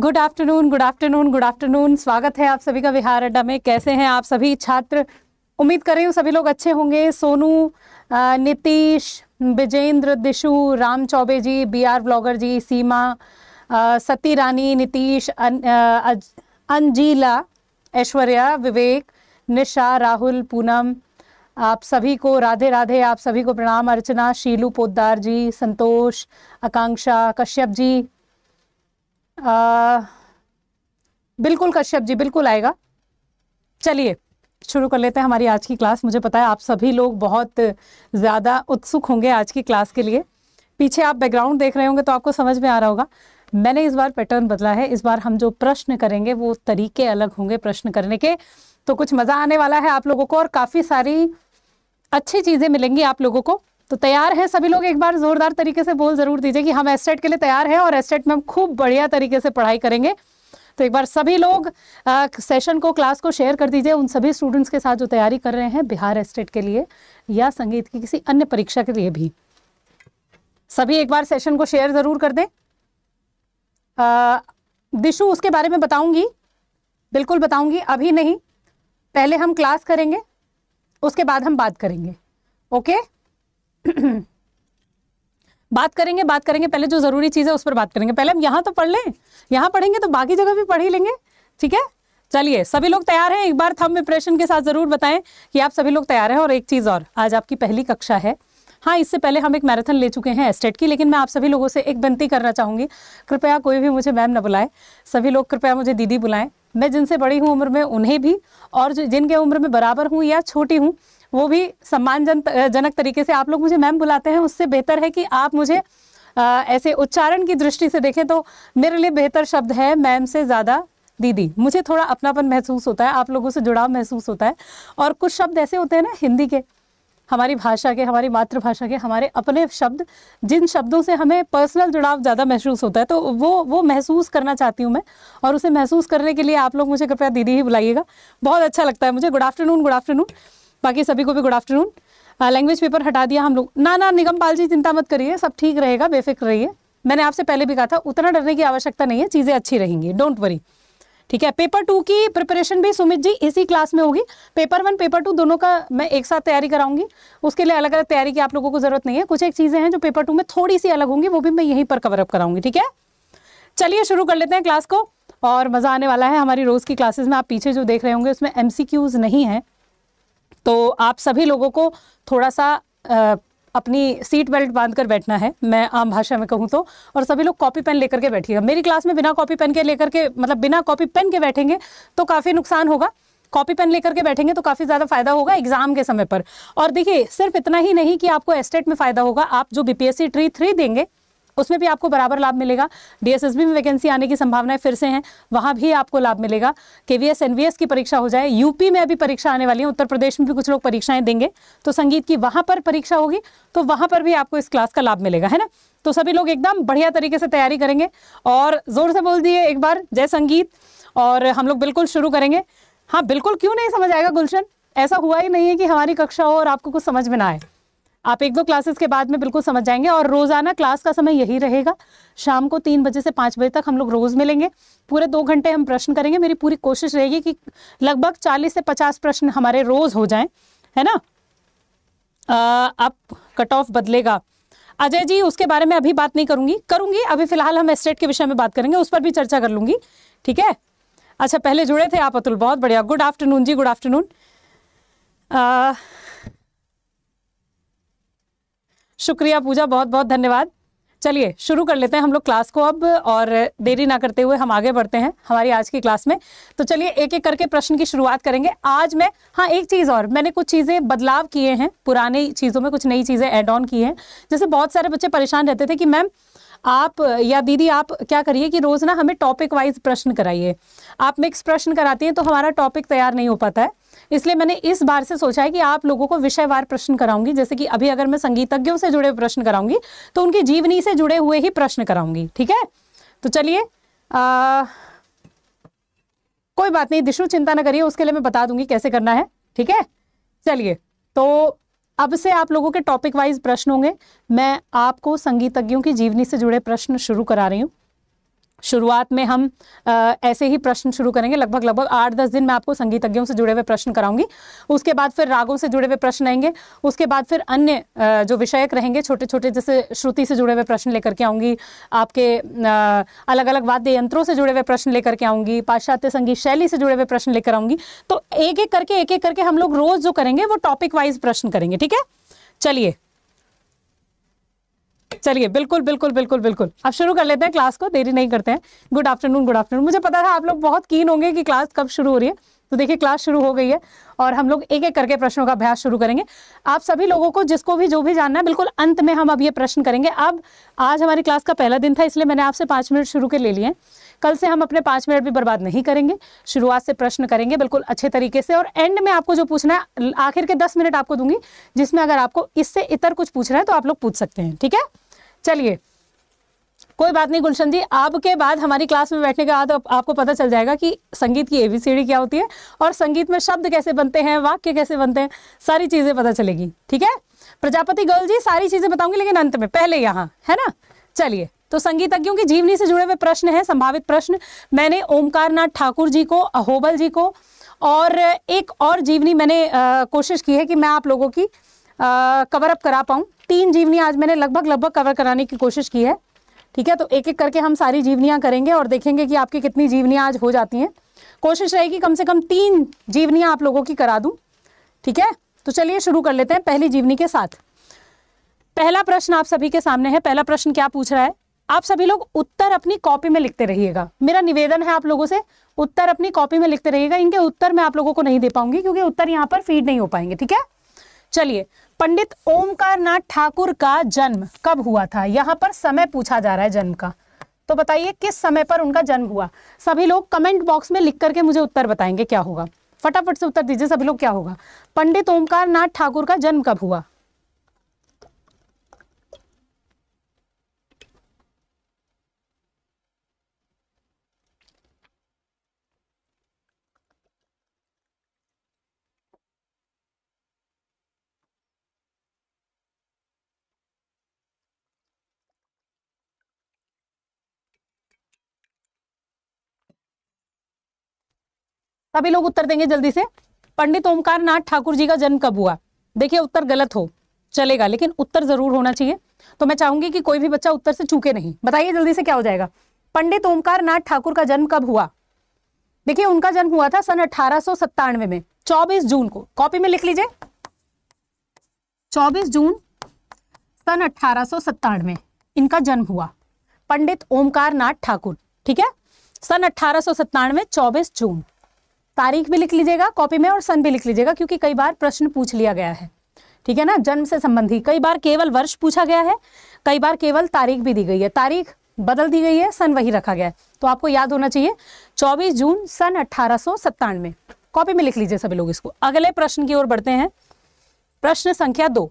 Good afternoon good afternoon good afternoon स्वागत है आप सभी का विहार अड्डा में कैसे हैं आप सभी छात्र उम्मीद कर रही हूँ सभी लोग अच्छे होंगे Sonu Nitish Vijendra Dishu Ram Chaubey ji B R blogger ji Seema Sati Rani Nitish Anjila Aishwarya Vivek Nisha Rahul Poonam आप सभी को राधे राधे आप सभी को प्रणाम अर्चना शीलू पोदार जी संतोष आकांक्षा कश्यप जी बिल्कुल कश्यप जी बिल्कुल आएगा चलिए शुरू कर लेते हैं हमारी आज की क्लास मुझे पता है आप सभी लोग बहुत ज़्यादा उत्सुक होंगे आज की क्लास के लिए पीछे आप बैकग्राउंड देख रहे होंगे तो आपको समझ में आ रहा होगा मैंने इस बार पैटर्न बदला है इस बार हम जो प्रश्न करेंगे वो तरीके अलग होंगे प्रश्न करने के तो कुछ मज़ा आने वाला है आप लोगों को और काफ़ी सारी अच्छी चीज़ें मिलेंगी आप लोगों को तो तैयार है सभी लोग एक बार जोरदार तरीके से बोल जरूर दीजिए कि हम एस्टेट के लिए तैयार है और एस्टेट में हम खूब बढ़िया तरीके से पढ़ाई करेंगे तो एक बार सभी लोग आ, सेशन को क्लास को शेयर कर दीजिए उन सभी स्टूडेंट्स के साथ जो तैयारी कर रहे हैं बिहार एस्टेट के लिए या संगीत की किसी अन्य परीक्षा के लिए भी सभी एक बार सेशन को शेयर ज़रूर कर दें दिशु उसके बारे में बताऊंगी बिल्कुल बताऊंगी अभी नहीं पहले हम क्लास करेंगे उसके बाद हम बात करेंगे ओके okay? बात करेंगे बात करेंगे पहले जो जरूरी चीज़ है उस पर बात करेंगे पहले हम यहाँ तो पढ़ लें यहाँ पढ़ेंगे तो बाकी जगह भी पढ़ ही लेंगे ठीक है चलिए सभी लोग तैयार हैं एक बार थम इम्प्रेशन के साथ ज़रूर बताएं कि आप सभी लोग तैयार हैं और एक चीज़ और आज आपकी पहली कक्षा है हाँ इससे पहले हम एक मैराथन ले चुके हैं एस्टेट की लेकिन मैं आप सभी लोगों से एक विनती करना चाहूंगी कृपया कोई भी मुझे मैम ना बुलाए सभी लोग कृपया मुझे दीदी बुलाएं मैं जिनसे बड़ी हूँ उम्र में उन्हें भी और जिनके उम्र में बराबर हूँ या छोटी हूँ वो भी सम्मानजनक जनक तरीके से आप लोग मुझे मैम बुलाते हैं उससे बेहतर है कि आप मुझे आ, ऐसे उच्चारण की दृष्टि से देखें तो मेरे लिए बेहतर शब्द है मैम से ज़्यादा दीदी मुझे थोड़ा अपनापन महसूस होता है आप लोगों से जुड़ाव महसूस होता है और कुछ शब्द ऐसे होते हैं ना हिंदी के हमारी भाषा के हमारी मातृभाषा के हमारे अपने शब्द जिन शब्दों से हमें पर्सनल जुड़ाव ज़्यादा महसूस होता है तो वो वो महसूस करना चाहती हूँ मैं और उसे महसूस करने के लिए आप लोग मुझे कृपया दीदी ही बुलाइएगा बहुत अच्छा लगता है मुझे गुड आफ्टरनून गुड आफ्टरनून बाकी सभी को भी गुड आफ्टरनून लैंग्वेज पेपर हटा दिया हम लोग ना ना निगम पाल जी चिंता मत करिए सब ठीक रहेगा बेफिक्र रहिए मैंने आपसे पहले भी कहा था उतना डरने की आवश्यकता नहीं है चीज़ें अच्छी रहेंगी डोंट वरी ठीक है पेपर टू की प्रिपरेशन भी सुमित जी इसी क्लास में होगी पेपर वन पेपर टू दोनों का मैं एक साथ तैयारी कराऊंगी उसके लिए अलग अलग तैयारी की आप लोगों को जरूरत नहीं है कुछ एक चीज़ें हैं जो पेपर टू में थोड़ी सी अलग होंगी वो भी मैं यहीं पर कवरअप कराऊंगी ठीक है चलिए शुरू कर लेते हैं क्लास को और मज़ा आने वाला है हमारी रोज़ की क्लासेस में आप पीछे जो देख रहे होंगे उसमें एम नहीं है तो आप सभी लोगों को थोड़ा सा आ, अपनी सीट बेल्ट बांध कर बैठना है मैं आम भाषा में कहूँ तो और सभी लोग कॉपी पेन लेकर के बैठिएगा मेरी क्लास में बिना कॉपी पेन के लेकर के मतलब बिना कॉपी पेन के बैठेंगे तो काफ़ी नुकसान होगा कॉपी पेन लेकर के बैठेंगे तो काफ़ी ज़्यादा फायदा होगा एग्जाम के समय पर और देखिए सिर्फ इतना ही नहीं कि आपको एस्टेट में फ़ायदा होगा आप जो बीपीएससी ट्री थ्री देंगे उसमें भी आपको बराबर लाभ मिलेगा डीएसएसबी में वैकेंसी आने की संभावनाएं फिर से हैं वहाँ भी आपको लाभ मिलेगा केवीएस एनवीएस की परीक्षा हो जाए यूपी में अभी परीक्षा आने वाली है उत्तर प्रदेश में भी कुछ लोग परीक्षाएं देंगे तो संगीत की वहां पर परीक्षा होगी तो वहाँ पर भी आपको इस क्लास का लाभ मिलेगा है ना तो सभी लोग एकदम बढ़िया तरीके से तैयारी करेंगे और ज़ोर से बोल दिए एक बार जय संगीत और हम लोग बिल्कुल शुरू करेंगे हाँ बिल्कुल क्यों नहीं समझ आएगा गुलशन ऐसा हुआ ही नहीं है कि हमारी कक्षा हो और आपको कुछ समझ में ना आए आप एक दो क्लासेस के बाद में बिल्कुल समझ जाएंगे और रोज़ाना क्लास का समय यही रहेगा शाम को तीन बजे से पाँच बजे तक हम लोग रोज़ मिलेंगे पूरे दो घंटे हम प्रश्न करेंगे मेरी पूरी कोशिश रहेगी कि लगभग चालीस से पचास प्रश्न हमारे रोज़ हो जाएं है ना अब कट ऑफ बदलेगा अजय जी उसके बारे में अभी बात नहीं करूंगी करूंगी अभी फिलहाल हम एस्टेट के विषय में बात करेंगे उस पर भी चर्चा कर लूंगी ठीक है अच्छा पहले जुड़े थे आप अतुल बहुत बढ़िया good afternoon ji good afternoon शुक्रिया पूजा बहुत बहुत धन्यवाद चलिए शुरू कर लेते हैं हम लोग क्लास को अब और देरी ना करते हुए हम आगे बढ़ते हैं हमारी आज की क्लास में तो चलिए एक एक करके प्रश्न की शुरुआत करेंगे आज मैं हाँ एक चीज़ और मैंने कुछ चीज़ें बदलाव किए हैं पुराने चीज़ों में कुछ नई चीज़ें ऐड ऑन की हैं जैसे बहुत सारे बच्चे परेशान रहते थे कि मैम आप या दीदी आप क्या करिए कि रोज़ ना हमें टॉपिक वाइज प्रश्न कराइए आप मिक्स प्रश्न कराती हैं तो हमारा टॉपिक तैयार नहीं हो पाता है इसलिए मैंने इस बार से सोचा है कि आप लोगों को विषयवार प्रश्न कराऊंगी जैसे कि अभी अगर मैं संगीतज्ञों से जुड़े प्रश्न कराऊंगी तो उनकी जीवनी से जुड़े हुए ही प्रश्न कराऊंगी ठीक है तो चलिए कोई बात नहीं दिशु चिंता ना करिए उसके लिए मैं बता दूंगी कैसे करना है ठीक है चलिए तो अब से आप लोगों के टॉपिक वाइज प्रश्न होंगे मैं आपको संगीतज्ञों की जीवनी से जुड़े प्रश्न शुरू करा रही हूँ शुरुआत में हम आ, ऐसे ही प्रश्न शुरू करेंगे लगभग लगभग आठ दस दिन मैं आपको संगीतज्ञों से जुड़े हुए प्रश्न कराऊंगी उसके बाद फिर रागों से जुड़े हुए प्रश्न आएंगे उसके बाद फिर अन्य आ, जो विषयक रहेंगे छोटे छोटे जैसे श्रुति से जुड़े हुए प्रश्न लेकर के आऊँगी आपके आ, अलग अलग वाद्य यंत्रों से जुड़े हुए प्रश्न लेकर के आऊँगी पाश्चात्य संगीत शैली से जुड़े हुए प्रश्न लेकर आऊँगी तो एक एक करके एक एक करके हम लोग रोज़ जो करेंगे वो टॉपिक वाइज प्रश्न करेंगे ठीक है चलिए चलिए बिल्कुल बिल्कुल बिल्कुल बिल्कुल अब शुरू कर लेते हैं क्लास को देरी नहीं करते हैं गुड आफ्टरनून गुड आफ्टरनून मुझे पता था आप लोग बहुत कीन होंगे कि क्लास कब शुरू हो रही है तो देखिए क्लास शुरू हो गई है और हम लोग एक एक करके प्रश्नों का अभ्यास शुरू करेंगे आप सभी लोगों को जिसको भी जो भी जानना है बिल्कुल अंत में हम अब ये प्रश्न करेंगे अब आज हमारी क्लास का पहला दिन था इसलिए मैंने आपसे पाँच मिनट शुरू के ले लिए हैं कल से हम अपने पाँच मिनट भी बर्बाद नहीं करेंगे शुरुआत से प्रश्न करेंगे बिल्कुल अच्छे तरीके से और एंड में आपको जो पूछना है आखिर के दस मिनट आपको दूंगी जिसमें अगर आपको इससे इतर कुछ पूछना है तो आप लोग पूछ सकते हैं ठीक है चलिए कोई बात नहीं गुलशन जी आपके बाद हमारी क्लास में बैठने के तो बाद आप, आपको पता चल जाएगा कि संगीत की एबीसीडी क्या होती है और संगीत में शब्द कैसे बनते हैं वाक्य कैसे बनते हैं सारी चीज़ें पता चलेगी ठीक है प्रजापति गर्ल जी सारी चीज़ें बताऊंगी लेकिन अंत में पहले यहाँ है ना चलिए तो संगीतज्ञों की जीवनी से जुड़े हुए प्रश्न है संभावित प्रश्न मैंने ओमकार नाथ ठाकुर जी को अहोबल जी को और एक और जीवनी मैंने आ, कोशिश की है कि मैं आप लोगों की कवर अप करा पाऊँ तीन जीवनियाँ आज मैंने लगभग लगभग कवर कराने की कोशिश की है ठीक है तो एक एक करके हम सारी जीवनियाँ करेंगे और देखेंगे कि आपकी कितनी जीवनियाँ आज हो जाती हैं कोशिश रहेगी कम से कम तीन जीवनियाँ आप लोगों की करा दूँ ठीक है तो चलिए शुरू कर लेते हैं पहली जीवनी के साथ पहला प्रश्न आप सभी के सामने है पहला प्रश्न क्या पूछ रहा है आप सभी लोग उत्तर अपनी कॉपी में लिखते रहिएगा मेरा निवेदन है आप लोगों से उत्तर अपनी कॉपी में लिखते रहिएगा इनके उत्तर मैं आप लोगों को नहीं दे पाऊंगी क्योंकि उत्तर यहाँ पर फीड नहीं हो पाएंगे ठीक है चलिए पंडित ओमकार नाथ ठाकुर का जन्म कब हुआ था यहाँ पर समय पूछा जा रहा है जन्म का तो बताइए किस समय पर उनका जन्म हुआ सभी लोग कमेंट बॉक्स में लिख करके मुझे उत्तर बताएंगे क्या होगा फटाफट से उत्तर दीजिए सभी लोग क्या होगा पंडित ओमकार नाथ ठाकुर का जन्म कब हुआ सभी लोग उत्तर देंगे जल्दी से पंडित ओमकार नाथ ठाकुर जी का जन्म कब हुआ देखिए उत्तर गलत हो चलेगा लेकिन उत्तर जरूर होना चाहिए तो मैं चाहूंगी कि कोई भी बच्चा उत्तर से चूके नहीं बताइए जल्दी से क्या हो जाएगा पंडित ओमकार नाथ ठाकुर का जन्म कब हुआ देखिए उनका जन्म हुआ था सन अठारह में 24 जून को कॉपी में लिख लीजिए 24 जून सन अठारह इनका जन्म हुआ पंडित ओमकार नाथ ठाकुर ठीक है सन अठारह सौ चौबीस जून तारीख भी लिख लीजिएगा कॉपी में और सन भी लिख लीजिएगा क्योंकि कई बार प्रश्न पूछ लिया गया है ठीक है ना जन्म से संबंधी कई बार केवल वर्ष पूछा गया है कई बार केवल तारीख भी दी गई है तारीख बदल दी गई है सन वही रखा गया है तो आपको याद होना चाहिए 24 जून सन अट्ठारह कॉपी में लिख लीजिए सभी लोग इसको अगले प्रश्न की ओर बढ़ते हैं प्रश्न संख्या दो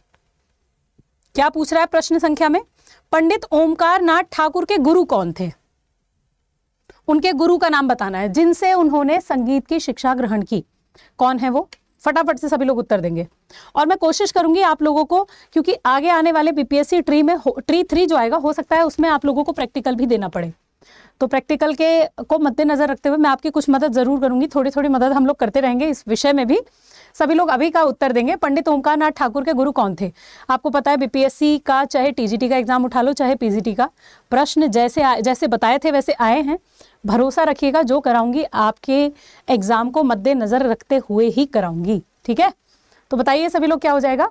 क्या पूछ रहा है प्रश्न संख्या में पंडित ओमकार नाथ ठाकुर के गुरु कौन थे उनके गुरु का नाम बताना है जिनसे उन्होंने संगीत की शिक्षा ग्रहण की कौन है वो फटाफट से सभी लोग उत्तर देंगे और मैं कोशिश करूंगी आप लोगों को क्योंकि आगे आने वाले बीपीएससी ट्री में ट्री थ्री जो आएगा हो सकता है उसमें आप लोगों को प्रैक्टिकल भी देना पड़े तो प्रैक्टिकल के को मद्देनजर रखते हुए मैं आपकी कुछ मदद जरूर करूंगी थोड़ी थोड़ी मदद हम लोग करते रहेंगे इस विषय में भी सभी लोग अभी का उत्तर देंगे पंडित ओमकार नाथ ठाकुर के गुरु कौन थे आपको पता है बीपीएससी का चाहे टीजीटी का एग्जाम उठा लो चाहे पीजीटी का प्रश्न जैसे आ, जैसे बताए थे वैसे आए हैं भरोसा रखिएगा जो कराऊंगी आपके एग्ज़ाम को मद्देनज़र रखते हुए ही कराऊंगी ठीक है तो बताइए सभी लोग क्या हो जाएगा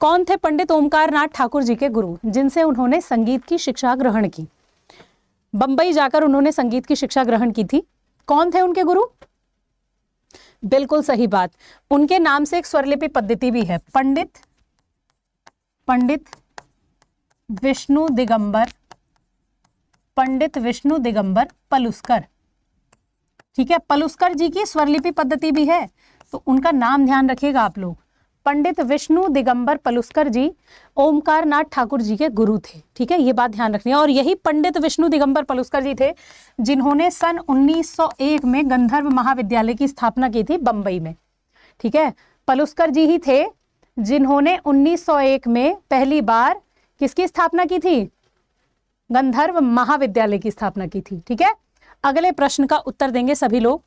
कौन थे पंडित ओमकार नाथ ठाकुर जी के गुरु जिनसे उन्होंने संगीत की शिक्षा ग्रहण की बंबई जाकर उन्होंने संगीत की शिक्षा ग्रहण की थी कौन थे उनके गुरु बिल्कुल सही बात उनके नाम से एक स्वरलिपि पद्धति भी है पंडित पंडित विष्णु दिगंबर पंडित विष्णु दिगंबर पलुस्कर ठीक है पलुस्कर जी की स्वरलिपि पद्धति भी है तो उनका नाम ध्यान रखिएगा आप लोग पंडित विष्णु दिगंबर पलुस्कर जी ओमकार नाथ ठाकुर जी के गुरु थे ठीक है ये बात ध्यान रखनी है और यही पंडित विष्णु दिगंबर पलुस्कर जी थे जिन्होंने सन 1901 में गंधर्व महाविद्यालय की स्थापना की थी बंबई में ठीक है पलुस्कर जी ही थे जिन्होंने 1901 में पहली बार किसकी स्थापना की थी गंधर्व महाविद्यालय की स्थापना की थी ठीक है अगले प्रश्न का उत्तर देंगे सभी लोग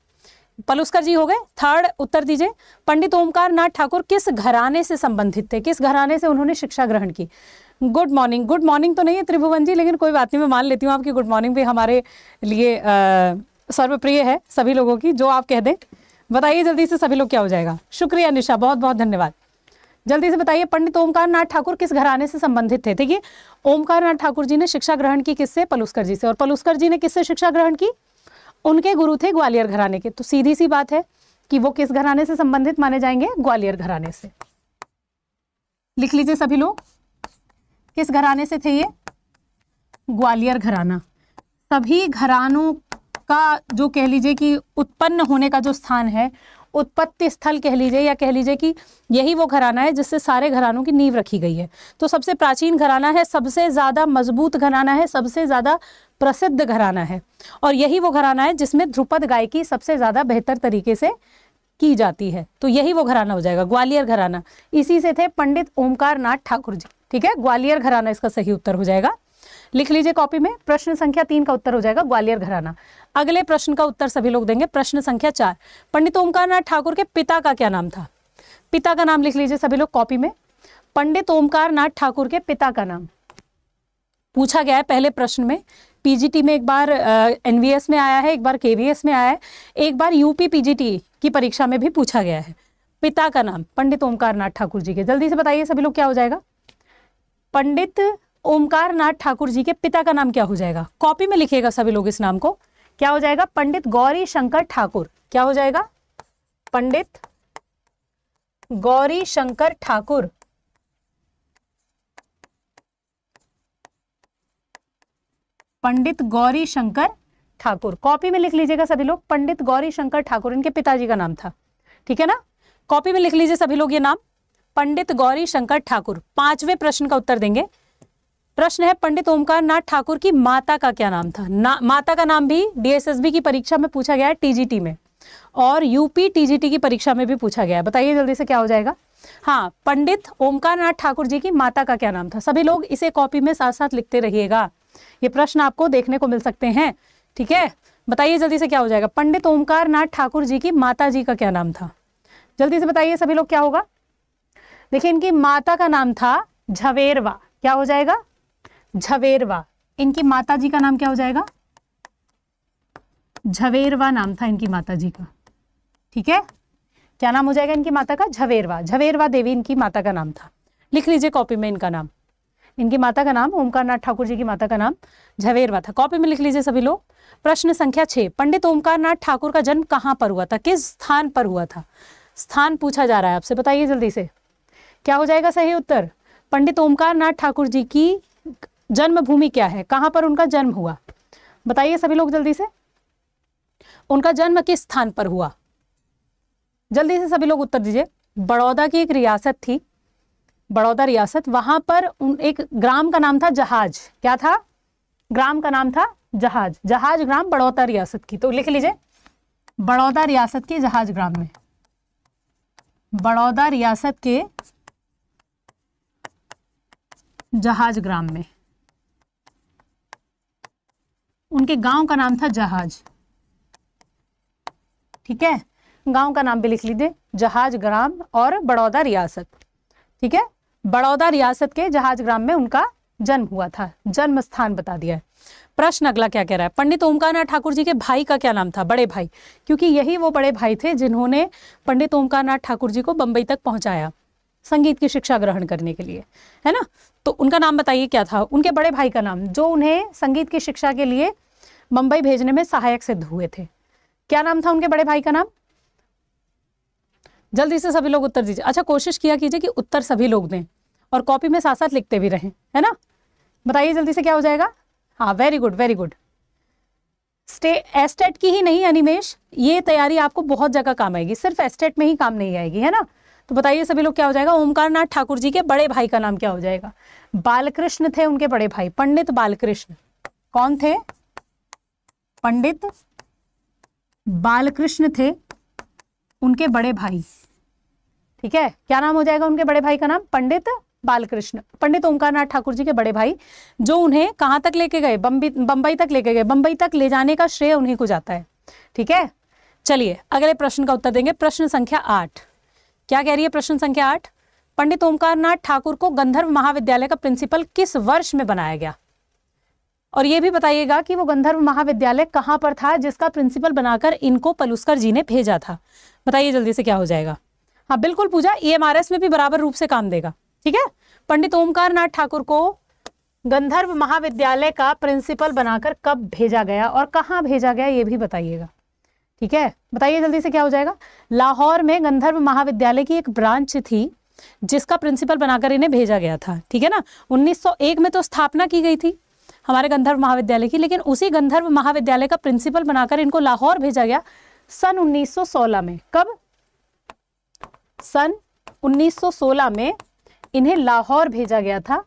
पलुस्कर जी हो गए थर्ड उत्तर दीजिए पंडित ओमकार नाथ ठाकुर किस घराने से संबंधित थे किस घराने से उन्होंने शिक्षा ग्रहण की गुड मॉर्निंग गुड मॉर्निंग तो नहीं है त्रिभुवन जी लेकिन कोई बात नहीं मैं मान लेती हूँ आपकी गुड मॉर्निंग भी हमारे लिए सर्वप्रिय है सभी लोगों की जो आप कह दें बताइए जल्दी से सभी लोग क्या हो जाएगा शुक्रिया निशा बहुत बहुत धन्यवाद जल्दी से बताइए पंडित ओमकार नाथ ठाकुर किस घराने से संबंधित थे देखिए ओमकार नाथ ठाकुर जी ने शिक्षा ग्रहण की किससे पलुस्कर जी से और पलुस्कर जी ने किससे शिक्षा ग्रहण की उनके गुरु थे ग्वालियर घराने के तो सीधी सी बात है कि वो किस घराने से संबंधित माने जाएंगे ग्वालियर घराने से लिख लीजिए सभी लोग किस घराने से थे ये ग्वालियर घराना सभी घरानों का जो कह लीजिए कि उत्पन्न होने का जो स्थान है उत्पत्ति स्थल कह लीजिए या कह लीजिए कि यही वो घराना है जिससे सारे घरानों की नींव रखी गई है तो सबसे प्राचीन घराना है सबसे ज़्यादा मजबूत घराना है सबसे ज़्यादा प्रसिद्ध घराना है और यही वो घराना है जिसमें ध्रुपद गायकी सबसे ज़्यादा बेहतर तरीके से की जाती है तो यही वो घराना हो जाएगा ग्वालियर घराना इसी से थे पंडित ओमकार नाथ ठाकुर जी ठीक है ग्वालियर घराना इसका सही उत्तर हो जाएगा लिख लीजिए कॉपी में प्रश्न संख्या तीन का उत्तर हो जाएगा ग्वालियर घराना अगले प्रश्न का उत्तर सभी लोग देंगे प्रश्न संख्या चार पंडित ओमकार ठाकुर के पिता का क्या नाम था पिता का नाम लिख लीजिए सभी लोग कॉपी में पंडित ओमकार नाथ ठाकुर के पिता का नाम पूछा गया है पहले प्रश्न में पीजीटी में एक बार एनवीएस में आया है एक बार केवीएस में आया है एक बार यूपी पीजीटी की परीक्षा में भी पूछा गया है पिता का नाम पंडित ओमकार नाथ ठाकुर जी के जल्दी से बताइए सभी लोग क्या हो जाएगा पंडित ओमकार नाथ ठाकुर जी के पिता का नाम क्या हो जाएगा कॉपी में लिखिएगा सभी लोग इस नाम को क्या हो जाएगा पंडित गौरी शंकर ठाकुर क्या हो जाएगा पंडित गौरी शंकर ठाकुर पंडित गौरी शंकर ठाकुर कॉपी में लिख लीजिएगा सभी लोग पंडित गौरी शंकर ठाकुर इनके पिताजी का नाम था ठीक है ना कॉपी में लिख लीजिए सभी लोग ये नाम पंडित गौरी शंकर ठाकुर पांचवें प्रश्न का उत्तर देंगे प्रश्न है पंडित ओमकार नाथ ठाकुर की माता का क्या नाम था ना, माता का नाम भी डीएसएसबी की परीक्षा में पूछा गया है टीजीटी में और यूपी टीजीटी की परीक्षा में भी पूछा गया है बताइए जल्दी से क्या हो जाएगा हाँ पंडित ओमकार नाथ ठाकुर जी की माता का क्या नाम था सभी लोग इसे कॉपी में साथ साथ लिखते रहिएगा ये प्रश्न आपको देखने को मिल सकते हैं ठीक है बताइए जल्दी से क्या हो जाएगा पंडित ओमकार नाथ ठाकुर जी की माता जी का क्या नाम था जल्दी से बताइए सभी लोग क्या होगा देखिए इनकी माता का नाम था झवेरवा क्या हो जाएगा झवेरवा इनकी माताजी का नाम क्या हो जाएगा झवेरवा नाम था इनकी माताजी का ठीक है क्या नाम हो जाएगा इनकी माता का झवेरवा झवेरवा देवी इनकी माता का नाम था लिख लीजिए कॉपी में इनका नाम इनकी माता का नाम ओमकारनाथ ठाकुर जी की माता का नाम झवेरवा था कॉपी में लिख लीजिए सभी लोग प्रश्न संख्या छह पंडित ओमकारनाथ ठाकुर का जन्म कहां पर हुआ था किस स्थान पर हुआ था स्थान पूछा जा रहा है आपसे बताइए जल्दी से क्या हो जाएगा सही उत्तर पंडित ओमकारनाथ ठाकुर जी की जन्मभूमि क्या है कहां पर उनका जन्म हुआ बताइए सभी लोग जल्दी से उनका जन्म किस स्थान पर हुआ जल्दी से सभी लोग उत्तर दीजिए बड़ौदा की एक रियासत थी बड़ौदा रियासत वहां पर उन एक ग्राम का नाम था जहाज क्या था ग्राम का नाम था जहाज जहाज ग्राम बड़ौदा रियासत की तो लिख लीजिए बड़ौदा रियासत के जहाज ग्राम में बड़ौदा रियासत के जहाज ग्राम में उनके गांव का नाम था जहाज ठीक है गांव का नाम भी लिख लीजिए जहाज ग्राम और बड़ौदा रियासत ठीक है बड़ौदा रियासत के जहाज ग्राम में उनका जन्म हुआ था जन्म स्थान बता दिया है प्रश्न अगला क्या कह रहा है पंडित ओमकारनाथ ठाकुर जी के भाई का क्या नाम था बड़े भाई क्योंकि यही वो बड़े भाई थे जिन्होंने पंडित ओमकारनाथ ठाकुर जी को बंबई तक पहुंचाया संगीत की शिक्षा ग्रहण करने के लिए है ना तो उनका नाम बताइए क्या था उनके बड़े भाई का नाम जो उन्हें संगीत की शिक्षा के लिए मुंबई भेजने में सहायक सिद्ध हुए थे क्या नाम था उनके बड़े भाई का नाम जल्दी से सभी लोग उत्तर दीजिए अच्छा कोशिश किया कीजिए कि उत्तर सभी लोग दें और कॉपी में साथ साथ लिखते भी रहें है ना बताइए जल्दी से क्या हो जाएगा हाँ very good very good STET STET की ही नहीं अनिमेश ये तैयारी आपको बहुत जगह काम आएगी सिर्फ एस्टेट में ही काम नहीं आएगी है ना तो बताइए सभी लोग क्या हो जाएगा ओमकार नाथ ठाकुर जी के बड़े भाई का नाम क्या हो जाएगा बालकृष्ण थे उनके बड़े भाई पंडित बालकृष्ण कौन थे पंडित बालकृष्ण थे उनके बड़े भाई ठीक है क्या नाम हो जाएगा उनके बड़े भाई का नाम पंडित बालकृष्ण पंडित ओमकार नाथ ठाकुर जी के बड़े भाई जो उन्हें कहां तक लेके गए बंबई तक लेके गए बंबई तक ले जाने का श्रेय उन्हीं को जाता है ठीक है चलिए अगले प्रश्न का उत्तर देंगे प्रश्न संख्या आठ क्या कह रही है प्रश्न संख्या आठ पंडित ओमकार नाथ ठाकुर को गंधर्व महाविद्यालय का प्रिंसिपल किस वर्ष में बनाया गया और ये भी बताइएगा कि वो गंधर्व महाविद्यालय कहां पर था जिसका प्रिंसिपल बनाकर इनको पलुस्कर जी ने भेजा था बताइए जल्दी से क्या हो जाएगा हाँ बिल्कुल पूजा ई e में भी बराबर रूप से काम देगा ठीक है पंडित ओमकार नाथ ठाकुर को गंधर्व महाविद्यालय का प्रिंसिपल बनाकर कब भेजा गया और कहाँ भेजा गया ये भी बताइएगा ठीक है बताइए जल्दी से क्या हो जाएगा लाहौर में गंधर्व महाविद्यालय की एक ब्रांच थी जिसका प्रिंसिपल बनाकर इन्हें भेजा गया था ठीक है ना 1901 में तो स्थापना की गई थी हमारे गंधर्व महाविद्यालय की लेकिन उसी गंधर्व महाविद्यालय का प्रिंसिपल बनाकर इनको लाहौर भेजा गया सन 1916 में कब सन 1916 में इन्हें लाहौर भेजा गया था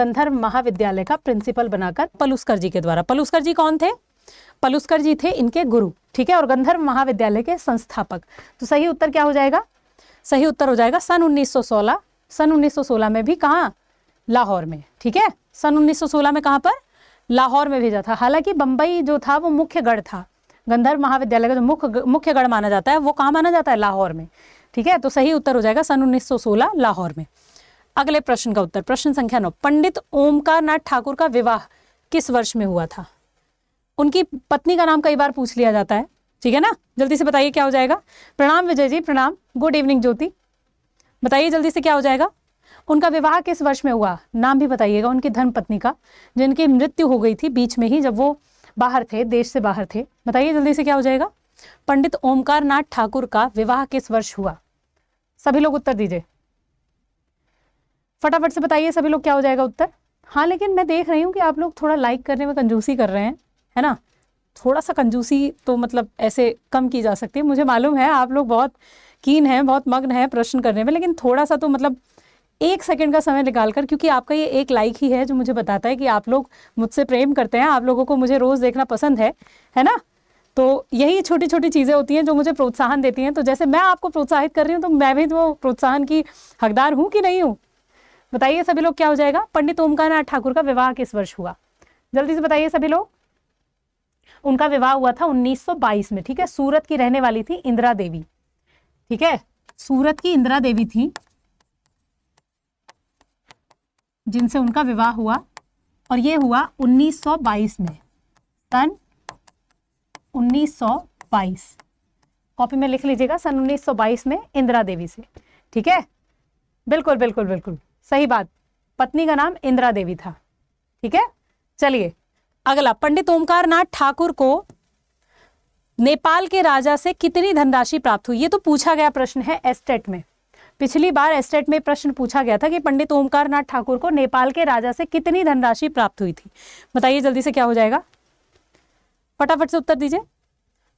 गंधर्व महाविद्यालय का प्रिंसिपल बनाकर पलुस्कर जी के द्वारा पलुस्कर जी कौन थे पलुस्कर जी थे इनके गुरु ठीक है और गंधर्व महाविद्यालय के संस्थापक तो सही उत्तर क्या हो जाएगा सही उत्तर हो जाएगा सन 1916 सन 1916 में भी कहाँ लाहौर में ठीक है सन 1916 में कहाँ पर लाहौर में भेजा था हालांकि बम्बई जो था वो मुख्य गढ़ था गंधर्व महाविद्यालय का जो मुख्य मुख्य गढ़ माना जाता है वो कहाँ माना जाता है लाहौर में ठीक है तो सही उत्तर हो जाएगा सन सोलह लाहौर में अगले प्रश्न का उत्तर प्रश्न संख्या नौ पंडित ओमकार नाथ ठाकुर का विवाह किस वर्ष में हुआ था उनकी पत्नी का नाम कई बार पूछ लिया जाता है ठीक है ना जल्दी से बताइए क्या हो जाएगा प्रणाम विजय जी प्रणाम गुड इवनिंग ज्योति बताइए जल्दी से क्या हो जाएगा उनका विवाह किस वर्ष में हुआ नाम भी बताइएगा उनकी धर्म पत्नी का जिनकी मृत्यु हो गई थी बीच में ही जब वो बाहर थे देश से बाहर थे बताइए जल्दी से क्या हो जाएगा पंडित ओमकार नाथ ठाकुर का विवाह किस वर्ष हुआ सभी लोग उत्तर दीजिए फटाफट से बताइए सभी लोग क्या हो जाएगा उत्तर हाँ लेकिन मैं देख रही हूँ कि आप लोग थोड़ा लाइक करने में कंजूसी कर रहे हैं है ना थोड़ा सा कंजूसी तो मतलब ऐसे कम की जा सकती है मुझे मालूम है आप लोग बहुत कीन हैं बहुत मग्न हैं प्रश्न करने में लेकिन थोड़ा सा तो मतलब एक सेकंड का समय निकाल कर क्योंकि आपका ये एक लाइक ही है जो मुझे बताता है कि आप लोग मुझसे प्रेम करते हैं आप लोगों को मुझे रोज़ देखना पसंद है है ना तो यही छोटी छोटी चीज़ें होती हैं जो मुझे प्रोत्साहन देती हैं तो जैसे मैं आपको प्रोत्साहित कर रही हूँ तो मैं भी वो प्रोत्साहन की हकदार हूँ कि नहीं हूँ बताइए सभी लोग क्या हो जाएगा पंडित ओमकार नाथ ठाकुर का विवाह किस वर्ष हुआ जल्दी से बताइए सभी लोग उनका विवाह हुआ था 1922 में ठीक है सूरत की रहने वाली थी इंदिरा देवी ठीक है सूरत की इंदिरा देवी थी जिनसे उनका विवाह हुआ और ये हुआ 1922 में सन 1922 कॉपी में लिख लीजिएगा सन 1922 में इंदिरा देवी से ठीक है बिल्कुल बिल्कुल बिल्कुल सही बात पत्नी का नाम इंदिरा देवी था ठीक है चलिए अगला पंडित ओमकार नाथ ठाकुर को नेपाल के राजा से कितनी धनराशि प्राप्त हुई ये तो पूछा गया प्रश्न है एस्टेट में पिछली बार एस्टेट में प्रश्न पूछा गया था कि पंडित ओमकार नाथ ठाकुर को नेपाल के राजा से कितनी धनराशि प्राप्त हुई थी बताइए जल्दी से क्या हो जाएगा फटाफट से उत्तर दीजिए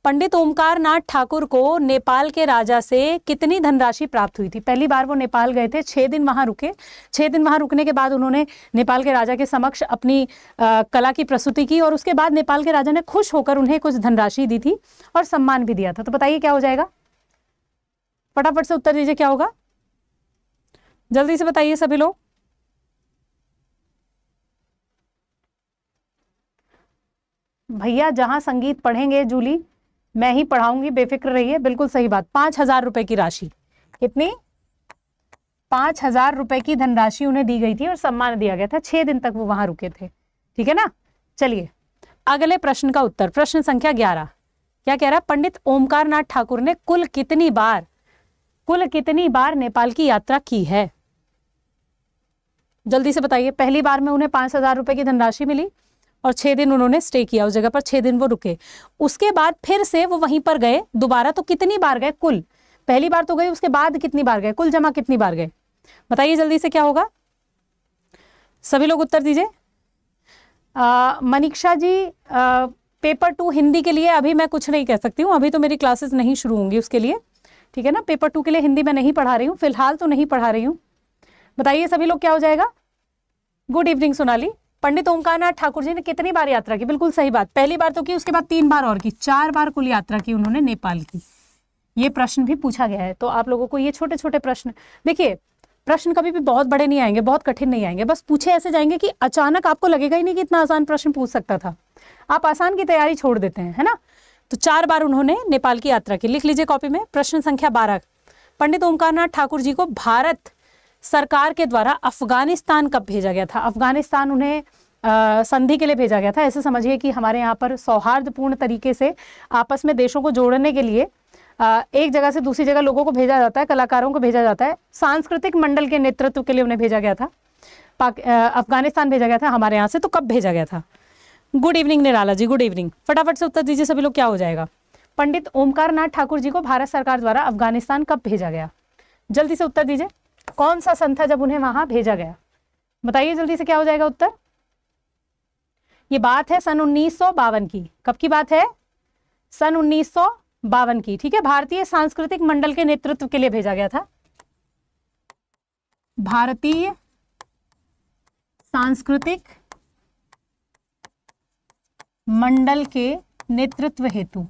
पंडित ओमकार नाथ ठाकुर को नेपाल के राजा से कितनी धनराशि प्राप्त हुई थी पहली बार वो नेपाल गए थे छः दिन वहाँ रुके छः दिन वहाँ रुकने के बाद उन्होंने नेपाल के राजा के समक्ष अपनी आ, कला की प्रस्तुति की और उसके बाद नेपाल के राजा ने खुश होकर उन्हें कुछ धनराशि दी थी और सम्मान भी दिया था तो बताइए क्या हो जाएगा फटाफट से उत्तर दीजिए क्या होगा जल्दी से बताइए सभी लोग भैया जहां संगीत पढ़ेंगे जूली मैं ही पढ़ाऊंगी बेफिक्र रहिए बिल्कुल सही बात पांच हजार रुपए की राशि कितनी पांच हजार रुपए की धनराशि उन्हें दी गई थी और सम्मान दिया गया था छह दिन तक वो वहां रुके थे ठीक है ना चलिए अगले प्रश्न का उत्तर प्रश्न संख्या ग्यारह क्या कह रहा है पंडित ओमकार नाथ ठाकुर ने कुल कितनी बार कुल कितनी बार नेपाल की यात्रा की है जल्दी से बताइए पहली बार में उन्हें पांच हजार रुपए की धनराशि मिली और छः दिन उन्होंने स्टे किया उस जगह पर छः दिन वो रुके उसके बाद फिर से वो वहीं पर गए दोबारा तो कितनी बार गए कुल पहली बार तो गए उसके बाद कितनी बार गए कुल जमा कितनी बार गए बताइए जल्दी से क्या होगा सभी लोग उत्तर दीजिए मनीक्षा जी आ, पेपर टू हिंदी के लिए अभी मैं कुछ नहीं कह सकती हूँ अभी तो मेरी क्लासेस नहीं शुरू होंगी उसके लिए ठीक है ना पेपर टू के लिए हिंदी मैं नहीं पढ़ा रही हूँ फिलहाल तो नहीं पढ़ा रही हूँ बताइए सभी लोग क्या हो जाएगा गुड इवनिंग सोनाली पंडित ओमकारनाथ ठाकुर जी ने कितनी बार यात्रा की बिल्कुल सही बात पहली बार तो की उसके बाद तीन बार और की चार बार कुल यात्रा की उन्होंने नेपाल की ये प्रश्न भी पूछा गया है तो आप लोगों को ये छोटे छोटे प्रश्न देखिए प्रश्न कभी भी बहुत बड़े नहीं आएंगे बहुत कठिन नहीं आएंगे बस पूछे ऐसे जाएंगे कि अचानक आपको लगेगा ही नहीं कि इतना आसान प्रश्न पूछ सकता था आप आसान की तैयारी छोड़ देते हैं है ना तो चार बार उन्होंने नेपाल की यात्रा की लिख लीजिए कॉपी में प्रश्न संख्या बारह पंडित ओमकारनाथ ठाकुर जी को भारत सरकार के द्वारा अफगानिस्तान कब भेजा गया था अफगानिस्तान उन्हें संधि के लिए भेजा गया था ऐसे समझिए कि हमारे यहाँ पर सौहार्दपूर्ण तरीके से आपस में देशों को जोड़ने के लिए आ, एक जगह से दूसरी जगह लोगों को भेजा जाता है कलाकारों को भेजा जाता है सांस्कृतिक मंडल के नेतृत्व के लिए उन्हें भेजा गया था अफगानिस्तान भेजा गया था हमारे यहाँ से तो कब भेजा गया था good evening Nirala ji good evening फटाफट से उत्तर दीजिए सभी लोग क्या हो जाएगा पंडित ओमकार नाथ ठाकुर जी को भारत सरकार द्वारा अफगानिस्तान कब भेजा गया जल्दी से उत्तर दीजिए कौन सा सन था जब उन्हें वहां भेजा गया बताइए जल्दी से क्या हो जाएगा उत्तर ये बात है सन उन्नीस की कब की बात है सन उन्नीस की ठीक है भारतीय सांस्कृतिक मंडल के नेतृत्व के लिए भेजा गया था भारतीय सांस्कृतिक मंडल के नेतृत्व हेतु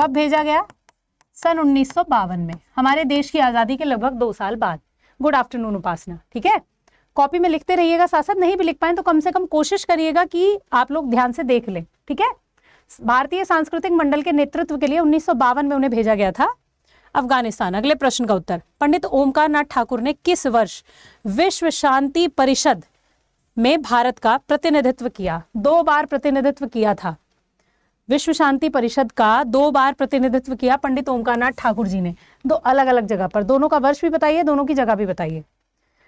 कब भेजा गया सन उन्नीस में हमारे देश की आज़ादी के लगभग दो साल बाद गुड आफ्टरनून उपासना ठीक है कॉपी में लिखते रहिएगा साथ साथ नहीं भी लिख पाए तो कम से कम कोशिश करिएगा कि आप लोग ध्यान से देख लें ठीक है भारतीय सांस्कृतिक मंडल के नेतृत्व के लिए उन्नीस में उन्हें भेजा गया था अफगानिस्तान अगले प्रश्न का उत्तर पंडित ओमकार नाथ ठाकुर ने किस वर्ष विश्व शांति परिषद में भारत का प्रतिनिधित्व किया दो बार प्रतिनिधित्व किया था विश्व शांति परिषद का दो बार प्रतिनिधित्व किया पंडित ओमकारनाथ ठाकुर जी ने दो अलग अलग जगह पर दोनों का वर्ष भी बताइए दोनों की जगह भी बताइए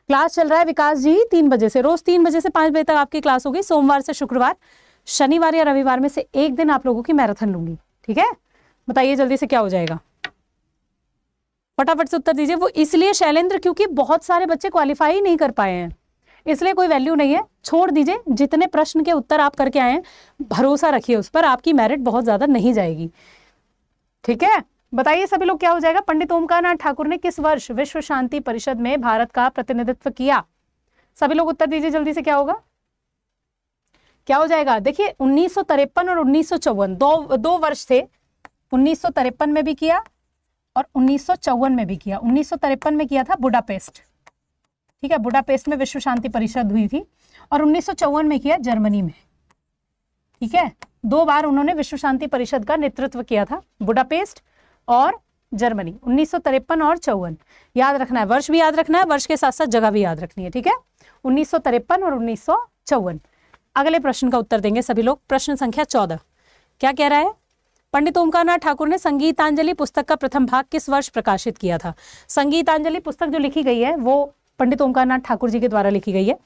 क्लास चल रहा है विकास जी तीन बजे से रोज तीन बजे से पांच बजे तक आपकी क्लास होगी सोमवार से शुक्रवार शनिवार या रविवार में से एक दिन आप लोगों की मैराथन लूंगी ठीक है बताइए जल्दी से क्या हो जाएगा फटाफट से उत्तर दीजिए वो इसलिए शैलेंद्र क्योंकि बहुत सारे बच्चे क्वालिफाई नहीं कर पाए हैं इसलिए कोई वैल्यू नहीं है छोड़ दीजिए जितने प्रश्न के उत्तर आप करके आए भरोसा रखिए उस पर आपकी मेरिट बहुत ज़्यादा नहीं जाएगी ठीक है बताइए सभी लोग क्या हो जाएगा पंडित ओमकारनाथ ठाकुर ने किस वर्ष विश्व शांति परिषद में भारत का प्रतिनिधित्व किया सभी लोग उत्तर दीजिए जल्दी से क्या होगा क्या हो जाएगा देखिए उन्नीस और उन्नीस दो दो वर्ष थे उन्नीस में भी किया और उन्नीस में भी किया उन्नीस में किया था बुडापेस्ट ठीक है बुडापेस्ट में विश्व शांति परिषद हुई थी और उन्नीस में किया जर्मनी में ठीक है दो बार उन्होंने विश्व शांति परिषद का नेतृत्व किया था बुडापेस्ट और जर्मनी उन्नीस और चौवन याद रखना है वर्ष भी याद रखना है वर्ष के साथ साथ जगह भी याद रखनी है ठीक है उन्नीस और उन्नीस अगले प्रश्न का उत्तर देंगे सभी लोग प्रश्न संख्या चौदह क्या कह रहा है पंडित ओमकारनाथ ठाकुर ने संगीतांजलि पुस्तक का प्रथम भाग किस वर्ष प्रकाशित किया था संगीतांजलि पुस्तक जो लिखी गई है वो पंडित ओमकारनाथ ठाकुर जी के द्वारा लिखी गई है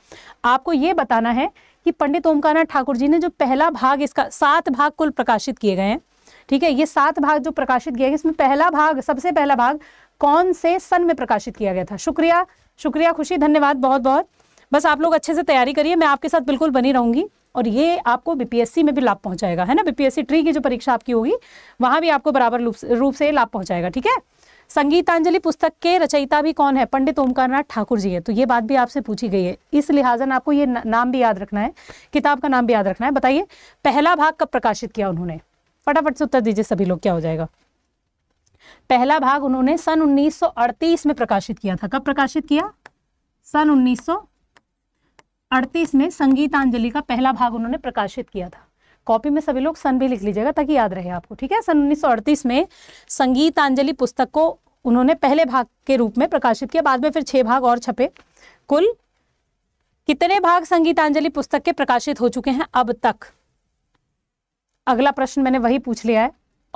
आपको ये बताना है कि पंडित ओमकारनाथ ठाकुर जी ने जो पहला भाग इसका सात भाग कुल प्रकाशित किए गए हैं ठीक है ये सात भाग जो प्रकाशित किया गया इसमें पहला भाग सबसे पहला भाग कौन से सन में प्रकाशित किया गया था शुक्रिया शुक्रिया खुशी धन्यवाद बहुत बहुत बस आप लोग अच्छे से तैयारी करिए मैं आपके साथ बिल्कुल बनी रहूंगी और ये आपको बीपीएससी में भी लाभ पहुंचाएगा है ना बीपीएससी ट्री की जो परीक्षा आपकी होगी वहां भी आपको बराबर रूप से लाभ पहुंचाएगा ठीक है संगीतांजलि पुस्तक के रचयिता भी कौन है पंडित ओमकार नाथ ठाकुर जी है तो ये बात भी आपसे पूछी गई है इस लिहाजा आपको ये नाम भी याद रखना है किताब का नाम भी याद रखना है बताइए पहला भाग कब प्रकाशित किया उन्होंने फटाफट से उत्तर दीजिए सभी लोग क्या हो जाएगा पहला भाग उन्होंने सन 1938 में प्रकाशित किया था कब प्रकाशित किया सन 1938 में संगीतांजलि का पहला भाग उन्होंने प्रकाशित किया था कॉपी में सभी लोग सन भी लिख लीजिएगा ताकि याद रहे आपको ठीक है सन उन्नीस में संगीतांजलि पुस्तक को उन्होंने पहले भाग के रूप में प्रकाशित किया बाद में फिर छह भाग और छपे कुल कितने भाग संगीतांजलि पुस्तक के प्रकाशित हो चुके हैं अब तक अगला प्रश्न मैंने वही पूछ लिया है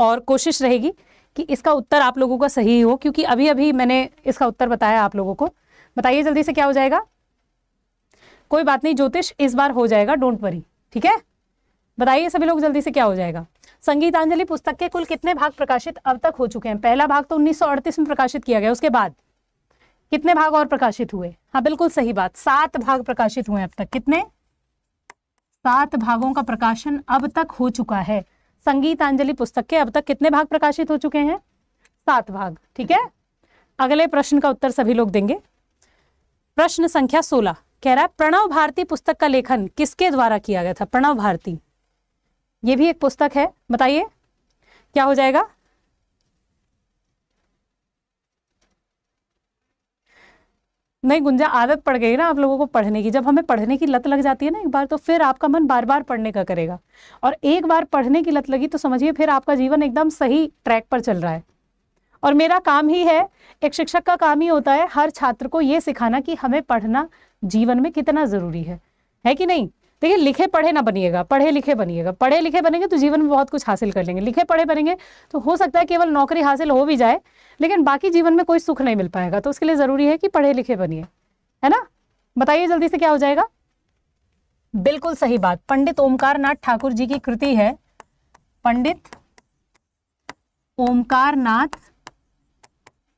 और कोशिश रहेगी कि इसका उत्तर आप लोगों का सही हो क्योंकि अभी अभी मैंने इसका उत्तर बताया आप लोगों को बताइए जल्दी से क्या हो जाएगा कोई बात नहीं ज्योतिष इस बार हो जाएगा डोंट वरी ठीक है बताइए सभी लोग जल्दी से क्या हो जाएगा संगीतांजलि पुस्तक के कुल कितने भाग प्रकाशित अब तक हो चुके हैं पहला भाग तो 1938 में प्रकाशित किया गया उसके बाद कितने भाग और प्रकाशित हुए हाँ बिल्कुल सही बात सात भाग प्रकाशित हुए अब तक कितने सात भागों का प्रकाशन अब तक हो चुका है संगीतांजलि पुस्तक के अब तक कितने भाग प्रकाशित हो चुके हैं सात भाग ठीक है अगले प्रश्न का उत्तर सभी लोग देंगे प्रश्न संख्या सोलह कह रहा है प्रणव भारती पुस्तक का लेखन किसके द्वारा किया गया था प्रणव भारती ये भी एक पुस्तक है बताइए क्या हो जाएगा नहीं गुंजा आदत पड़ गई ना आप लोगों को पढ़ने की जब हमें पढ़ने की लत लग जाती है ना एक बार तो फिर आपका मन बार बार पढ़ने का करेगा और एक बार पढ़ने की लत लगी तो समझिए फिर आपका जीवन एकदम सही ट्रैक पर चल रहा है और मेरा काम ही है एक शिक्षक का काम ही होता है हर छात्र को ये सिखाना कि हमें पढ़ना जीवन में कितना ज़रूरी है है कि नहीं देखिए लिखे पढ़े ना बनिएगा पढ़े लिखे बनिएगा पढ़े लिखे बनेंगे तो जीवन में बहुत कुछ हासिल कर लेंगे लिखे पढ़े बनेंगे तो हो सकता है केवल नौकरी हासिल हो भी जाए लेकिन बाकी जीवन में कोई सुख नहीं मिल पाएगा तो उसके लिए ज़रूरी है कि पढ़े लिखे बनिए है ना बताइए जल्दी से क्या हो जाएगा बिल्कुल सही बात पंडित ओमकार नाथ ठाकुर जी की कृति है पंडित ओमकार नाथ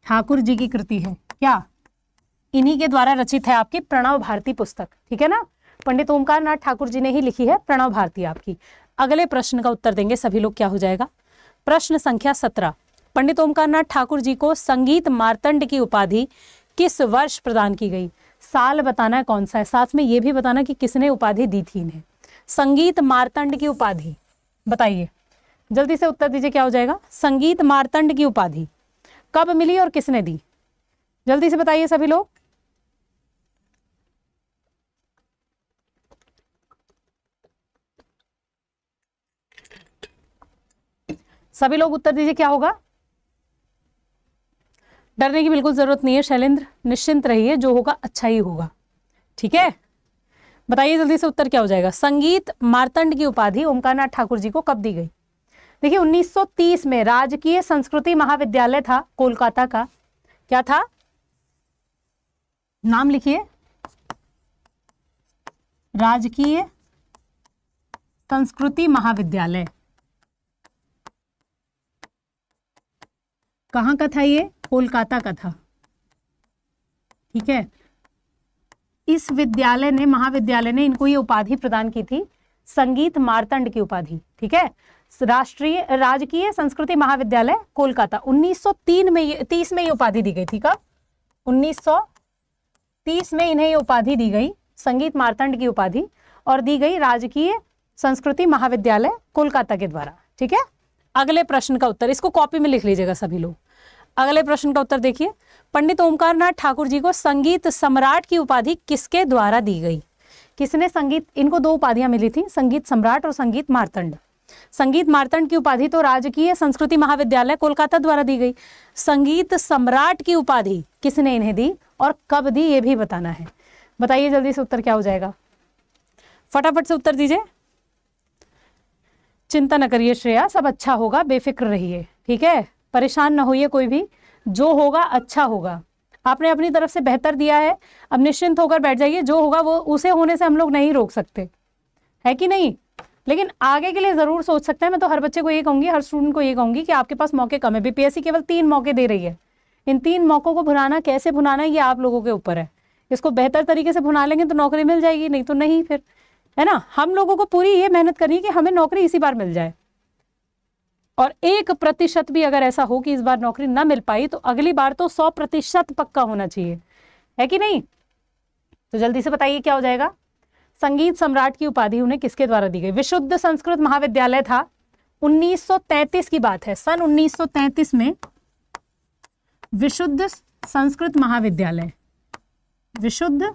ठाकुर जी की कृति है क्या इन्हीं के द्वारा रचित है आपकी प्रणव भारती पुस्तक ठीक है ना पंडित ओमकार नाथ ठाकुर जी ने ही लिखी है प्रणव भारती आपकी अगले प्रश्न का उत्तर देंगे सभी लोग क्या हो जाएगा प्रश्न संख्या सत्रह पंडित ओमकार नाथ ठाकुर जी को संगीत मारतंड की उपाधि किस वर्ष प्रदान की गई साल बताना है कौन सा है साथ में ये भी बताना कि किसने उपाधि दी थी इन्हें संगीत मारतंड की उपाधि बताइए जल्दी से उत्तर दीजिए क्या हो जाएगा संगीत मारतंड की उपाधि कब मिली और किसने दी जल्दी से बताइए सभी लोग सभी लोग उत्तर दीजिए क्या होगा डरने की बिल्कुल जरूरत नहीं है शैलेंद्र निश्चिंत रहिए जो होगा अच्छा ही होगा ठीक है बताइए जल्दी से उत्तर क्या हो जाएगा संगीत मारतंड की उपाधि ओमकारनाथ ठाकुर जी को कब दी गई देखिए 1930 में राजकीय संस्कृति महाविद्यालय था कोलकाता का क्या था नाम लिखिए राजकीय संस्कृति महाविद्यालय कहाँ का था ये कोलकाता का था ठीक है इस विद्यालय ने महाविद्यालय ने इनको ये उपाधि प्रदान की थी संगीत मारतंड की उपाधि ठीक है राष्ट्रीय राजकीय संस्कृति महाविद्यालय कोलकाता 1903 में तीस में ये उपाधि दी गई थी कब 1930 में इन्हें ये उपाधि दी गई संगीत मारतंड की उपाधि और दी गई राजकीय संस्कृति महाविद्यालय कोलकाता के द्वारा ठीक है अगले प्रश्न का उत्तर इसको कॉपी में लिख लीजिएगा सभी लोग अगले प्रश्न का उत्तर देखिए पंडित ओमकार नाथ ठाकुर जी को संगीत सम्राट की उपाधि किसके द्वारा दी गई किसने संगीत इनको दो उपाधियां मिली थी संगीत सम्राट और संगीत मारतंड संगीत मारतंड की उपाधि तो राजकीय संस्कृति महाविद्यालय कोलकाता द्वारा दी गई संगीत सम्राट की उपाधि किसने इन्हें दी और कब दी ये भी बताना है बताइए जल्दी से उत्तर क्या हो जाएगा फटाफट से उत्तर दीजिए चिंता न करिए श्रेया सब अच्छा होगा बेफिक्र रहिए ठीक है परेशान ना होइए कोई भी जो होगा अच्छा होगा आपने अपनी तरफ से बेहतर दिया है अब निश्चिंत होकर बैठ जाइए जो होगा वो उसे होने से हम लोग नहीं रोक सकते है कि नहीं लेकिन आगे के लिए ज़रूर सोच सकते हैं मैं तो हर बच्चे को ये कहूँगी हर स्टूडेंट को ये कहूँगी कि आपके पास मौके कम है बीपीएससी केवल तीन मौके दे रही है इन तीन मौक़ों को भुनाना कैसे भुनाना है ये आप लोगों के ऊपर है इसको बेहतर तरीके से भुना लेंगे तो नौकरी मिल जाएगी नहीं तो नहीं फिर है ना हम लोगों को पूरी ये मेहनत करनी है कि हमें नौकरी इसी बार मिल जाए और एक प्रतिशत भी अगर ऐसा हो कि इस बार नौकरी ना मिल पाई तो अगली बार तो सौ प्रतिशत पक्का होना चाहिए है कि नहीं तो जल्दी से बताइए क्या हो जाएगा संगीत सम्राट की उपाधि उन्हें किसके द्वारा दी गई विशुद्ध संस्कृत महाविद्यालय था 1933 की बात है सन 1933 में विशुद्ध संस्कृत महाविद्यालय विशुद्ध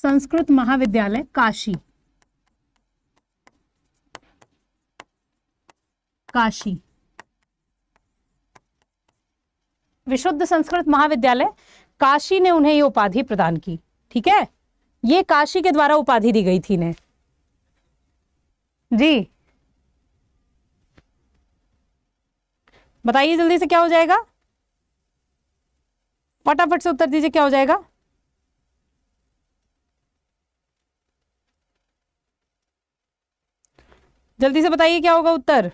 संस्कृत महाविद्यालय काशी काशी विशुद्ध संस्कृत महाविद्यालय काशी ने उन्हें ये उपाधि प्रदान की ठीक है ये काशी के द्वारा उपाधि दी गई थी इन्हें जी बताइए जल्दी से क्या हो जाएगा फटाफट से उत्तर दीजिए क्या हो जाएगा जल्दी से बताइए क्या होगा उत्तर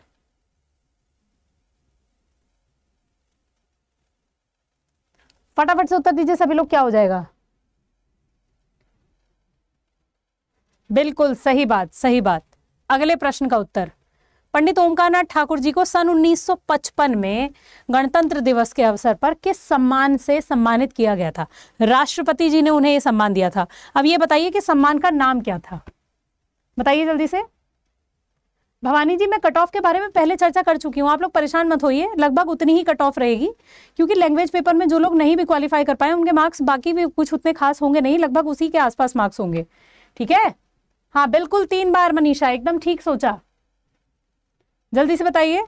फटाफट से उत्तर दीजिए सभी लोग क्या हो जाएगा बिल्कुल सही बात सही बात अगले प्रश्न का उत्तर पंडित ओमकारनाथ ठाकुर जी को सन 1955 में गणतंत्र दिवस के अवसर पर किस सम्मान से सम्मानित किया गया था राष्ट्रपति जी ने उन्हें यह सम्मान दिया था अब ये बताइए कि सम्मान का नाम क्या था बताइए जल्दी से भवानी जी मैं कट ऑफ के बारे में पहले चर्चा कर चुकी हूँ आप लोग परेशान मत होइए लगभग उतनी ही कट ऑफ रहेगी क्योंकि लैंग्वेज पेपर में जो लोग नहीं भी क्वालिफाई कर पाए उनके मार्क्स बाकी भी कुछ उतने खास होंगे नहीं लगभग उसी के आसपास मार्क्स होंगे ठीक है हाँ बिल्कुल तीन बार मनीषा एकदम ठीक सोचा जल्दी से बताइए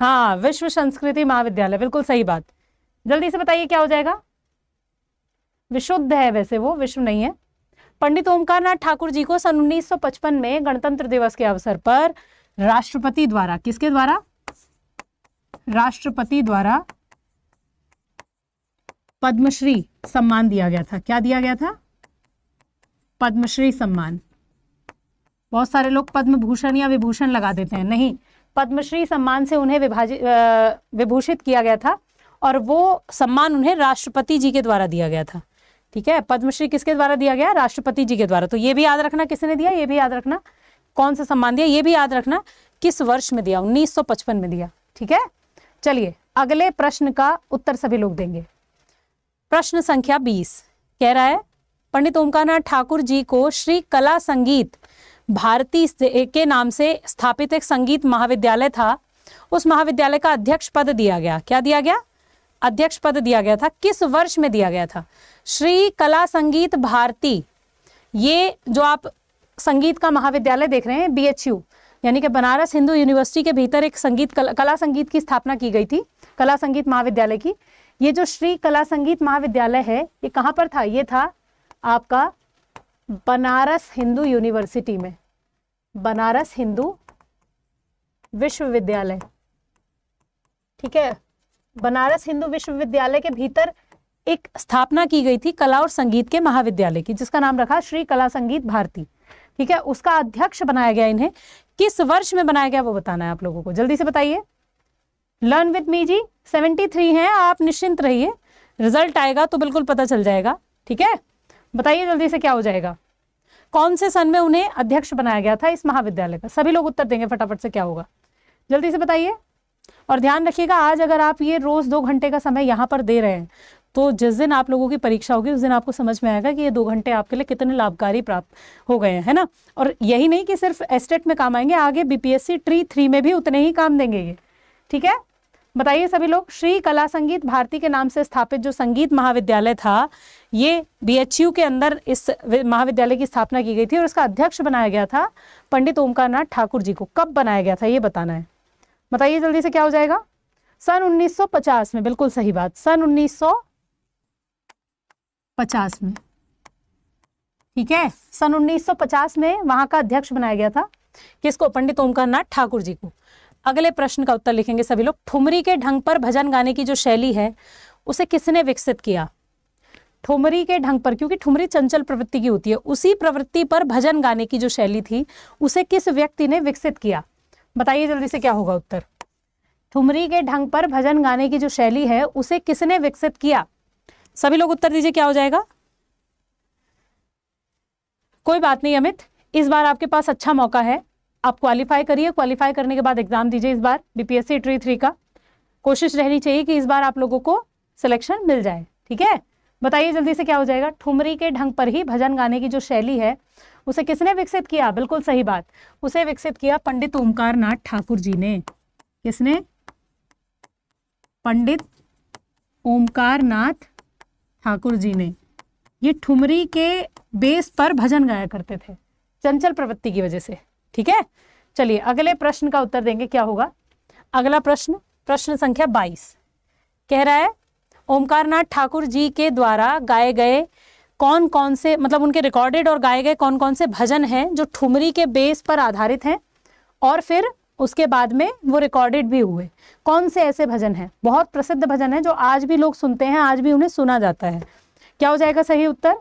हाँ विश्व संस्कृति महाविद्यालय बिल्कुल सही बात जल्दी से बताइए क्या हो जाएगा विशुद्ध है वैसे वो विश्व नहीं है पंडित नाथ ठाकुर जी को सन 1955 में गणतंत्र दिवस के अवसर पर राष्ट्रपति द्वारा किसके द्वारा राष्ट्रपति द्वारा पद्मश्री सम्मान दिया गया था क्या दिया गया था पद्मश्री सम्मान बहुत सारे लोग पद्म भूषण या विभूषण लगा देते हैं नहीं पद्मश्री सम्मान से उन्हें विभाजित विभूषित किया गया था और वो सम्मान उन्हें राष्ट्रपति जी के द्वारा दिया गया था ठीक है पद्मश्री किसके द्वारा दिया गया राष्ट्रपति जी के द्वारा तो ये भी याद रखना किसने दिया ये भी याद रखना कौन सा सम्मान दिया ये भी याद रखना किस वर्ष में दिया उन्नीस में दिया ठीक है चलिए अगले प्रश्न का उत्तर सभी लोग देंगे प्रश्न संख्या 20 कह रहा है पंडित ओमकारनाथ ठाकुर जी को श्री कला संगीत भारती के नाम से स्थापित एक संगीत महाविद्यालय था उस महाविद्यालय का अध्यक्ष पद दिया गया क्या दिया गया अध्यक्ष पद दिया गया था किस वर्ष में दिया गया था श्री कला संगीत भारती ये जो आप संगीत का महाविद्यालय देख रहे हैं बीएचयू यानी कि बनारस हिंदू यूनिवर्सिटी के भीतर एक संगीत कल, कला संगीत की स्थापना की गई थी कला संगीत महाविद्यालय की ये जो श्री कला संगीत महाविद्यालय है ये कहाँ पर था ये था आपका बनारस हिंदू यूनिवर्सिटी में बनारस हिंदू विश्वविद्यालय ठीक है बनारस हिंदू विश्वविद्यालय के भीतर एक स्थापना की गई थी कला और संगीत के महाविद्यालय की जिसका नाम रखा श्री कला संगीत भारती ठीक है उसका अध्यक्ष बनाया गया इन्हें किस वर्ष में बनाया गया वो बताना है आप लोगों को जल्दी से बताइए learn with me ji seventy three है आप निश्चिंत रहिए रिजल्ट आएगा तो बिल्कुल पता चल जाएगा ठीक है बताइए जल्दी से क्या हो जाएगा कौन से सन में उन्हें अध्यक्ष बनाया गया था इस महाविद्यालय का सभी लोग उत्तर देंगे फटाफट से क्या होगा जल्दी से बताइए और ध्यान रखिएगा आज अगर आप ये रोज दो घंटे का समय यहाँ पर दे रहे हैं तो जिस दिन आप लोगों की परीक्षा होगी उस दिन आपको समझ में आएगा कि ये दो घंटे आपके लिए कितने लाभकारी प्राप्त हो गए हैं ना और यही नहीं कि सिर्फ एस्टेट e में काम आएंगे आगे बीपीएससी ट्री थ्री में भी उतने ही काम देंगे ये ठीक है बताइए सभी लोग श्री कला संगीत भारती के नाम से स्थापित जो संगीत महाविद्यालय था ये बी के अंदर इस महाविद्यालय की स्थापना की गई थी और इसका अध्यक्ष बनाया गया था पंडित ओमकार ठाकुर जी को कब बनाया गया था ये बताना है बताइए जल्दी से क्या हो जाएगा सन 1950 में बिल्कुल सही बात सन पचास में ठीक है सन 1950 में वहां का अध्यक्ष बनाया गया था किसको पंडित ओमकार नाथ ठाकुर जी को अगले प्रश्न का उत्तर लिखेंगे सभी लोग ठुमरी के ढंग पर भजन गाने की जो शैली है उसे किसने विकसित किया ठुमरी के ढंग पर क्योंकि ठुमरी चंचल प्रवृत्ति की होती है उसी प्रवृत्ति पर भजन गाने की जो शैली थी उसे किस व्यक्ति ने विकसित किया बताइए जल्दी से क्या होगा उत्तर ठुमरी के ढंग पर भजन गाने की जो शैली है उसे किसने विकसित किया सभी लोग उत्तर दीजिए क्या हो जाएगा कोई बात नहीं अमित इस बार आपके पास अच्छा मौका है आप क्वालिफाई करिए क्वालिफाई करने के बाद एग्जाम दीजिए इस बार बीपीएससी ट्री थ्री का कोशिश रहनी चाहिए कि इस बार आप लोगों को सिलेक्शन मिल जाए ठीक है बताइए जल्दी से क्या हो जाएगा ठुमरी के ढंग पर ही भजन गाने की जो शैली है उसे किसने विकसित किया बिल्कुल सही बात उसे विकसित किया पंडित ओमकार नाथ ठाकुर जी ने किसने पंडित ओमकार नाथ ठाकुर जी ने ये ठुमरी के बेस पर भजन गाया करते थे चंचल प्रवृत्ति की वजह से ठीक है चलिए अगले प्रश्न का उत्तर देंगे क्या होगा अगला प्रश्न प्रश्न संख्या बाईस कह रहा है ओमकार नाथ ठाकुर जी के द्वारा गाए गए कौन कौन से मतलब उनके रिकॉर्डेड और गाए गए कौन कौन से भजन हैं जो ठुमरी के बेस पर आधारित हैं और फिर उसके बाद में वो रिकॉर्डेड भी हुए कौन से ऐसे भजन हैं बहुत प्रसिद्ध भजन है जो आज भी लोग सुनते हैं आज भी उन्हें सुना जाता है क्या हो जाएगा सही उत्तर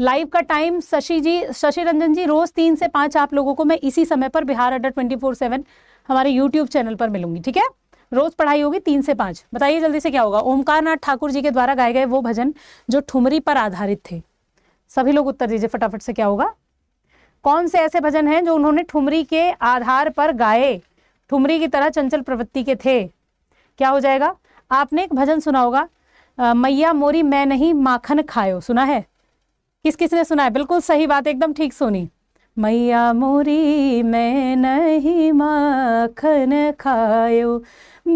लाइव का टाइम शशि जी शशि रंजन जी रोज तीन से पांच आप लोगों को मैं इसी समय पर Bihar Adda twenty four seven हमारे यूट्यूब चैनल पर मिलूंगी ठीक है रोज पढ़ाई होगी तीन से पांच बताइए जल्दी से क्या होगा ओमकार नाथ ठाकुर जी के द्वारा गाए गए वो भजन जो ठुमरी पर आधारित थे सभी लोग उत्तर दीजिए फटाफट से क्या होगा कौन से ऐसे भजन हैं जो उन्होंने ठुमरी के आधार पर गाए ठुमरी की तरह चंचल प्रवृत्ति के थे क्या हो जाएगा आपने एक भजन सुना होगा मैया मोरी मैं नहीं माखन खायो सुना है किस किसने ने सुना है बिल्कुल सही बात एकदम ठीक सुनी मैया मोरी मैं नहीं माखन खायो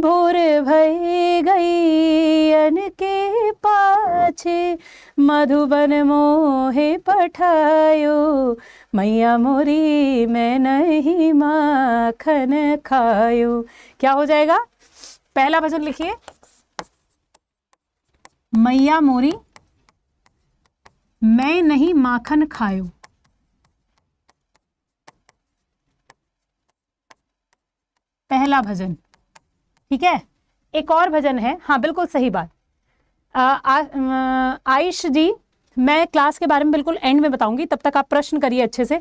भोर भई गई अन के पाछे मधुबन मोहे पठायो मैया मोरी मैं नहीं माखन खायो क्या हो जाएगा पहला भजन लिखिए मैया मोरी मैं नहीं माखन खायो पहला भजन ठीक है एक और भजन है हाँ बिल्कुल सही बात आयुष जी मैं क्लास के बारे में बिल्कुल एंड में बताऊंगी तब तक आप प्रश्न करिए अच्छे से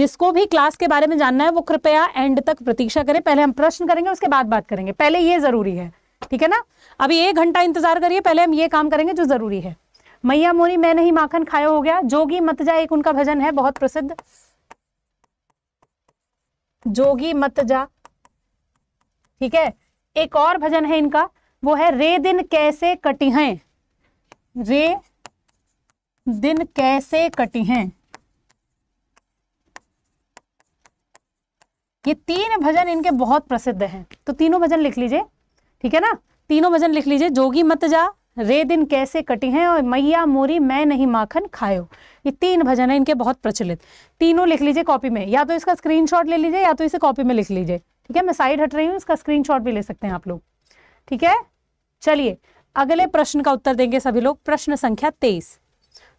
जिसको भी क्लास के बारे में जानना है वो कृपया एंड तक प्रतीक्षा करें पहले हम प्रश्न करेंगे उसके बाद बात करेंगे पहले ये जरूरी है ठीक है ना अभी एक घंटा इंतजार करिए पहले हम ये काम करेंगे जो जरूरी है मैया मोरी मैं नहीं माखन खाया हो गया जोगी मत जा एक उनका भजन है बहुत प्रसिद्ध जोगी मत जा ठीक है एक और भजन है इनका वो है रे दिन कैसे कटी हैं रे दिन कैसे कटी हैं ये तीन भजन इनके बहुत प्रसिद्ध हैं तो तीनों भजन लिख लीजिए ठीक है ना तीनों भजन लिख लीजिए जोगी मत जा रे दिन कैसे कटी हैं और मैया मोरी मैं नहीं माखन खायो ये तीन भजन है इनके बहुत प्रचलित तीनों लिख लीजिए कॉपी में या तो इसका स्क्रीनशॉट ले लीजिए या तो इसे कॉपी में लिख लीजिए ठीक है मैं साइड हट रही हूँ इसका स्क्रीन भी ले सकते हैं आप लोग ठीक है चलिए अगले प्रश्न का उत्तर देंगे सभी लोग प्रश्न संख्या तेईस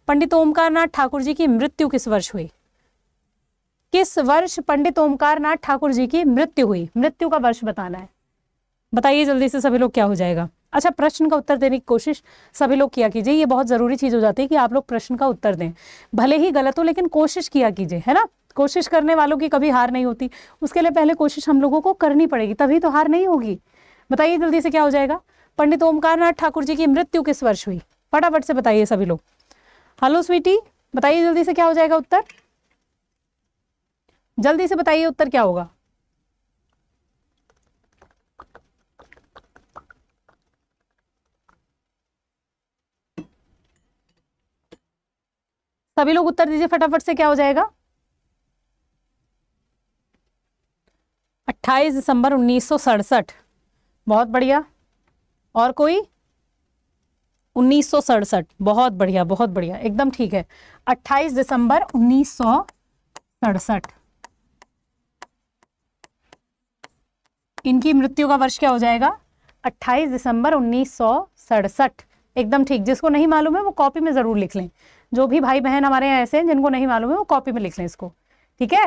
पंडित ओमकारनाथ ठाकुर जी की मृत्यु किस वर्ष हुई किस वर्ष पंडित ओमकारनाथ ठाकुर जी की मृत्यु हुई मृत्यु का वर्ष बताना है बताइए जल्दी से सभी लोग क्या हो जाएगा अच्छा प्रश्न का उत्तर देने की कोशिश सभी लोग किया कीजिए ये बहुत ज़रूरी चीज़ हो जाती है कि आप लोग प्रश्न का उत्तर दें भले ही गलत हो लेकिन कोशिश किया कीजिए है ना कोशिश करने वालों की कभी हार नहीं होती उसके लिए पहले कोशिश हम लोगों को करनी पड़ेगी तभी तो हार नहीं होगी बताइए जल्दी से क्या हो जाएगा पंडित ओमकारनाथ ठाकुर जी की मृत्यु किस वर्ष हुई फटाफट से बताइए सभी लोग हेलो स्वीटी बताइए जल्दी से क्या हो जाएगा उत्तर जल्दी से बताइए उत्तर क्या होगा सभी लोग उत्तर दीजिए फटाफट से क्या हो जाएगा 28 दिसंबर उन्नीस बहुत बढ़िया और कोई उन्नीस बहुत बढ़िया बहुत बढ़िया एकदम ठीक है 28 दिसंबर उन्नीस इनकी मृत्यु का वर्ष क्या हो जाएगा 28 दिसंबर उन्नीस एकदम ठीक जिसको नहीं मालूम है वो कॉपी में ज़रूर लिख लें जो भी भाई बहन हमारे यहाँ ऐसे हैं जिनको नहीं मालूम है वो कॉपी में लिख लें इसको ठीक है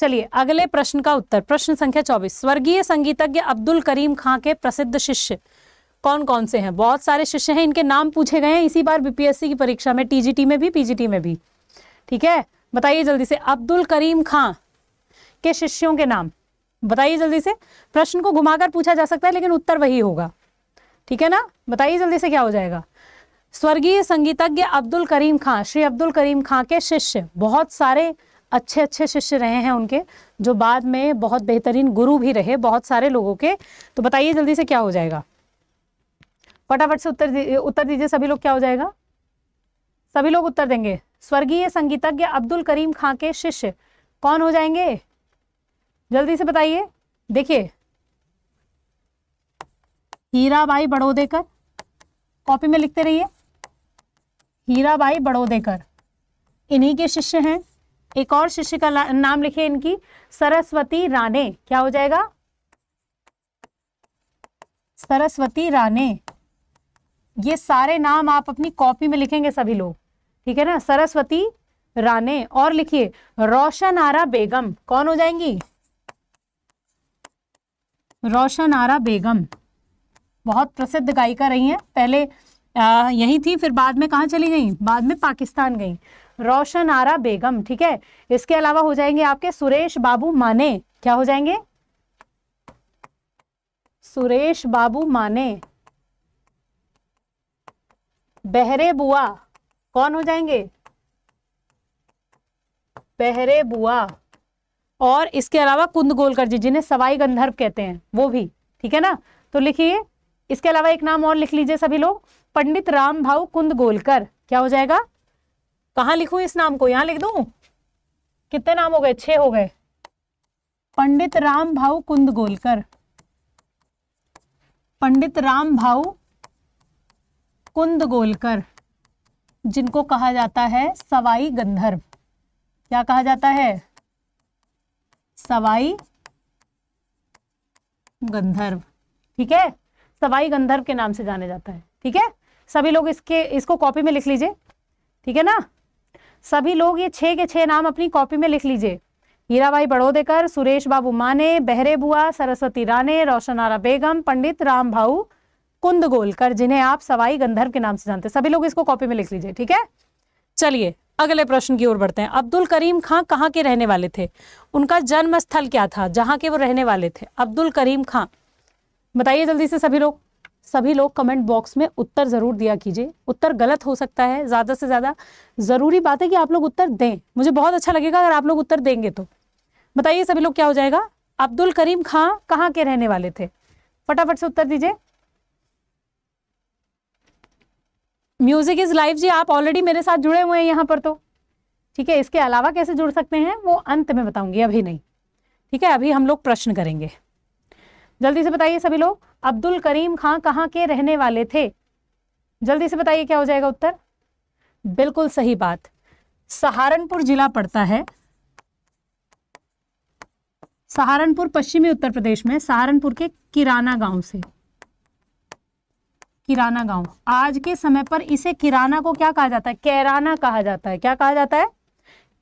चलिए अगले प्रश्न का उत्तर प्रश्न संख्या चौबीस स्वर्गीय संगीतज्ञ अब्दुल करीम खां के प्रसिद्ध शिष्य कौन कौन से हैं बहुत सारे शिष्य हैं इनके नाम पूछे गए हैं इसी बार बीपीएससी की परीक्षा में टीजीटी में भी पीजीटी में भी ठीक है बताइए जल्दी से अब्दुल करीम खां के शिष्यों के नाम बताइए जल्दी से प्रश्न को घुमाकर पूछा जा सकता है लेकिन उत्तर वही होगा ठीक है ना बताइए जल्दी से क्या हो जाएगा स्वर्गीय संगीतज्ञ अब्दुल करीम खां श्री अब्दुल करीम खां के शिष्य बहुत सारे अच्छे अच्छे शिष्य रहे हैं उनके जो बाद में बहुत बेहतरीन गुरु भी रहे बहुत सारे लोगों के तो बताइए जल्दी से क्या हो जाएगा फटाफट से उत्तर दी, उत्तर दीजिए सभी लोग क्या हो जाएगा सभी लोग उत्तर देंगे स्वर्गीय संगीतज्ञ अब्दुल करीम खां के शिष्य कौन हो जाएंगे जल्दी से बताइए देखिए हीरा भाई बड़ोदेकर कॉपी में लिखते रहिए हीराबाई बड़ोदेकर इन्हीं के शिष्य हैं एक और शिष्य का नाम लिखिए इनकी सरस्वती राणे क्या हो जाएगा सरस्वती राणे ये सारे नाम आप अपनी कॉपी में लिखेंगे सभी लोग ठीक है ना सरस्वती राणे और लिखिए रोशन आरा बेगम कौन हो जाएंगी रोशन आरा बेगम बहुत प्रसिद्ध गायिका रही हैं पहले यही थी फिर बाद में कहा चली गई बाद में पाकिस्तान गई रोशन आरा बेगम ठीक है इसके अलावा हो जाएंगे आपके सुरेश बाबू माने क्या हो जाएंगे सुरेश बाबू माने बहरे बुआ कौन हो जाएंगे बहरे बुआ और इसके अलावा कुंद गोलकर जी जिन्हें सवाई गंधर्व कहते हैं वो भी ठीक है ना तो लिखिए इसके अलावा एक नाम और लिख लीजिए सभी लोग पंडित राम भाव कुंद गोलकर क्या हो जाएगा कहा लिखूं इस नाम को यहाँ लिख दूं कितने नाम हो गए छे हो गए पंडित राम भाऊ कुंद गोलकर पंडित राम भाऊ कुंद गोलकर जिनको कहा जाता है सवाई गंधर्व क्या कहा जाता है सवाई गंधर्व ठीक है सवाई गंधर्व के नाम से जाने जाता है ठीक है सभी लोग इसके इसको कॉपी में लिख लीजिए ठीक है ना सभी लोग ये छः के छः नाम अपनी कॉपी में लिख लीजिए हीराबाई बड़ोदेकर सुरेश बाबू माने बहरे बुआ सरस्वती राणे रोशनारा बेगम पंडित राम भाऊ कुंद गोलकर जिन्हें आप सवाई गंधर्व के नाम से जानते हैं सभी लोग इसको कॉपी में लिख लीजिए ठीक है चलिए अगले प्रश्न की ओर बढ़ते हैं अब्दुल करीम खां कहाँ के रहने वाले थे उनका जन्म स्थल क्या था जहाँ के वो रहने वाले थे अब्दुल करीम खां बताइए जल्दी से सभी लोग सभी लोग कमेंट बॉक्स में उत्तर ज़रूर दिया कीजिए उत्तर गलत हो सकता है ज़्यादा से ज़्यादा ज़रूरी बात है कि आप लोग उत्तर दें मुझे बहुत अच्छा लगेगा अगर आप लोग उत्तर देंगे तो बताइए सभी लोग क्या हो जाएगा अब्दुल करीम खां कहाँ के रहने वाले थे फटाफट से उत्तर दीजिए म्यूजिक इज लाइव जी आप ऑलरेडी मेरे साथ जुड़े हुए हैं यहाँ पर तो ठीक है इसके अलावा कैसे जुड़ सकते हैं वो अंत में बताऊंगी अभी नहीं ठीक है अभी हम लोग प्रश्न करेंगे जल्दी से बताइए सभी लोग अब्दुल करीम खां कहाँ के रहने वाले थे जल्दी से बताइए क्या हो जाएगा उत्तर बिल्कुल सही बात सहारनपुर जिला पड़ता है सहारनपुर पश्चिमी उत्तर प्रदेश में सहारनपुर के किराना गांव से किराना गांव आज के समय पर इसे किराना को क्या कहा जाता है कैराना कहा जाता है क्या कहा जाता है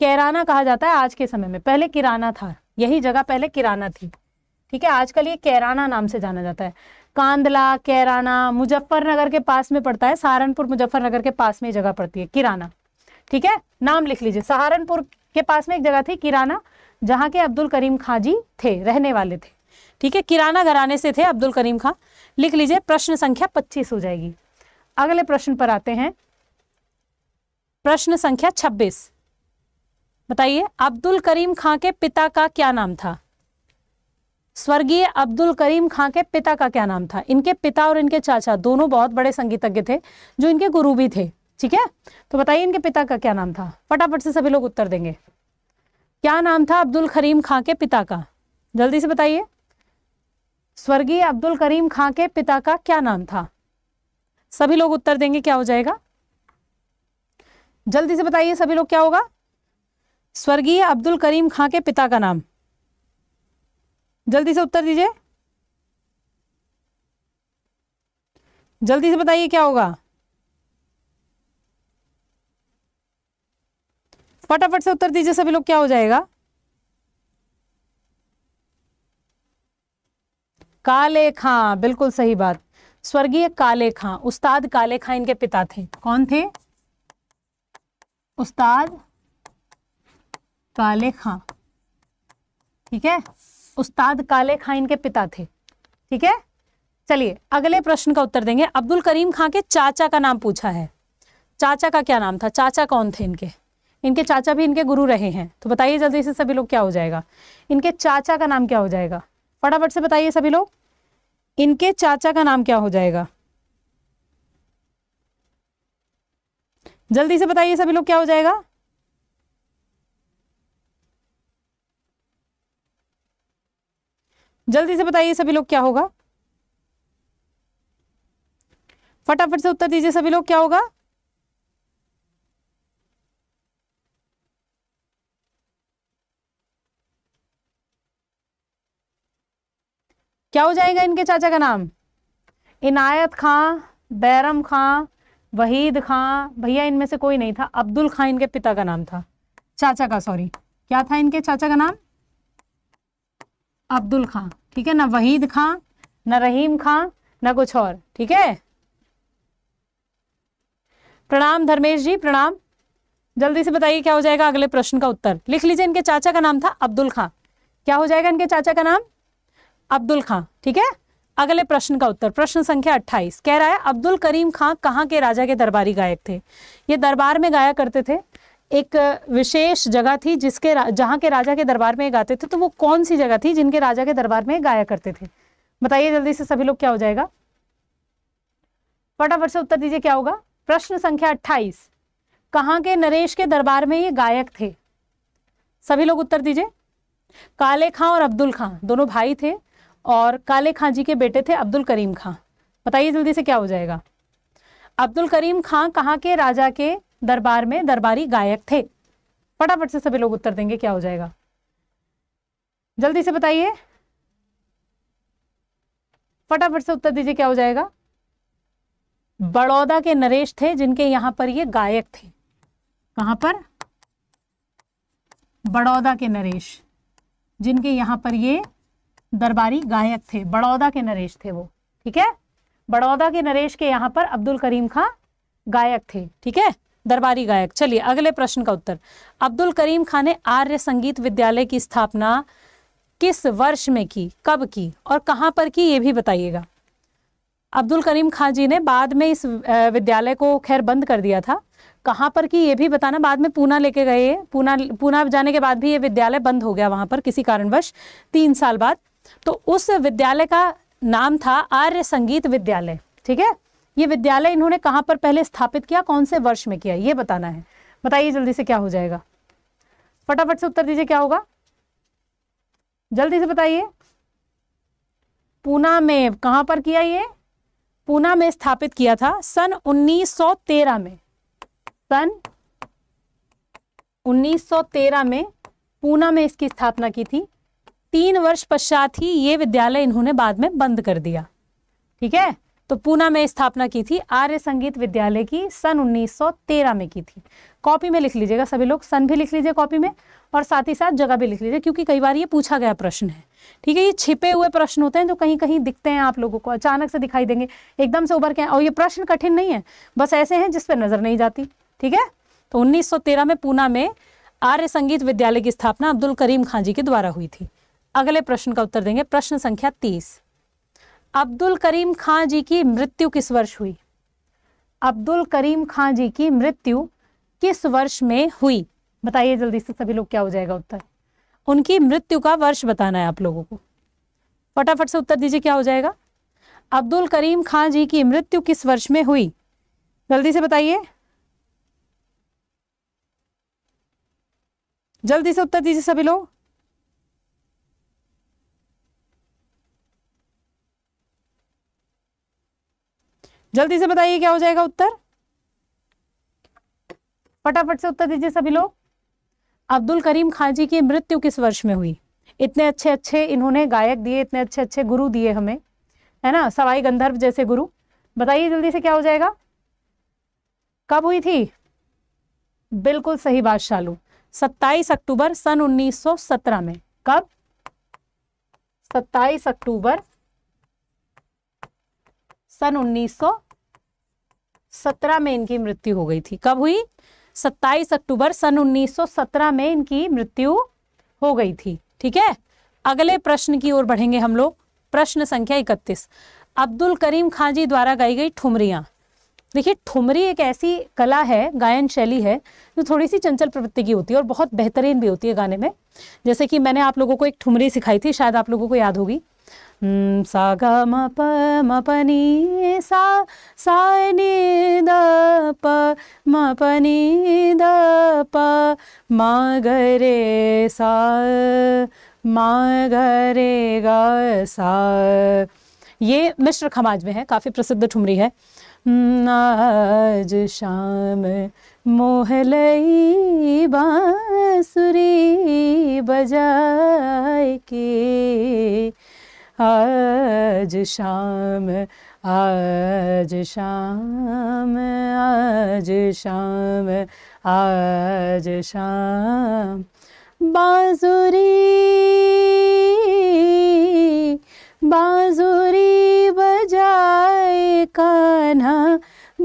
कैराना कहा जाता है आज के समय में पहले किराना था यही जगह पहले किराना थी ठीक है आजकल ये कैराना नाम से जाना जाता है कांदला कैराना मुजफ्फरनगर के पास में पड़ता है सहारनपुर मुजफ्फरनगर के पास में जगह पड़ती है किराना ठीक है नाम लिख लीजिए सहारनपुर के पास में एक जगह थी किराना जहाँ के अब्दुल करीम खां जी थे रहने वाले थे ठीक है किराना घराने से थे अब्दुल करीम खां लिख लीजिए प्रश्न संख्या पच्चीस हो जाएगी अगले प्रश्न पर आते हैं प्रश्न संख्या छब्बीस बताइए अब्दुल करीम खां के पिता का क्या नाम था स्वर्गीय अब्दुल करीम खां के पिता का क्या नाम था इनके पिता और इनके चाचा दोनों बहुत बड़े संगीतज्ञ थे जो इनके गुरु भी थे ठीक है तो बताइए इनके पिता का क्या नाम था फटाफट से सभी लोग उत्तर देंगे क्या नाम था अब्दुल करीम खां के पिता का जल्दी से बताइए स्वर्गीय अब्दुल करीम खां के पिता का क्या नाम था सभी लोग उत्तर देंगे क्या हो जाएगा जल्दी से बताइए सभी लोग क्या होगा स्वर्गीय अब्दुल करीम खां के पिता का नाम जल्दी से उत्तर दीजिए जल्दी से बताइए क्या होगा फटाफट से उत्तर दीजिए सभी लोग क्या हो जाएगा काले खां बिल्कुल सही बात स्वर्गीय काले खां उस्ताद काले खां इनके पिता थे कौन थे उस्ताद काले खां ठीक है उस्ताद काले खां इनके पिता थे ठीक है चलिए अगले प्रश्न का उत्तर देंगे अब्दुल करीम खां के चाचा का नाम पूछा है चाचा का क्या नाम था चाचा कौन थे इनके इनके चाचा भी इनके गुरु रहे हैं तो बताइए जल्दी से सभी लोग क्या हो जाएगा इनके चाचा का नाम क्या हो जाएगा फटाफट से बताइए सभी लोग इनके चाचा का नाम क्या हो जाएगा जल्दी से बताइए सभी लोग क्या हो जाएगा जल्दी से बताइए सभी लोग क्या होगा फटाफट से उत्तर दीजिए सभी लोग क्या होगा क्या हो जाएगा इनके चाचा का नाम इनायत खां बैरम खां वहीद खां भैया इनमें से कोई नहीं था अब्दुल खां इनके पिता का नाम था चाचा का सॉरी क्या था इनके चाचा का नाम अब्दुल खां ठीक है ना वहीद खां ना रहीम खां ना कुछ और ठीक है प्रणाम धर्मेश जी प्रणाम जल्दी से बताइए क्या हो जाएगा अगले प्रश्न का उत्तर लिख लीजिए इनके चाचा का नाम था अब्दुल खां क्या हो जाएगा इनके चाचा का नाम अब्दुल खां ठीक है अगले प्रश्न का उत्तर प्रश्न संख्या 28 कह रहा है अब्दुल करीम खां कहाँ के राजा के दरबारी गायक थे ये दरबार में गाया करते थे एक विशेष जगह थी जिसके जहाँ के राजा के दरबार में गाते थे तो वो कौन सी जगह थी जिनके राजा के दरबार में गाया करते थे बताइए जल्दी से सभी लोग क्या हो जाएगा फटाफट से उत्तर दीजिए क्या होगा प्रश्न संख्या अट्ठाईस कहाँ के नरेश के दरबार में ये गायक थे सभी लोग उत्तर दीजिए काले खां और अब्दुल खां दोनों भाई थे और काले खां जी के बेटे थे अब्दुल करीम खां बताइए जल्दी से क्या हो जाएगा अब्दुल करीम खां कहाँ के राजा के दरबार में दरबारी गायक थे फटाफट से सभी लोग उत्तर देंगे क्या हो जाएगा जल्दी से बताइए फटाफट से उत्तर दीजिए क्या हो जाएगा बड़ौदा के नरेश थे जिनके यहां पर ये गायक थे कहां पर बड़ौदा के नरेश जिनके यहां पर ये दरबारी गायक थे बड़ौदा के नरेश थे वो ठीक है बड़ौदा के नरेश के यहां पर अब्दुल करीम खां गायक थे ठीक है दरबारी गायक चलिए अगले प्रश्न का उत्तर अब्दुल करीम खान ने आर्य संगीत विद्यालय की स्थापना किस वर्ष में की कब की और कहाँ पर की ये भी बताइएगा अब्दुल करीम खान जी ने बाद में इस विद्यालय को खैर बंद कर दिया था कहाँ पर की ये भी बताना बाद में पूना लेके गए पूना पूना जाने के बाद भी ये विद्यालय बंद हो गया वहां पर किसी कारणवश तीन साल बाद तो उस विद्यालय का नाम था आर्य संगीत विद्यालय ठीक है ये विद्यालय इन्होंने कहाँ पर पहले स्थापित किया कौन से वर्ष में किया ये बताना है बताइए जल्दी से क्या हो जाएगा फटाफट से उत्तर दीजिए क्या होगा जल्दी से बताइए पूना में कहाँ पर किया ये पूना में स्थापित किया था सन 1913 में सन 1913 में पूना में इसकी स्थापना की थी तीन वर्ष पश्चात ही ये विद्यालय इन्होंने बाद में बंद कर दिया ठीक है तो पूना में स्थापना की थी आर्य संगीत विद्यालय की सन 1913 में की थी कॉपी में लिख लीजिएगा सभी लोग सन भी लिख लीजिए कॉपी में और साथ ही साथ जगह भी लिख लीजिए क्योंकि कई बार ये पूछा गया प्रश्न है ठीक है ये छिपे हुए प्रश्न होते हैं जो कहीं कहीं दिखते हैं आप लोगों को अचानक से दिखाई देंगे एकदम से उभर के और ये प्रश्न कठिन नहीं है बस ऐसे हैं जिस पर नजर नहीं जाती ठीक है तो उन्नीस में पूना में आर्य संगीत विद्यालय की स्थापना अब्दुल करीम खान जी के द्वारा हुई थी अगले प्रश्न का उत्तर देंगे प्रश्न संख्या तीस अब्दुल करीम खां जी की मृत्यु किस वर्ष हुई अब्दुल करीम खां जी की मृत्यु किस वर्ष में हुई बताइए जल्दी से सभी लोग क्या हो जाएगा उत्तर उनकी मृत्यु का वर्ष बताना है आप लोगों को फटाफट से उत्तर दीजिए क्या हो जाएगा अब्दुल करीम खां जी की मृत्यु किस वर्ष में हुई जल्दी से बताइए जल्दी से उत्तर दीजिए सभी लोग जल्दी से बताइए क्या हो जाएगा उत्तर फटाफट से उत्तर दीजिए सभी लोग अब्दुल करीम खान जी की मृत्यु किस वर्ष में हुई इतने अच्छे अच्छे इन्होंने गायक दिए इतने अच्छे अच्छे गुरु दिए हमें है ना सवाई गंधर्व जैसे गुरु बताइए जल्दी से क्या हो जाएगा कब हुई थी बिल्कुल सही बात शालू 27 अक्टूबर सन 1917 में कब 27 अक्टूबर सन सौ सत्रह में इनकी मृत्यु हो गई थी कब हुई सत्ताईस अक्टूबर सन 1917 में इनकी मृत्यु हो गई थी ठीक है अगले प्रश्न की ओर बढ़ेंगे हम लोग प्रश्न संख्या इकतीस अब्दुल करीम खान जी द्वारा गाई गई ठुमरियाँ देखिए ठुमरी एक ऐसी कला है गायन शैली है जो थोड़ी सी चंचल प्रवृत्ति की होती है और बहुत बेहतरीन भी होती है गाने में जैसे कि मैंने आप लोगों को एक ठुमरी सिखाई थी शायद आप लोगों को याद होगी हम्म, सा ग म प म प नी सा सा नी द प म प नी द प म ग रे सा म ग रे ग सा ये मिश्र खमाज में है काफ़ी प्रसिद्ध ठुमरी है हम्म, आज शाम मोहलई बांसुरी बजाए के आज शाम आज शाम आज शाम आज शाम बाजुरी बाजुरी बजाए काना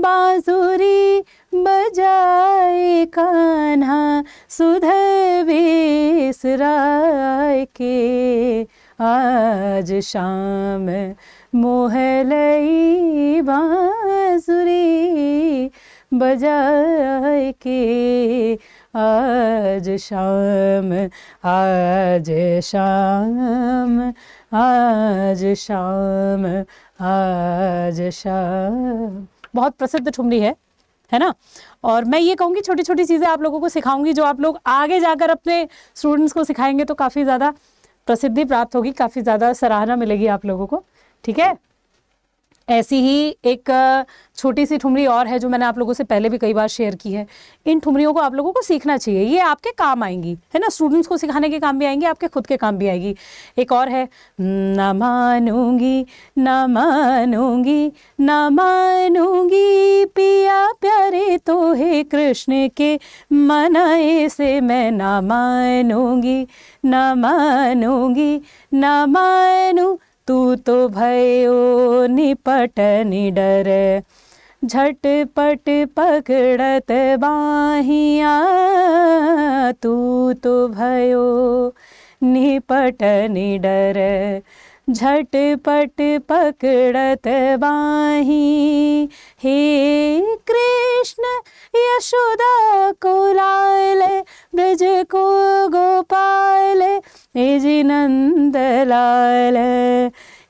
बाजुरी बजाए काना सुधर बेसराय के आज शाम मोहलई बांसुरी बजाए के आज शाम आज शाम आज शाम आज शाम बहुत प्रसिद्ध ठुमरी है है ना और मैं ये कहूँगी छोटी छोटी चीज़ें आप लोगों को सिखाऊंगी जो आप लोग आगे जाकर अपने स्टूडेंट्स को सिखाएंगे तो काफ़ी ज़्यादा प्रसिद्धि प्राप्त होगी काफ़ी ज़्यादा सराहना मिलेगी आप लोगों को ठीक है ऐसी ही एक छोटी सी ठुमरी और है जो मैंने आप लोगों से पहले भी कई बार शेयर की है इन ठुमरियों को आप लोगों को सीखना चाहिए ये आपके काम आएंगी है ना स्टूडेंट्स को सिखाने के काम भी आएंगी आपके खुद के काम भी आएगी एक और है न मानूंगी न मानूंगी न मानूंगी पिया प्यारे तो है कृष्ण के मनाए से मैं ना मानूंगी न मानूंगी न मानू तू तो भयो निपट निडर झटपट पकड़त बाहिया तू तो भयो निपट निडर झटपट पकड़त बाही हे कृष्ण यशोदा को लाल ब्रज को गोपाल निज नंद लाल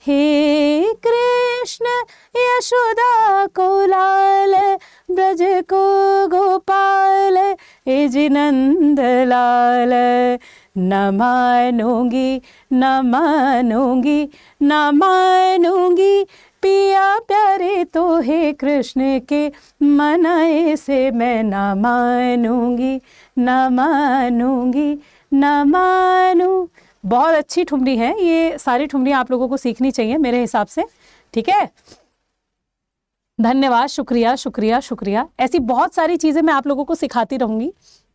हे कृष्ण यशोदा को लाल ब्रज को गोपाल निज नंद लाल न मानूंगी न मानूंगी न मानूंगी पिया प्यारे तो हे कृष्ण के मनाए से मैं न मानूंगी न मानूंगी न मानू बहुत अच्छी ठुमरी है ये सारी ठुमरियाँ आप लोगों को सीखनी चाहिए मेरे हिसाब से ठीक है धन्यवाद शुक्रिया शुक्रिया शुक्रिया ऐसी बहुत सारी चीज़ें मैं आप लोगों को सिखाती रहूँगी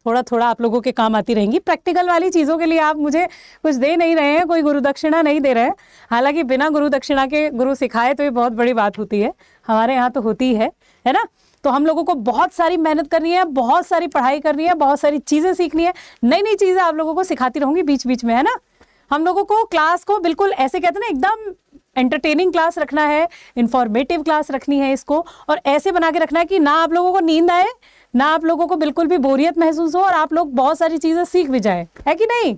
थोड़ा थोड़ा आप लोगों के काम आती रहेंगी प्रैक्टिकल वाली चीज़ों के लिए आप मुझे कुछ दे नहीं रहे हैं कोई गुरु दक्षिणा नहीं दे रहे हैं हालांकि बिना गुरु दक्षिणा के गुरु सिखाए तो ये बहुत बड़ी बात होती है हमारे यहाँ तो होती है है ना तो हम लोगों को बहुत सारी मेहनत करनी है बहुत सारी पढ़ाई करनी है बहुत सारी चीज़ें सीखनी है नई नई चीज़ें आप लोगों को सिखाती रहूँगी बीच बीच में है ना हम लोगों को क्लास को बिल्कुल ऐसे कहते हैं ना एकदम एंटरटेनिंग क्लास रखना है इंफॉर्मेटिव क्लास रखनी है इसको और ऐसे बना के रखना है कि ना आप लोगों को नींद आए ना आप लोगों को बिल्कुल भी बोरियत महसूस हो और आप लोग बहुत सारी चीज़ें सीख भी जाए है कि नहीं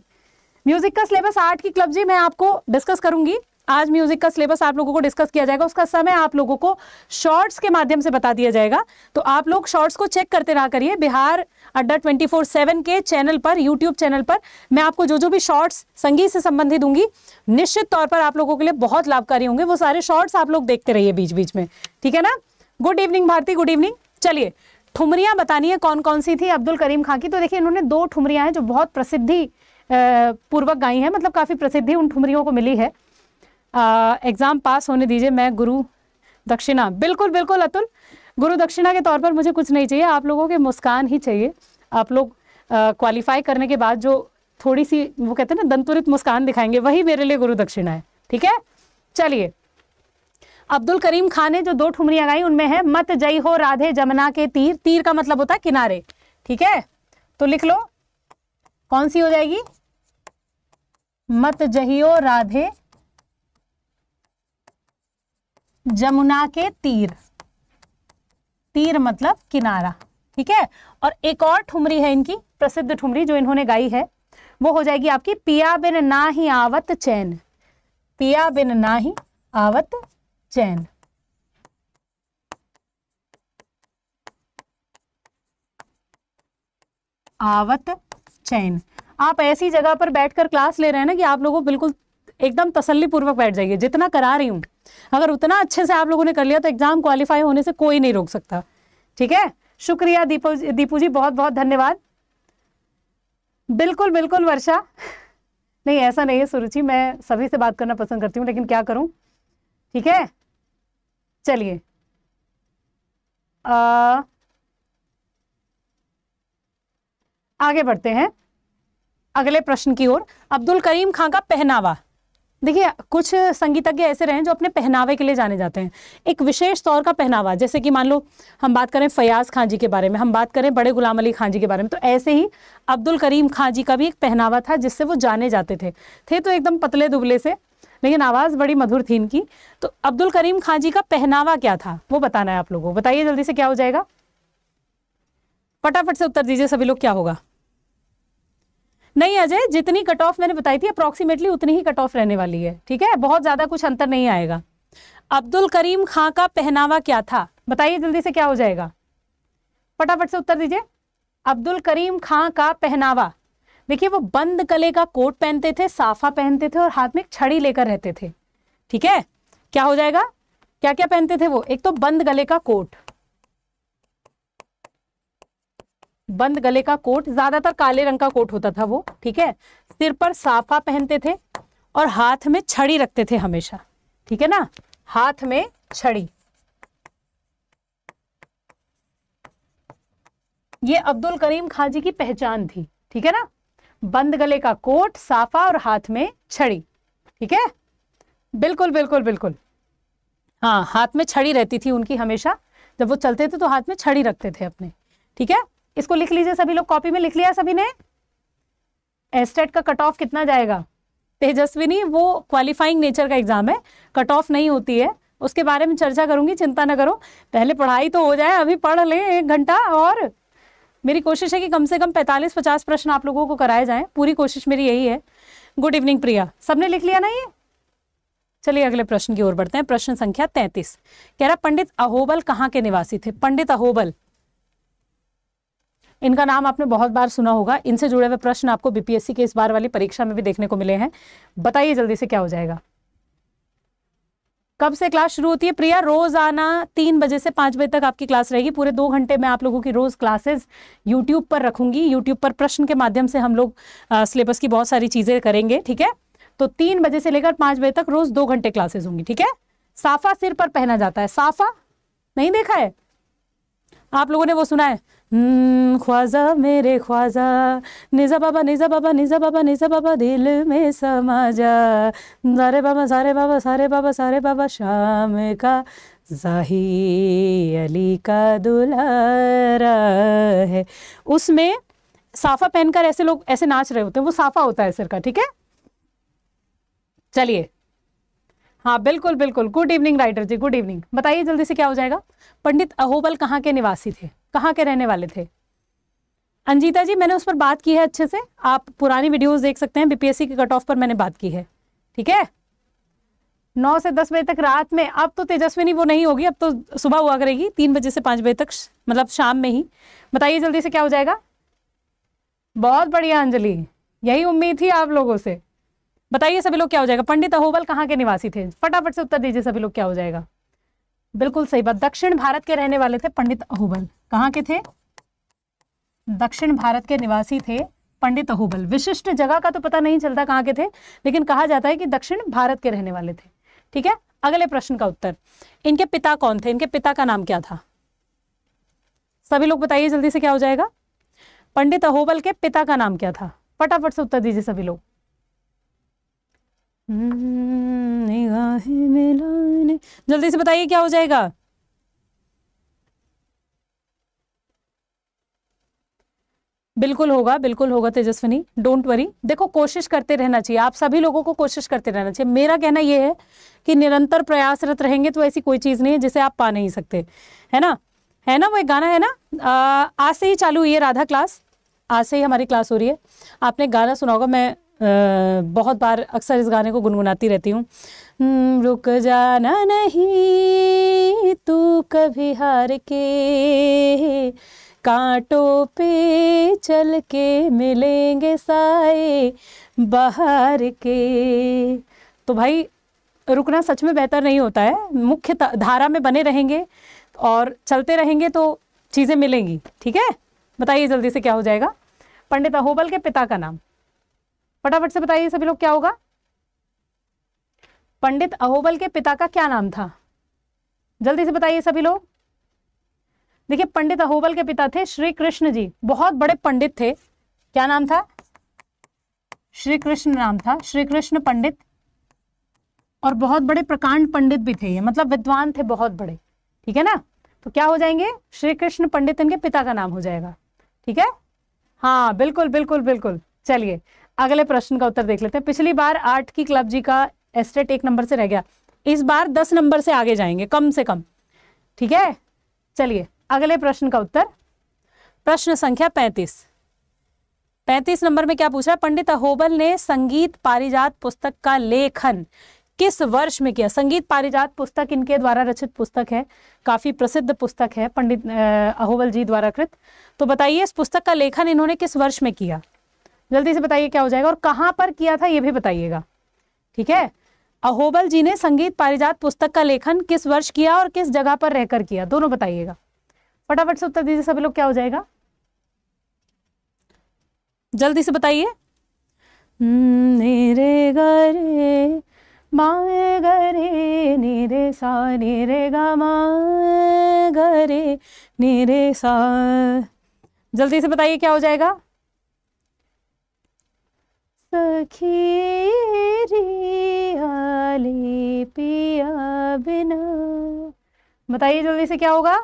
म्यूज़िक का सिलेबस आर्ट की क्लब जी मैं आपको डिस्कस करूंगी आज म्यूजिक का सिलेबस आप लोगों को डिस्कस किया जाएगा उसका समय आप लोगों को शॉर्ट्स के माध्यम से बता दिया जाएगा तो आप लोग शॉर्ट्स को चेक करते रहा करिए Bihar Adda twenty four seven के चैनल पर यूट्यूब चैनल पर मैं आपको जो जो भी शॉर्ट्स संगीत से संबंधित दूंगी निश्चित तौर पर आप लोगों के लिए बहुत लाभकारी होंगे वो सारे शॉर्ट्स आप लोग देखते रहिए बीच बीच में ठीक है ना good evening Bharti good evening चलिए ठुमरियाँ बतानी है कौन कौन सी थी अब्दुल करीम खां की तो देखिए इन्होंने दो ठुमरियाँ हैं जो बहुत प्रसिद्धि पूर्वक गाई हैं मतलब काफ़ी प्रसिद्धि उन ठुमरियों को मिली है एग्ज़ाम पास होने दीजिए मैं गुरु दक्षिणा बिल्कुल बिल्कुल अतुल गुरु दक्षिणा के तौर पर मुझे कुछ नहीं चाहिए आप लोगों के मुस्कान ही चाहिए आप लोग क्वालिफाई करने के बाद जो थोड़ी सी वो कहते हैं ना दंतुरित मुस्कान दिखाएंगे वही मेरे लिए गुरु दक्षिणा है ठीक है चलिए अब्दुल करीम खान ने जो दो ठुमरियां गाई उनमें है मत जई हो राधे जमुना के तीर तीर का मतलब होता है किनारे ठीक है तो लिख लो कौन सी हो जाएगी मत जहियो राधे जमुना के तीर तीर मतलब किनारा ठीक है और एक और ठुमरी है इनकी प्रसिद्ध ठुमरी जो इन्होंने गाई है वो हो जाएगी आपकी पिया बिन ना ही आवत चैन पिया बिन ना ही आवत चैन आवत चैन आप ऐसी जगह पर बैठकर क्लास ले रहे हैं ना कि आप लोगों बिल्कुल एकदम तसल्ली पूर्वक बैठ जाइए जितना करा रही हूं अगर उतना अच्छे से आप लोगों ने कर लिया तो एग्जाम क्वालिफाई होने से कोई नहीं रोक सकता ठीक है शुक्रिया दीपू दीपू जी बहुत बहुत धन्यवाद बिल्कुल बिल्कुल वर्षा नहीं ऐसा नहीं है सुरुचि मैं सभी से बात करना पसंद करती हूँ लेकिन क्या करूं ठीक है चलिए आगे बढ़ते हैं अगले प्रश्न की ओर अब्दुल करीम खां का पहनावा देखिए कुछ संगीतज्ञ ऐसे रहे हैं जो अपने पहनावे के लिए जाने जाते हैं एक विशेष तौर का पहनावा जैसे कि मान लो हम बात करें फयाज खां जी के बारे में हम बात करें बड़े गुलाम अली खां जी के बारे में तो ऐसे ही अब्दुल करीम खां जी का भी एक पहनावा था जिससे वो जाने जाते थे थे तो एकदम पतले दुबले से लेकिन आवाज़ बड़ी मधुर थी इनकी तो अब्दुल करीम खां जी का पहनावा क्या था वो बताना है आप लोगों को बताइए जल्दी से क्या हो जाएगा फटाफट से उत्तर दीजिए सभी लोग क्या होगा नहीं अजय जितनी कट ऑफ मैंने बताई थी अप्रॉक्सीमेटली उतनी ही कट ऑफ रहने वाली है ठीक है बहुत ज़्यादा कुछ अंतर नहीं आएगा अब्दुल करीम खां का पहनावा क्या था बताइए जल्दी से क्या हो जाएगा फटाफट से उत्तर दीजिए अब्दुल करीम खां का पहनावा देखिए वो बंद गले का कोट पहनते थे साफा पहनते थे और हाथ में एक छड़ी लेकर रहते थे ठीक है क्या हो जाएगा क्या क्या पहनते थे वो एक तो बंद गले का कोट बंद गले का कोट ज्यादातर काले रंग का कोट होता था वो ठीक है सिर पर साफा पहनते थे और हाथ में छड़ी रखते थे हमेशा ठीक है ना हाथ में छड़ी ये अब्दुल करीम खाजी की पहचान थी ठीक है ना बंद गले का कोट साफा और हाथ में छड़ी ठीक है बिल्कुल बिल्कुल बिल्कुल हाँ हाथ में छड़ी रहती थी उनकी हमेशा जब वो चलते थे तो हाथ में छड़ी रखते थे अपने ठीक है इसको लिख लीजिए सभी लोग कॉपी में लिख लिया सभी ने एस्टेट e का कट ऑफ कितना जाएगा तेजस्विनी वो क्वालिफाइंग नेचर का एग्जाम है कट ऑफ नहीं होती है उसके बारे में चर्चा करूंगी चिंता ना करो पहले पढ़ाई तो हो जाए अभी पढ़ लें एक घंटा और मेरी कोशिश है कि कम से कम 45-50 प्रश्न आप लोगों को कराए जाएं पूरी कोशिश मेरी यही है गुड इवनिंग प्रिया सबने लिख लिया ना ये चलिए अगले प्रश्न की ओर बढ़ते हैं प्रश्न संख्या तैतीस कह रहा पंडित अहोबल कहाँ के निवासी थे पंडित अहोबल इनका नाम आपने बहुत बार सुना होगा इनसे जुड़े हुए प्रश्न आपको बीपीएससी के इस बार वाली परीक्षा में भी देखने को मिले हैं बताइए जल्दी से क्या हो जाएगा कब से क्लास शुरू होती है प्रिया रोज आना तीन बजे से पांच बजे तक आपकी क्लास रहेगी पूरे दो घंटे में आप लोगों की रोज क्लासेस यूट्यूब पर रखूंगी यूट्यूब पर प्रश्न के माध्यम से हम लोग सिलेबस की बहुत सारी चीजें करेंगे ठीक है तो तीन बजे से लेकर पांच बजे तक रोज दो घंटे क्लासेस होंगी ठीक है साफा सिर पर पहना जाता है साफा नहीं देखा है आप लोगों ने वो सुना है हम्म, ख्वाजा मेरे ख्वाजा निज़ा बाबा निज़ा बाबा निज़ा बाबा निज़ा बाबा दिल में समा जा सारे बाबा सारे बाबा सारे बाबा सारे बाबा शाम का जाही अली का दुलारा है उसमें साफा पहनकर ऐसे लोग ऐसे नाच रहे होते हैं वो साफा होता है सिर का ठीक है चलिए हाँ बिल्कुल बिल्कुल good evening writer ji good evening बताइए जल्दी से क्या हो जाएगा पंडित अहोबल कहाँ के निवासी थे कहाँ के रहने वाले थे अंजिता जी मैंने उस पर बात की है अच्छे से आप पुरानी वीडियोस देख सकते हैं बीपीएससी के कट ऑफ पर मैंने बात की है ठीक है नौ से दस बजे तक रात में अब तो तेजस्वी नहीं वो नहीं होगी अब तो सुबह हुआ करेगी तीन बजे से पाँच बजे तक मतलब शाम में ही बताइए जल्दी से क्या हो जाएगा बहुत बढ़िया अंजलि यही उम्मीद थी आप लोगों से बताइए सभी लोग क्या हो जाएगा पंडित अहोबल कहाँ के निवासी थे फटाफट से उत्तर दीजिए सभी लोग क्या हो जाएगा बिल्कुल सही बात दक्षिण भारत के रहने वाले थे पंडित अहोबल कहाँ के थे दक्षिण भारत के निवासी थे पंडित अहूबल विशिष्ट जगह का तो पता नहीं चलता कहाँ के थे लेकिन कहा जाता है कि दक्षिण भारत के रहने वाले थे ठीक है अगले प्रश्न का उत्तर इनके पिता कौन थे इनके पिता का नाम क्या था सभी लोग बताइए जल्दी से क्या हो जाएगा पंडित अहोबल के पिता का नाम क्या था फटाफट से उत्तर दीजिए सभी लोग हम्म, जल्दी से बताइए क्या हो जाएगा बिल्कुल होगा बिल्कुल होगा तेजस्विनी डोंट वरी देखो कोशिश करते रहना चाहिए आप सभी लोगों को कोशिश करते रहना चाहिए मेरा कहना यह है कि निरंतर प्रयासरत रहेंगे तो ऐसी कोई चीज़ नहीं है जिसे आप पा नहीं सकते है ना है ना वो एक गाना है ना आज से ही चालू हुई है राधा क्लास आज से ही हमारी क्लास हो रही है आपने गाना सुना होगा मैं आ, बहुत बार अक्सर इस गाने को गुनगुनाती रहती हूँ हम्म, रुक जाना नहीं तू कभी हार के कांटों पे चल के मिलेंगे साए बाहर के तो भाई रुकना सच में बेहतर नहीं होता है मुख्य धारा में बने रहेंगे और चलते रहेंगे तो चीज़ें मिलेंगी ठीक है बताइए जल्दी से क्या हो जाएगा पंडित अहोबल के पिता का नाम फटाफट से बताइए सभी लोग क्या होगा पंडित अहोबल के पिता का क्या नाम था जल्दी से बताइए सभी लोग देखिए पंडित अहोबल के पिता थे श्री कृष्ण जी बहुत बड़े पंडित थे क्या नाम था श्री कृष्ण नाम था श्री कृष्ण पंडित और बहुत बड़े प्रकांड पंडित भी थे ये मतलब विद्वान थे बहुत बड़े ठीक है ना तो क्या हो जाएंगे श्री कृष्ण पंडित इनके पिता का नाम हो जाएगा ठीक है हाँ बिल्कुल बिल्कुल बिल्कुल चलिए अगले प्रश्न का उत्तर देख लेते हैं पिछली बार आठ की क्लब जी का एस्टेट एक नंबर से रह गया इस बार दस नंबर से आगे जाएंगे कम से कम ठीक है चलिए अगले प्रश्न का उत्तर प्रश्न संख्या पैंतीस पैंतीस नंबर में क्या पूछ रहा है पंडित अहोबल ने संगीत पारिजात पुस्तक का लेखन किस वर्ष में किया संगीत पारिजात पुस्तक इनके द्वारा रचित पुस्तक है काफी प्रसिद्ध पुस्तक है पंडित अहोबल जी द्वारा कृत तो बताइए इस पुस्तक का लेखन इन्होंने किस वर्ष में किया जल्दी से बताइए क्या हो जाएगा और कहाँ पर किया था ये भी बताइएगा ठीक है अहोबल जी ने संगीत पारिजात पुस्तक का लेखन किस वर्ष किया और किस जगह पर रहकर किया दोनों बताइएगा फटाफट से उत्तर दीजिए सभी लोग क्या हो जाएगा जल्दी से बताइए हम्म, नीरे गे माए गे नीरे सा नीरे गे नीरे सा जल्दी से बताइए क्या हो जाएगा सखी पिया बिना बताइए जल्दी से क्या होगा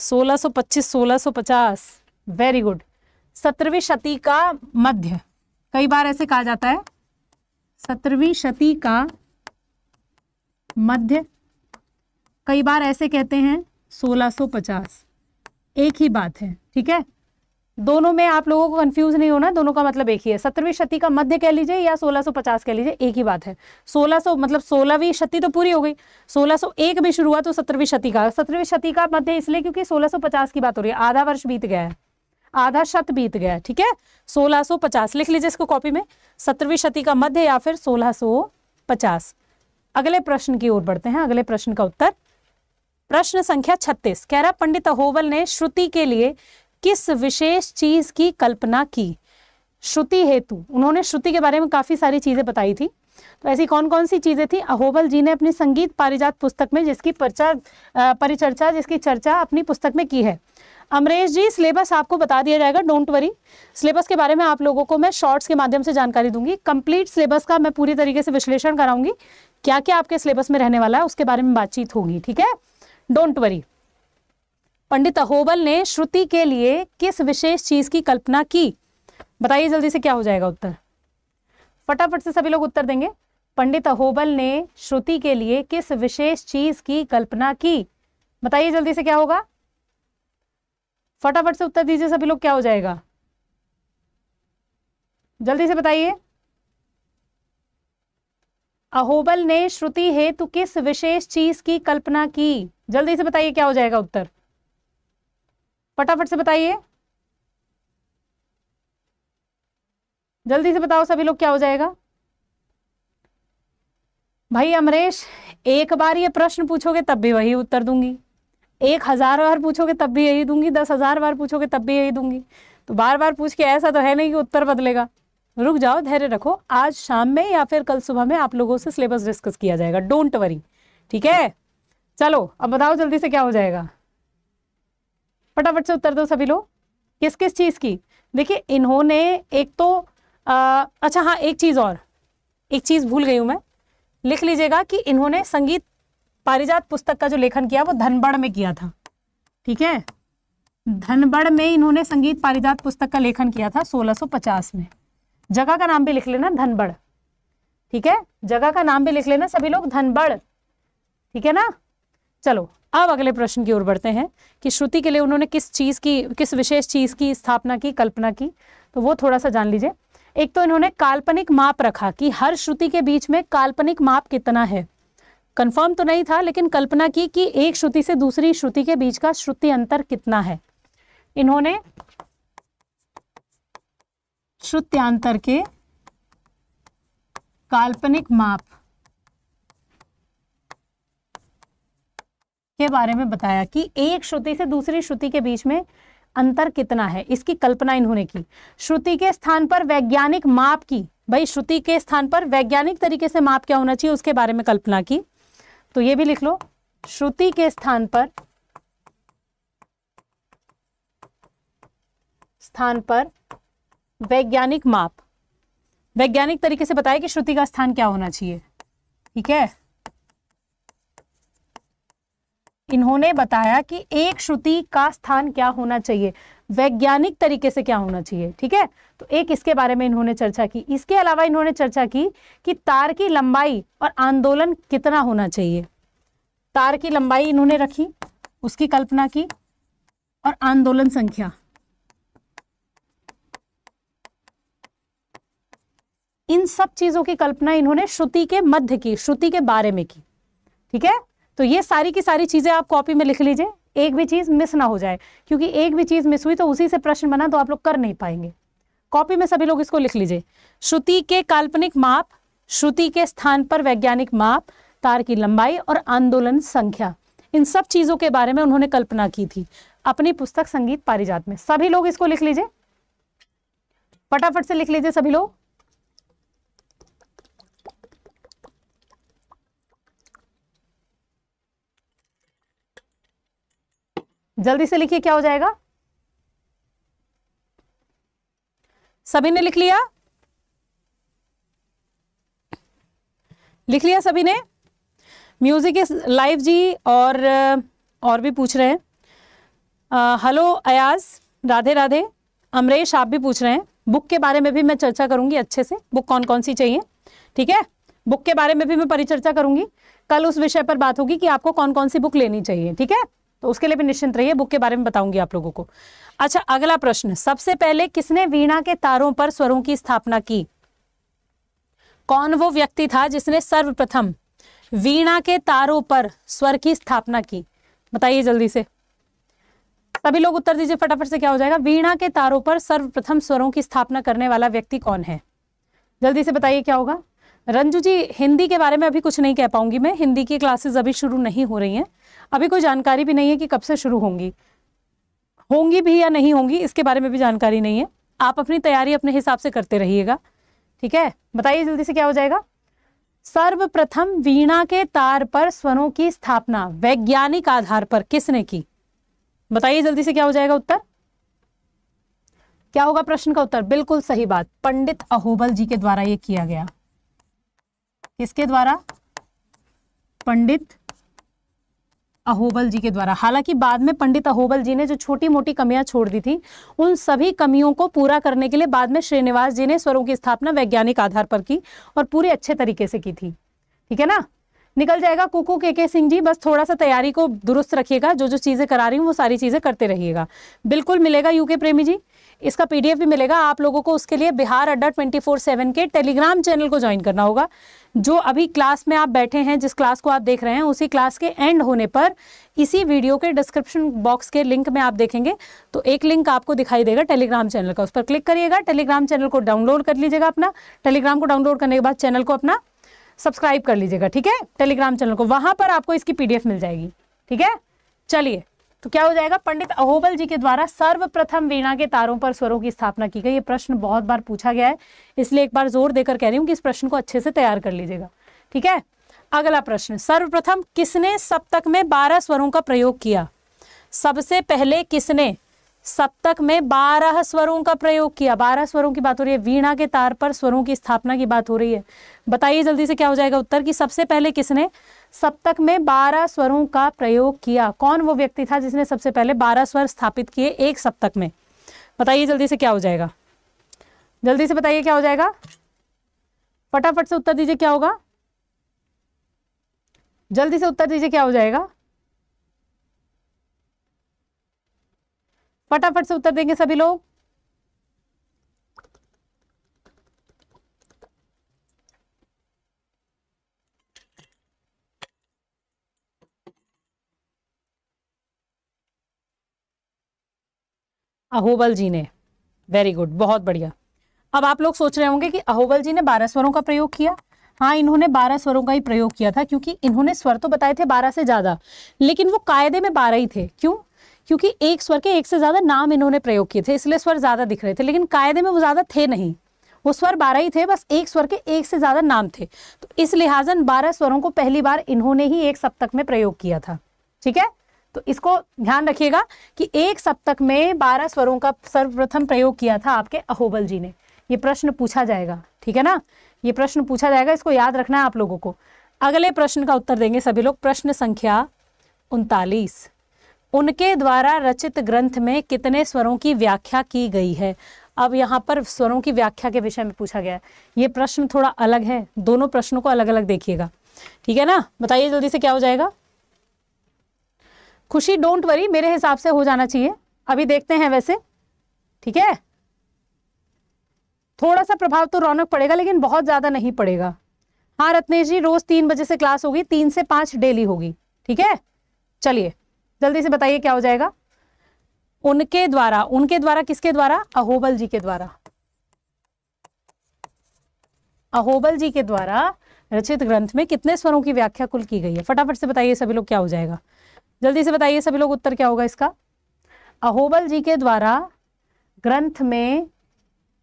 1625 1650 वेरी गुड सत्रहवीं शती का मध्य कई बार ऐसे कहा जाता है सत्रहवीं शती का मध्य कई बार ऐसे कहते हैं 1650 एक ही बात है ठीक है दोनों में आप लोगों को कंफ्यूज नहीं होना दोनों का मतलब एक ही है सत्रहवीं शती का मध्य कह लीजिए या 1650 कह लीजिए एक ही बात है 1600 मतलब सोलहवीं शती तो पूरी हो गई 1601 में शुरू हुआ तो सत्रहवीं शती का सत्रहवीं शती का मध्य इसलिए क्योंकि 1650 की बात हो रही है आधा वर्ष बीत गया है आधा शत बीत गया है ठीक है पचास लिख लीजिए इसको कॉपी में सत्रहवीं शती का मध्य या फिर पचास अगले प्रश्न की ओर बढ़ते हैं अगले प्रश्न का उत्तर प्रश्न संख्या 36 कह रहा पंडित अहोबल ने श्रुति के लिए किस विशेष चीज की कल्पना की श्रुति हेतु उन्होंने श्रुति के बारे में काफी सारी चीजें बताई थी तो ऐसी कौन कौन सी चीजें थी अहोबल जी ने अपनी संगीत पारिजात पुस्तक में जिसकी परचा परिचर्चा जिसकी चर्चा अपनी पुस्तक में की है अमरेश जी सिलेबस आपको बता दिया जाएगा डोंट वरी सिलेबस के बारे में आप लोगों को मैं शॉर्ट्स के माध्यम से जानकारी दूंगी कंप्लीट सिलेबस का मैं पूरी तरीके से विश्लेषण कराऊंगी क्या क्या आपके सिलेबस में रहने वाला है उसके बारे में बातचीत होगी ठीक है डोंट वरी पंडित अहोबल ने श्रुति के लिए किस विशेष चीज की कल्पना की बताइए जल्दी से क्या हो जाएगा उत्तर फटाफट से सभी लोग उत्तर देंगे पंडित अहोबल ने श्रुति के लिए किस विशेष चीज की कल्पना की बताइए जल्दी से क्या होगा फटाफट से उत्तर दीजिए सभी लोग क्या हो जाएगा जल्दी से बताइए अहोबल ने श्रुति हेतु किस विशेष चीज की कल्पना की जल्दी से बताइए क्या हो जाएगा उत्तर फटाफट से बताइए जल्दी से बताओ सभी लोग क्या हो जाएगा भाई अमरेश एक बार ये प्रश्न पूछोगे तब भी वही उत्तर दूंगी एक हजार बार पूछोगे तब भी यही दूंगी दस हजार बार पूछोगे तब भी यही दूंगी तो बार बार पूछ के ऐसा तो है नहीं कि उत्तर बदलेगा रुक जाओ धैर्य रखो आज शाम में या फिर कल सुबह में आप लोगों से सिलेबस डिस्कस किया जाएगा डोंट वरी ठीक है चलो अब बताओ जल्दी से क्या हो जाएगा फटाफट से उत्तर दो सभी लोग किस किस चीज़ की देखिए इन्होंने एक तो आ, अच्छा हाँ एक चीज़ और एक चीज़ भूल गई हूं मैं लिख लीजिएगा कि इन्होंने संगीत पारिजात पुस्तक का जो लेखन किया वो धनबड़ में किया था ठीक है धनबड़ में इन्होंने संगीत पारिजात पुस्तक का लेखन किया था 1650 में जगह का नाम भी लिख लेना धनबड़ ठीक है जगह का नाम भी लिख लेना सभी लोग धनबड़ ठीक है ना चलो अब अगले प्रश्न की ओर बढ़ते हैं कि श्रुति के लिए उन्होंने किस चीज़ की किस विशेष चीज़ की स्थापना की कल्पना की तो वो थोड़ा सा जान लीजिए एक तो इन्होंने काल्पनिक माप रखा कि हर श्रुति के बीच में काल्पनिक माप कितना है कंफर्म तो नहीं था लेकिन कल्पना की कि एक श्रुति से दूसरी श्रुति के बीच का श्रुति अंतर कितना है इन्होंने श्रुत्यांतर के काल्पनिक माप के बारे में बताया कि एक श्रुति से दूसरी श्रुति के बीच में अंतर कितना है इसकी कल्पना इन्होंने की श्रुति के स्थान पर वैज्ञानिक माप की भाई श्रुति के स्थान पर वैज्ञानिक तरीके से माप क्या होना चाहिए उसके बारे में कल्पना की तो ये भी लिख लो श्रुति के स्थान पर स्थान पर वैज्ञानिक माप वैज्ञानिक तरीके से बताया कि श्रुति का स्थान क्या होना चाहिए ठीक है इन्होंने बताया कि एक श्रुति का स्थान क्या होना चाहिए वैज्ञानिक तरीके से क्या होना चाहिए ठीक है तो एक इसके बारे में इन्होंने चर्चा की इसके अलावा इन्होंने चर्चा की कि तार की लंबाई और आंदोलन कितना होना चाहिए तार की लंबाई इन्होंने रखी उसकी कल्पना की और आंदोलन संख्या इन सब चीजों की कल्पना इन्होंने श्रुति के मध्य की श्रुति के बारे में की ठीक है तो ये सारी की सारी चीज़ें आप कॉपी में लिख लीजिए एक भी चीज़ मिस ना हो जाए क्योंकि एक भी चीज़ मिस हुई तो उसी से प्रश्न बना तो आप लोग कर नहीं पाएंगे कॉपी में सभी लोग इसको लिख लीजिए श्रुति के काल्पनिक माप श्रुति के स्थान पर वैज्ञानिक माप तार की लंबाई और आंदोलन संख्या इन सब चीज़ों के बारे में उन्होंने कल्पना की थी अपनी पुस्तक संगीत पारिजात में सभी लोग इसको लिख लीजिए फटाफट से लिख लीजिए सभी लोग जल्दी से लिखिए क्या हो जाएगा सभी ने लिख लिया लिख लिया सभी ने म्यूजिक इज लाइव जी और और भी पूछ रहे हैं हेलो अयाज राधे राधे अमरेश आप भी पूछ रहे हैं बुक के बारे में भी मैं चर्चा करूंगी अच्छे से बुक कौन कौन सी चाहिए ठीक है बुक के बारे में भी मैं परिचर्चा करूंगी कल उस विषय पर बात होगी कि आपको कौन कौन सी बुक लेनी चाहिए ठीक है तो उसके लिए भी निश्चिंत रहिए बुक के बारे में बताऊंगी आप लोगों को अच्छा अगला प्रश्न सबसे पहले किसने वीणा के तारों पर स्वरों की स्थापना की कौन वो व्यक्ति था जिसने सर्वप्रथम वीणा के तारों पर स्वर की स्थापना की बताइए जल्दी से सभी लोग उत्तर दीजिए फटाफट से क्या हो जाएगा वीणा के तारों पर सर्वप्रथम स्वरों की स्थापना करने वाला व्यक्ति कौन है जल्दी से बताइए क्या होगा रंजू जी हिंदी के बारे में अभी कुछ नहीं कह पाऊंगी मैं हिंदी की क्लासेस अभी शुरू नहीं हो रही हैं अभी कोई जानकारी भी नहीं है कि कब से शुरू होंगी होंगी भी या नहीं होंगी इसके बारे में भी जानकारी नहीं है आप अपनी तैयारी अपने हिसाब से करते रहिएगा ठीक है बताइए जल्दी से क्या हो जाएगा सर्वप्रथम वीणा के तार पर स्वरों की स्थापना वैज्ञानिक आधार पर किसने की बताइए जल्दी से क्या हो जाएगा उत्तर क्या होगा प्रश्न का उत्तर बिल्कुल सही बात पंडित अहोबल जी के द्वारा यह किया गया किसके द्वारा पंडित अहोबल जी के द्वारा हालांकि बाद में पंडित अहोबल जी ने जो छोटी मोटी कमियां छोड़ दी थी उन सभी कमियों को पूरा करने के लिए बाद में श्रीनिवास जी ने स्वरों की स्थापना वैज्ञानिक आधार पर की और पूरे अच्छे तरीके से की थी ठीक है ना निकल जाएगा कुकू के के सिंह जी बस थोड़ा सा तैयारी को दुरुस्त रखिएगा जो जो चीज़ें करा रही हूँ वो सारी चीज़ें करते रहिएगा बिल्कुल मिलेगा यूके प्रेमी जी इसका पीडीएफ भी मिलेगा आप लोगों को उसके लिए Bihar Adda twenty four seven के टेलीग्राम चैनल को ज्वाइन करना होगा जो अभी क्लास में आप बैठे हैं जिस क्लास को आप देख रहे हैं उसी क्लास के एंड होने पर इसी वीडियो के डिस्क्रिप्शन बॉक्स के लिंक में आप देखेंगे तो एक लिंक आपको दिखाई देगा टेलीग्राम चैनल का उस पर क्लिक करिएगा टेलीग्राम चैनल को डाउनलोड कर लीजिएगा अपना टेलीग्राम को डाउनलोड करने के बाद चैनल को अपना सब्सक्राइब कर लीजिएगा ठीक है टेलीग्राम चैनल को वहाँ पर आपको इसकी पीडीएफ मिल जाएगी ठीक है चलिए तो क्या हो जाएगा पंडित अहोबल जी के द्वारा सर्वप्रथम वीणा के तारों पर स्वरों की स्थापना की गई ये प्रश्न बहुत बार पूछा गया है इसलिए एक बार जोर देकर कह रही हूँ कि इस प्रश्न को अच्छे से तैयार कर लीजिएगा ठीक है अगला प्रश्न सर्वप्रथम किसने सप्तक में बारह स्वरों का प्रयोग किया सबसे पहले किसने सप्तक में बारह स्वरों का प्रयोग किया बारह स्वरों की बात हो रही है वीणा के तार पर स्वरों की स्थापना की बात हो रही है बताइए जल्दी से क्या हो जाएगा उत्तर कि सबसे पहले किसने सप्तक में बारह स्वरों का प्रयोग किया कौन वो व्यक्ति था जिसने सबसे पहले बारह स्वर स्थापित किए एक सप्तक में बताइए जल्दी से क्या हो जाएगा जल्दी से बताइए क्या हो जाएगा फटाफट से उत्तर दीजिए क्या होगा जल्दी से उत्तर दीजिए क्या हो जाएगा फटाफट से उत्तर देंगे सभी लोग अहोबल जी ने वेरी गुड बहुत बढ़िया अब आप लोग सोच रहे होंगे कि अहोबल जी ने बारह स्वरों का प्रयोग किया हाँ इन्होंने बारह स्वरों का ही प्रयोग किया था क्योंकि इन्होंने स्वर तो बताए थे बारह से ज़्यादा लेकिन वो कायदे में बारह ही थे क्यों क्योंकि एक स्वर के एक से ज़्यादा नाम इन्होंने प्रयोग किए थे इसलिए स्वर ज़्यादा दिख रहे थे लेकिन कायदे में वो ज़्यादा थे नहीं वो स्वर बारह ही थे बस एक स्वर के एक से ज़्यादा नाम थे तो इस लिहाजन बारह स्वरों को पहली बार इन्होंने ही एक सप्तक में प्रयोग किया था ठीक है तो इसको ध्यान रखिएगा कि एक सप्तक में बारह स्वरों का सर्वप्रथम प्रयोग किया था आपके अहोबल जी ने ये प्रश्न पूछा जाएगा ठीक है ना ये प्रश्न पूछा जाएगा इसको याद रखना है आप लोगों को अगले प्रश्न का उत्तर देंगे सभी लोग प्रश्न संख्या उनतालीस उनके द्वारा रचित ग्रंथ में कितने स्वरों की व्याख्या की गई है अब यहाँ पर स्वरों की व्याख्या के विषय में पूछा गया है ये प्रश्न थोड़ा अलग है दोनों प्रश्नों को अलग अलग देखिएगा ठीक है ना बताइए जल्दी से क्या हो जाएगा खुशी डोंट वरी मेरे हिसाब से हो जाना चाहिए अभी देखते हैं वैसे ठीक है थोड़ा सा प्रभाव तो रौनक पड़ेगा लेकिन बहुत ज़्यादा नहीं पड़ेगा हाँ रत्नेश जी रोज़ तीन बजे से क्लास होगी तीन से पांच डेली होगी ठीक है चलिए जल्दी से बताइए क्या हो जाएगा उनके द्वारा उनके द्वारा किसके द्वारा अहोबल जी के द्वारा अहोबल जी के द्वारा रचित ग्रंथ में कितने स्वरों की व्याख्या कुल की गई है फटाफट से बताइए सभी लोग क्या हो जाएगा जल्दी से बताइए सभी लोग उत्तर क्या होगा इसका अहोबल जी के द्वारा ग्रंथ में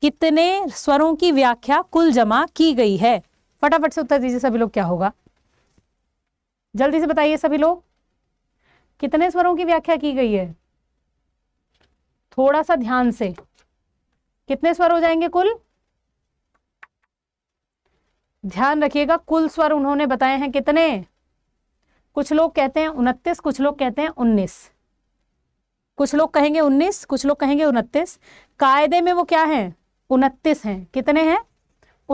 कितने स्वरों की व्याख्या कुल जमा की गई है फटाफट से उत्तर दीजिए सभी लोग क्या होगा जल्दी से बताइए सभी लोग कितने स्वरों की व्याख्या की गई है थोड़ा सा ध्यान से कितने स्वर हो जाएंगे कुल ध्यान रखिएगा कुल स्वर उन्होंने बताए हैं कितने कुछ लोग कहते हैं उनतीस कुछ लोग कहते हैं उन्नीस कुछ लोग कहेंगे उन्नीस कुछ लोग कहेंगे उनतीस कायदे में वो क्या है उनतीस हैं कितने हैं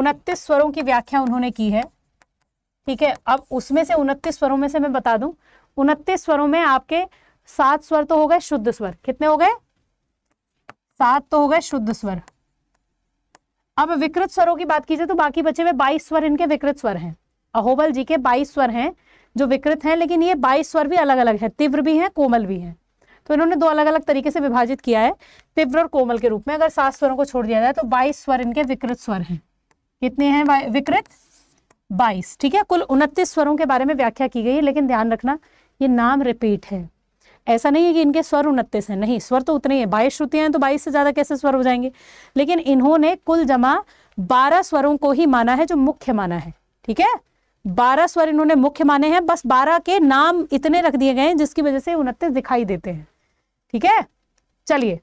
उनतीस स्वरों की व्याख्या उन्होंने की है ठीक है अब उसमें से उनतीस स्वरों में से मैं बता दूं उनतीस स्वरों में आपके सात स्वर तो हो गए शुद्ध स्वर कितने हो गए सात तो हो गए शुद्ध स्वर अब विकृत स्वरों की बात कीजिए तो बाकी बचे हुए बाईस स्वर इनके विकृत स्वर हैं अहोबल जी के बाईस स्वर हैं जो विकृत हैं लेकिन ये बाईस स्वर भी अलग अलग है तीव्र भी हैं कोमल भी हैं तो इन्होंने दो अलग अलग तरीके से विभाजित किया है तीव्र और कोमल के रूप में अगर सात स्वरों को छोड़ दिया जाए तो बाईस स्वर इनके विकृत स्वर हैं कितने हैं विकृत बाईस ठीक है कुल उनतीस स्वरों के बारे में व्याख्या की गई है लेकिन ध्यान रखना ये नाम रिपीट है ऐसा नहीं है कि इनके स्वर उनतीस हैं नहीं स्वर तो उतने ही है बाईस श्रुतियां हैं तो बाईस से ज़्यादा कैसे स्वर हो जाएंगे लेकिन इन्होंने कुल जमा बारह स्वरों को ही माना है जो मुख्य माना है ठीक है बारह स्वर इन्होंने मुख्य माने हैं बस बारह के नाम इतने रख दिए गए हैं जिसकी वजह से उनतीस दिखाई देते हैं ठीक है चलिए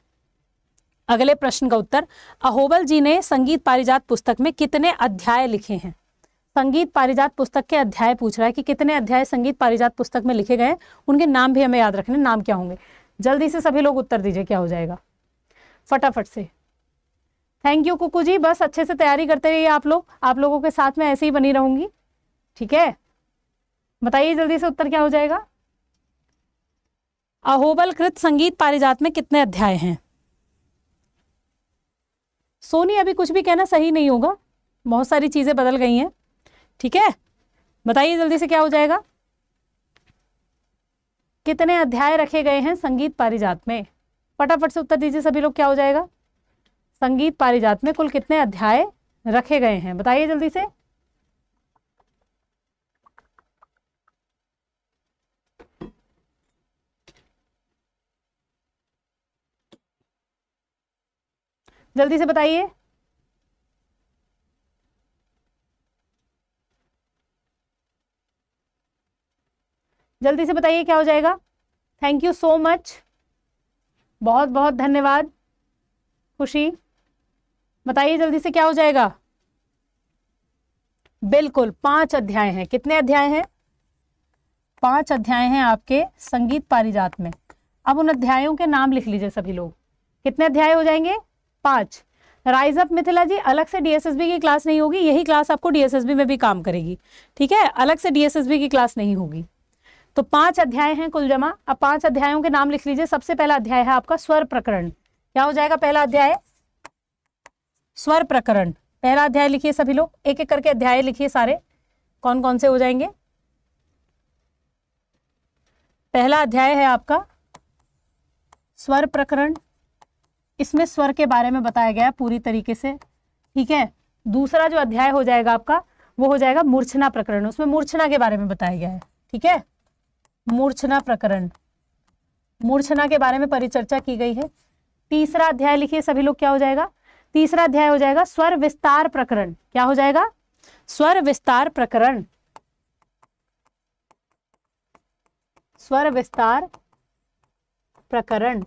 अगले प्रश्न का उत्तर अहोबल जी ने संगीत पारिजात पुस्तक में कितने अध्याय लिखे हैं संगीत पारिजात पुस्तक के अध्याय पूछ रहा है कि कितने अध्याय संगीत पारिजात पुस्तक में लिखे गए हैं उनके नाम भी हमें याद रखने नाम क्या होंगे जल्दी से सभी लोग उत्तर दीजिए क्या हो जाएगा फटाफट से थैंक यू कुकू जी बस अच्छे से तैयारी करते रहिए आप लोग आप लोगों के साथ में ऐसे ही बनी रहूंगी ठीक है बताइए जल्दी से उत्तर क्या हो जाएगा अहोबल कृत संगीत पारिजात में कितने अध्याय हैं सोनी अभी कुछ भी कहना सही नहीं होगा बहुत सारी चीजें बदल गई हैं ठीक है बताइए जल्दी से क्या हो जाएगा कितने अध्याय रखे गए हैं संगीत पारिजात में फटाफट से उत्तर दीजिए सभी लोग क्या हो जाएगा संगीत पारिजात में कुल कितने अध्याय रखे गए हैं बताइए जल्दी से जल्दी से बताइए जल्दी से बताइए क्या हो जाएगा थैंक यू सो मच बहुत बहुत धन्यवाद खुशी बताइए जल्दी से क्या हो जाएगा बिल्कुल पांच अध्याय हैं कितने अध्याय हैं पांच अध्याय हैं आपके संगीत पारिजात में अब उन अध्यायों के नाम लिख लीजिए सभी लोग कितने अध्याय हो जाएंगे पांच राइज अप मिथिला जी अलग से डीएसएसबी की क्लास नहीं होगी यही क्लास आपको डीएसएसबी में भी काम करेगी ठीक है अलग से डीएसएसबी की क्लास नहीं होगी तो पांच अध्याय हैं कुल जमा अब पांच अध्यायों के नाम लिख लीजिए सबसे पहला अध्याय है आपका स्वर प्रकरण क्या हो जाएगा पहला अध्याय स्वर प्रकरण पहला अध्याय लिखिए सभी लोग एक एक करके अध्याय लिखिए सारे कौन कौन से हो जाएंगे पहला अध्याय है आपका स्वर प्रकरण इसमें स्वर के बारे में बताया गया है पूरी तरीके से ठीक है दूसरा जो अध्याय हो जाएगा आपका वो हो जाएगा मूर्छना प्रकरण उसमें मूर्छना के बारे में बताया गया है ठीक है मूर्छना प्रकरण मूर्छना के बारे में परिचर्चा की गई है तीसरा अध्याय लिखिए सभी लोग क्या हो जाएगा तीसरा अध्याय हो जाएगा स्वर विस्तार प्रकरण क्या हो जाएगा स्वर विस्तार प्रकरण स्वर विस्तार प्रकरण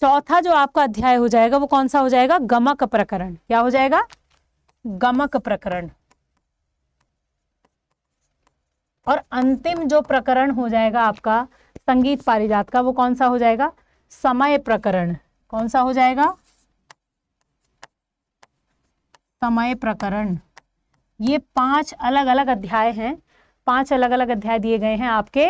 चौथा जो आपका अध्याय हो जाएगा वो कौन सा हो जाएगा गमक प्रकरण क्या हो जाएगा गमक प्रकरण और अंतिम जो प्रकरण हो जाएगा आपका संगीत पारिजात का वो कौन सा हो जाएगा समय प्रकरण कौन सा हो जाएगा समय प्रकरण ये पांच अलग अलग अध्याय हैं पांच अलग अलग अध्याय दिए गए हैं आपके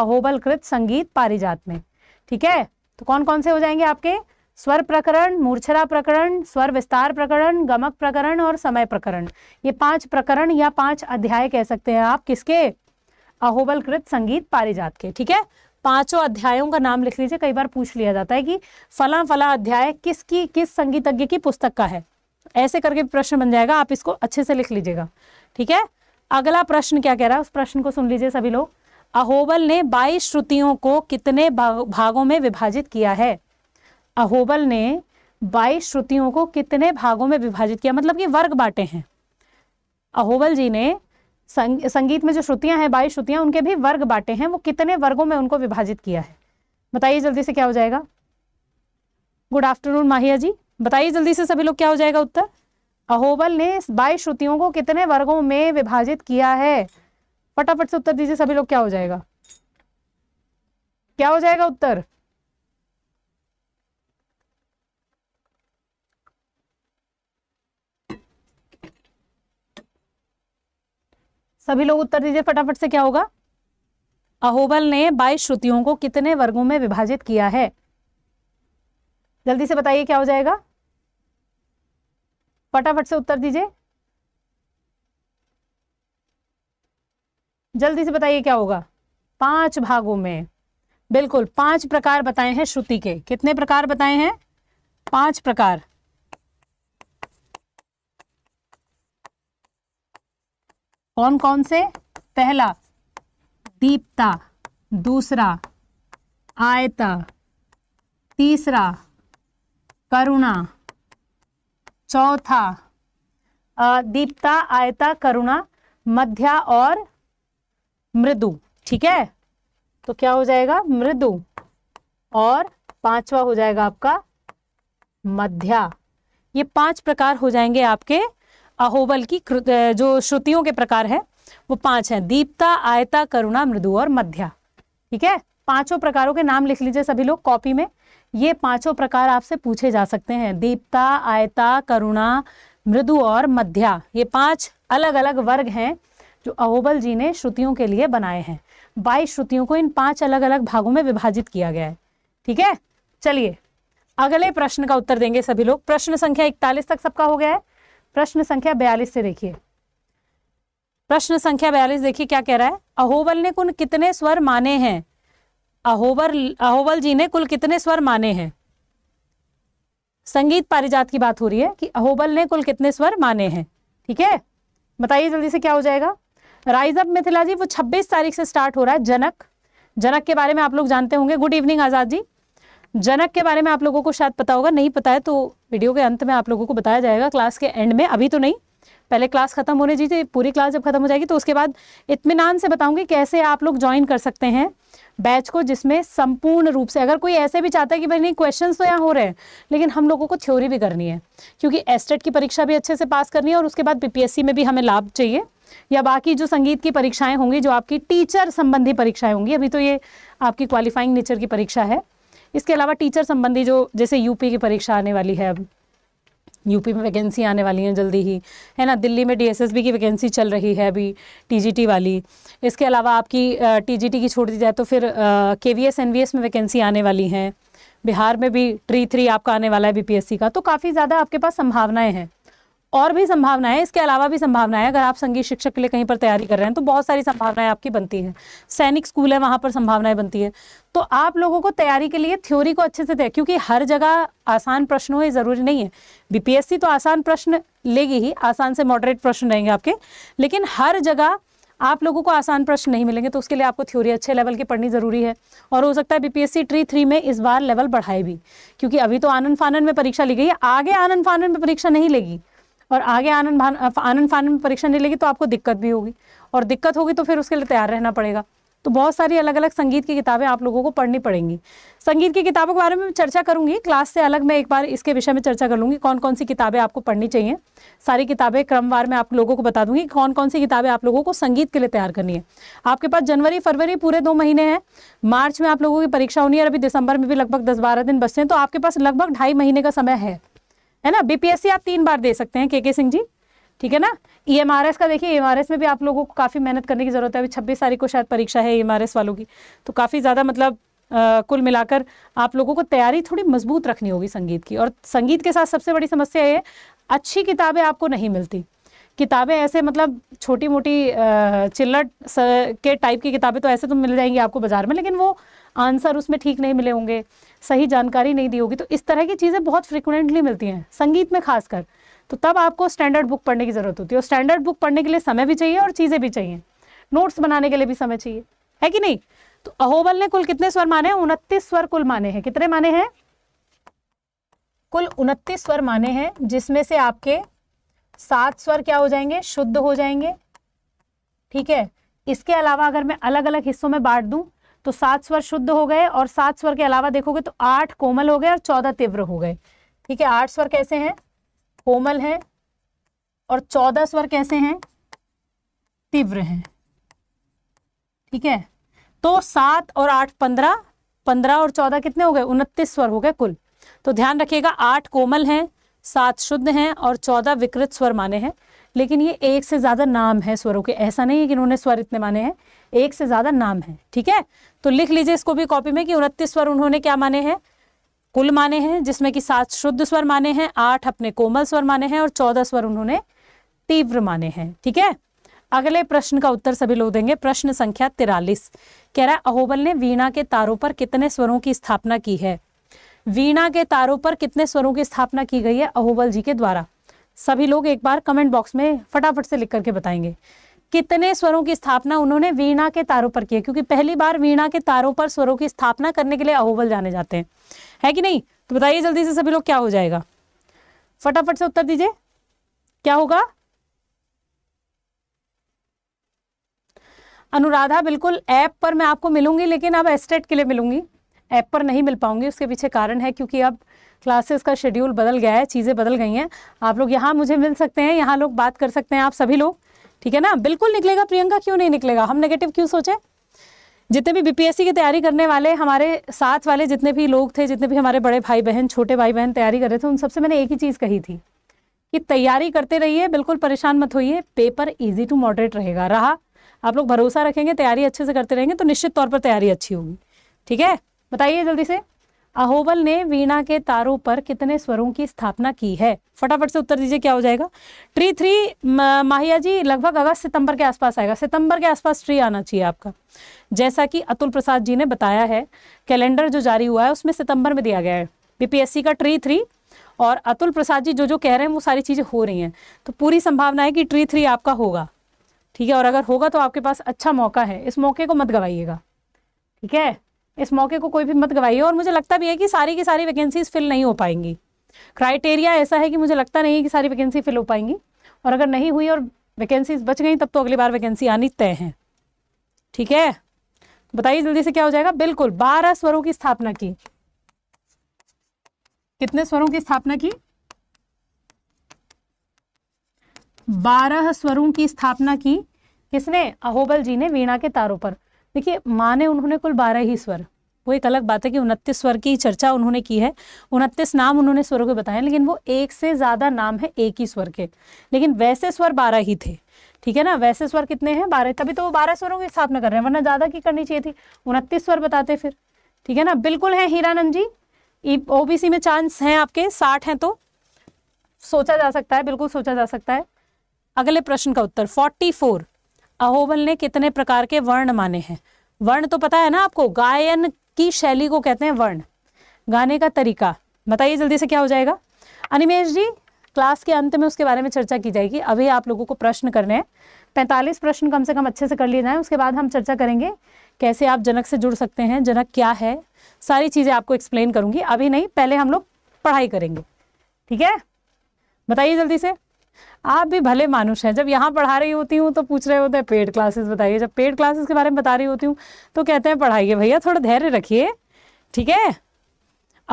अहोबल कृत संगीत पारिजात में ठीक है तो कौन कौन से हो जाएंगे आपके स्वर प्रकरण मूर्छरा प्रकरण स्वर विस्तार प्रकरण गमक प्रकरण और समय प्रकरण ये पांच प्रकरण या पांच अध्याय कह सकते हैं आप किसके अहोबलकृत संगीत पारिजात के ठीक है पांचों अध्यायों का नाम लिख लीजिए कई बार पूछ लिया जाता है कि फला फला अध्याय किसकी किस संगीतज्ञ की पुस्तक का है ऐसे करके प्रश्न बन जाएगा आप इसको अच्छे से लिख लीजिएगा ठीक है अगला प्रश्न क्या कह रहा है उस प्रश्न को सुन लीजिए सभी लोग अहोबल ने बाईस श्रुतियों को कितने भागों में विभाजित किया है अहोबल ने बाईस श्रुतियों को कितने भागों में विभाजित किया मतलब कि वर्ग बांटे हैं अहोबल जी ने संगीत में जो श्रुतियां हैं बाईस श्रुतियां उनके भी वर्ग बांटे हैं वो कितने वर्गों में उनको विभाजित किया है बताइए जल्दी से क्या हो जाएगा गुड आफ्टरनून माहिया जी बताइए जल्दी से सभी लोग क्या हो जाएगा उत्तर अहोबल ने बाईस श्रुतियों को कितने वर्गों में विभाजित किया है फटाफट से उत्तर दीजिए सभी लोग क्या हो जाएगा क्या हो जाएगा उत्तर सभी लोग उत्तर दीजिए फटाफट से क्या होगा अहोबल ने बाईस श्रुतियों को कितने वर्गों में विभाजित किया है जल्दी से बताइए क्या हो जाएगा फटाफट से उत्तर दीजिए जल्दी से बताइए क्या होगा पांच भागों में बिल्कुल पांच प्रकार बताए हैं श्रुति के कितने प्रकार बताए हैं पांच प्रकार कौन कौन से पहला दीप्ता दूसरा आयता तीसरा करुणा चौथा दीप्ता आयता करुणा मध्या और मृदु ठीक है तो क्या हो जाएगा मृदु और पांचवा हो जाएगा आपका मध्या ये पांच प्रकार हो जाएंगे आपके अहोबल की जो श्रुतियों के प्रकार है वो पांच हैं दीप्ता आयता करुणा मृदु और मध्या ठीक है पांचों प्रकारों के नाम लिख लीजिए सभी लोग कॉपी में ये पांचों प्रकार आपसे पूछे जा सकते हैं दीप्ता आयता करुणा मृदु और मध्या ये पांच अलग अलग वर्ग हैं जो अहोबल जी ने श्रुतियों के लिए बनाए हैं बाईस श्रुतियों को इन पांच अलग अलग भागों में विभाजित किया गया है ठीक है चलिए अगले प्रश्न का उत्तर देंगे सभी लोग प्रश्न संख्या इकतालीस तक सबका हो गया है प्रश्न संख्या बयालीस से देखिए प्रश्न संख्या बयालीस देखिए क्या कह रहा है अहोबल ने कुल कितने स्वर माने हैं अहोबल अहोबल जी ने कुल कितने स्वर माने हैं संगीत पारिजात की बात हो रही है कि अहोबल ने कुल कितने स्वर माने हैं ठीक है बताइए जल्दी से क्या हो जाएगा राइज अप मिथिला जी वो 26 तारीख से स्टार्ट हो रहा है जनक जनक के बारे में आप लोग जानते होंगे गुड इवनिंग आज़ाद जी जनक के बारे में आप लोगों को शायद पता होगा नहीं पता है तो वीडियो के अंत में आप लोगों को बताया जाएगा क्लास के एंड में अभी तो नहीं पहले क्लास खत्म होने दीजिए पूरी क्लास जब खत्म हो जाएगी तो उसके बाद इतमान से बताऊंगी कैसे आप लोग ज्वाइन कर सकते हैं बैच को जिसमें संपूर्ण रूप से अगर कोई ऐसे भी चाहता है कि भाई नहीं क्वेश्चन तो यहाँ हो रहे हैं लेकिन हम लोगों को थ्योरी भी करनी है क्योंकि एस्टेट की परीक्षा भी अच्छे से पास करनी है और उसके बाद पीपीएससी में भी हमें लाभ चाहिए या बाकी जो संगीत की परीक्षाएं होंगी जो आपकी टीचर संबंधी परीक्षाएं होंगी अभी तो ये आपकी क्वालिफाइंग नेचर की परीक्षा है इसके अलावा टीचर संबंधी जो जैसे यूपी की परीक्षा आने वाली है अब यूपी में वैकेंसी आने वाली हैं जल्दी ही है ना दिल्ली में डीएसएसबी की वैकेंसी चल रही है अभी टीजीटी वाली इसके अलावा आपकी टीजीटी की छोड़ दी जाए तो फिर वी एस में वैकेंसी आने वाली हैं बिहार में भी ट्री थ्री आपका आने वाला है बीपीएससी का तो काफ़ी ज़्यादा आपके पास संभावनाएं हैं और भी संभावनाएं इसके अलावा भी संभावनाएं अगर आप संगीत शिक्षक के लिए कहीं पर तैयारी कर रहे हैं तो बहुत सारी संभावनाएं आपकी बनती है सैनिक स्कूल है वहां पर संभावनाएं बनती है तो आप लोगों को तैयारी के लिए थ्योरी को अच्छे से दे क्योंकि हर जगह आसान प्रश्न हो ये ज़रूरी नहीं है बीपीएससी तो आसान प्रश्न लेगी ही आसान से मॉडरेट प्रश्न रहेंगे आपके लेकिन हर जगह आप लोगों को आसान प्रश्न नहीं मिलेंगे तो उसके लिए आपको थ्योरी अच्छे लेवल की पढ़नी ज़रूरी है और हो सकता है बीपीएससी ट्री थ्री में इस बार लेवल बढ़ाए भी क्योंकि अभी तो आनंद फानन में परीक्षा ली गई है आगे आनंद फानन में परीक्षा नहीं लेगी और आगे आनंद आनंद में परीक्षा नहीं लेगी तो आपको दिक्कत भी होगी और दिक्कत होगी तो फिर उसके लिए तैयार रहना पड़ेगा तो बहुत सारी अलग अलग संगीत की किताबें आप लोगों को पढ़नी पड़ेंगी संगीत की किताबों के बारे में चर्चा करूंगी क्लास से अलग मैं एक बार इसके विषय में चर्चा कर लूँगी कौन कौन सी किताबें आपको पढ़नी चाहिए सारी किताबें क्रमवार में आप लोगों को बता दूंगी कौन कौन सी किताबें आप लोगों को संगीत के लिए तैयार करनी है आपके पास जनवरी फरवरी पूरे दो महीने हैं मार्च में आप लोगों की परीक्षा होनी है अभी दिसंबर में भी लगभग दस बारह दिन बचते हैं तो आपके पास लगभग ढाई महीने का समय है है ना बीपीएससी आप तीन बार दे सकते हैं के के सिंह जी ठीक है ना ई e का देखिए ई e में भी आप लोगों को काफ़ी मेहनत करने की ज़रूरत है अभी छब्बीस तारीख को शायद परीक्षा है ई e वालों की तो काफ़ी ज़्यादा मतलब आ, कुल मिलाकर आप लोगों को तैयारी थोड़ी मजबूत रखनी होगी संगीत की और संगीत के साथ सबसे बड़ी समस्या ये अच्छी किताबें आपको नहीं मिलती किताबें ऐसे मतलब छोटी मोटी चिल्लर के टाइप की किताबें तो ऐसे तो मिल जाएंगी आपको बाज़ार में लेकिन वो आंसर उसमें ठीक नहीं मिले होंगे सही जानकारी नहीं दी होगी तो इस तरह की चीज़ें बहुत फ्रिक्वेंटली मिलती हैं संगीत में खासकर तो तब आपको स्टैंडर्ड बुक पढ़ने की ज़रूरत होती है और स्टैंडर्ड बुक पढ़ने के लिए समय भी चाहिए और चीज़ें भी चाहिए नोट्स बनाने के लिए भी समय चाहिए है कि नहीं तो अहोबल ने कुल कितने स्वर माने हैं उनतीस स्वर कुल माने हैं कितने माने हैं कुल उनतीस स्वर माने हैं जिसमें से आपके सात स्वर क्या हो जाएंगे शुद्ध हो जाएंगे ठीक है इसके अलावा अगर मैं अलग अलग हिस्सों में बांट दूं तो सात स्वर शुद्ध हो गए और सात स्वर के अलावा देखोगे तो आठ कोमल हो गए और चौदह तीव्र हो गए ठीक है आठ स्वर कैसे हैं कोमल है और चौदह स्वर कैसे हैं तीव्र हैं ठीक है तो सात और आठ पंद्रह पंद्रह और चौदह कितने हो गए उनतीस स्वर हो गए कुल तो ध्यान रखिएगा आठ कोमल हैं सात शुद्ध हैं और चौदह विकृत स्वर माने हैं लेकिन ये एक से ज़्यादा नाम है स्वरों के ऐसा नहीं है कि इन्होंने स्वर इतने माने हैं एक से ज़्यादा नाम है ठीक है तो लिख लीजिए इसको भी कॉपी में कि उनतीस स्वर उन्होंने क्या माने हैं कुल माने हैं जिसमें कि सात शुद्ध स्वर माने हैं आठ अपने कोमल स्वर माने हैं और चौदह स्वर उन्होंने तीव्र माने हैं ठीक है अगले प्रश्न का उत्तर सभी लोग देंगे प्रश्न संख्या तिरालीस कह रहा है अहोबल ने वीणा के तारों पर कितने स्वरों की स्थापना की है वीणा के तारों पर कितने स्वरों की स्थापना की गई है अहोबल जी के द्वारा सभी लोग एक बार कमेंट बॉक्स में फटाफट से लिख करके बताएंगे कितने स्वरों की स्थापना उन्होंने वीणा के तारों पर की क्योंकि पहली बार वीणा के तारों पर स्वरों की स्थापना करने के लिए अहोबल जाने जाते हैं है कि नहीं तो बताइए जल्दी से सभी लोग क्या हो जाएगा फटाफट से उत्तर दीजिए क्या होगा अनुराधा बिल्कुल ऐप पर मैं आपको मिलूंगी लेकिन अब एस्टेट के लिए मिलूंगी ऐप पर नहीं मिल पाऊंगी उसके पीछे कारण है क्योंकि अब क्लासेस का शेड्यूल बदल गया है चीज़ें बदल गई हैं आप लोग यहाँ मुझे मिल सकते हैं यहाँ लोग बात कर सकते हैं आप सभी लोग ठीक है ना बिल्कुल निकलेगा प्रियंका क्यों नहीं निकलेगा हम नेगेटिव क्यों सोचे जितने भी बीपीएससी की तैयारी करने वाले हमारे साथ वाले जितने भी लोग थे जितने भी हमारे बड़े भाई बहन छोटे भाई बहन तैयारी कर रहे थे उन सबसे मैंने एक ही चीज़ कही थी कि तैयारी करते रहिए बिल्कुल परेशान मत होइए पेपर इजी टू मॉडरेट रहेगा रहा आप लोग भरोसा रखेंगे तैयारी अच्छे से करते रहेंगे तो निश्चित तौर पर तैयारी अच्छी होगी ठीक है बताइए जल्दी से अहोबल ने वीणा के तारों पर कितने स्वरों की स्थापना की है फटाफट से उत्तर दीजिए क्या हो जाएगा ट्री थ्री माहिया जी लगभग अगस्त सितंबर के आसपास आएगा सितंबर के आसपास ट्री आना चाहिए आपका जैसा कि अतुल प्रसाद जी ने बताया है कैलेंडर जो जारी हुआ है उसमें सितंबर में दिया गया है बीपीएससी का ट्री थ्री और अतुल प्रसाद जी जो जो कह रहे हैं वो सारी चीज़ें हो रही हैं तो पूरी संभावना है कि ट्री थ्री आपका होगा ठीक है और अगर होगा तो आपके पास अच्छा मौका है इस मौके को मत गवाइएगा ठीक है इस मौके को कोई भी मत गवाइए और मुझे लगता भी है कि सारी की सारी वैकेंसीज फिल नहीं हो पाएंगी क्राइटेरिया ऐसा है कि मुझे लगता नहीं है कि सारी वैकेंसी फिल हो पाएंगी और अगर नहीं हुई और वैकेंसीज बच गई तब तो अगली बार वैकेंसी आनी तय है ठीक है तो बताइए जल्दी से क्या हो जाएगा बिल्कुल बारह स्वरों की स्थापना की कितने स्वरों की स्थापना की बारह स्वरों की स्थापना की किसने अहोबल जी ने वीणा के तारों पर देखिए माने उन्होंने कुल बारह ही स्वर वो एक अलग बात है कि उनतीस स्वर की चर्चा उन्होंने की है उनतीस नाम उन्होंने स्वरों के बताए लेकिन वो एक से ज़्यादा नाम है एक ही स्वर के लेकिन वैसे स्वर बारह ही थे ठीक है ना वैसे स्वर कितने हैं बारह तभी तो वो बारह स्वरों के साथ में कर रहे हैं वरना ज़्यादा की करनी चाहिए थी उनतीस स्वर बताते फिर ठीक है ना बिल्कुल है हीरानंद जी ओबीसी में चांस हैं आपके साठ हैं तो सोचा जा सकता है बिल्कुल सोचा जा सकता है अगले प्रश्न का उत्तर फोर्टी फोर अहोबल ने कितने प्रकार के वर्ण माने हैं वर्ण तो पता है ना आपको गायन की शैली को कहते हैं वर्ण गाने का तरीका बताइए जल्दी से क्या हो जाएगा अनिमेश जी क्लास के अंत में उसके बारे में चर्चा की जाएगी अभी आप लोगों को प्रश्न करने हैं पैंतालीस प्रश्न कम से कम अच्छे से कर लिए जाए उसके बाद हम चर्चा करेंगे कैसे आप जनक से जुड़ सकते हैं जनक क्या है सारी चीज़ें आपको एक्सप्लेन करूंगी अभी नहीं पहले हम लोग पढ़ाई करेंगे ठीक है बताइए जल्दी से आप भी भले मानुष हैं जब यहाँ पढ़ा रही होती हूँ तो पूछ रहे होते हैं पेड क्लासेस बताइए जब पेड क्लासेस के बारे में बता रही होती हूँ तो कहते हैं पढ़ाइए भैया थोड़ा धैर्य रखिए ठीक है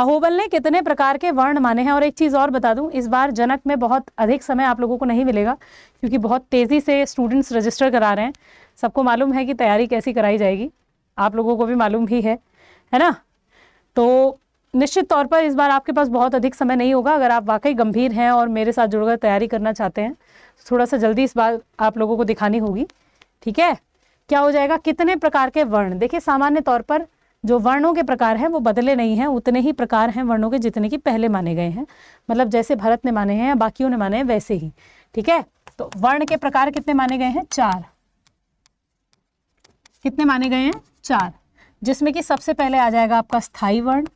अहोबल ने कितने प्रकार के वर्ण माने हैं और एक चीज़ और बता दूं इस बार जनक में बहुत अधिक समय आप लोगों को नहीं मिलेगा क्योंकि बहुत तेज़ी से स्टूडेंट्स रजिस्टर करा रहे हैं सबको मालूम है कि तैयारी कैसी कराई जाएगी आप लोगों को भी मालूम ही है है ना तो निश्चित तौर पर इस बार आपके पास बहुत अधिक समय नहीं होगा अगर आप वाकई गंभीर हैं और मेरे साथ जुड़कर तैयारी करना चाहते हैं तो थोड़ा सा जल्दी इस बार आप लोगों को दिखानी होगी ठीक है क्या हो जाएगा कितने प्रकार के वर्ण देखिए सामान्य तौर पर जो वर्णों के प्रकार हैं वो बदले नहीं हैं उतने ही प्रकार हैं वर्णों के जितने की पहले माने गए हैं मतलब जैसे भारत ने माने हैं या बाकियों ने माने हैं वैसे ही ठीक है तो वर्ण के प्रकार कितने माने गए हैं चार कितने माने गए हैं चार जिसमें कि सबसे पहले आ जाएगा आपका स्थाई वर्ण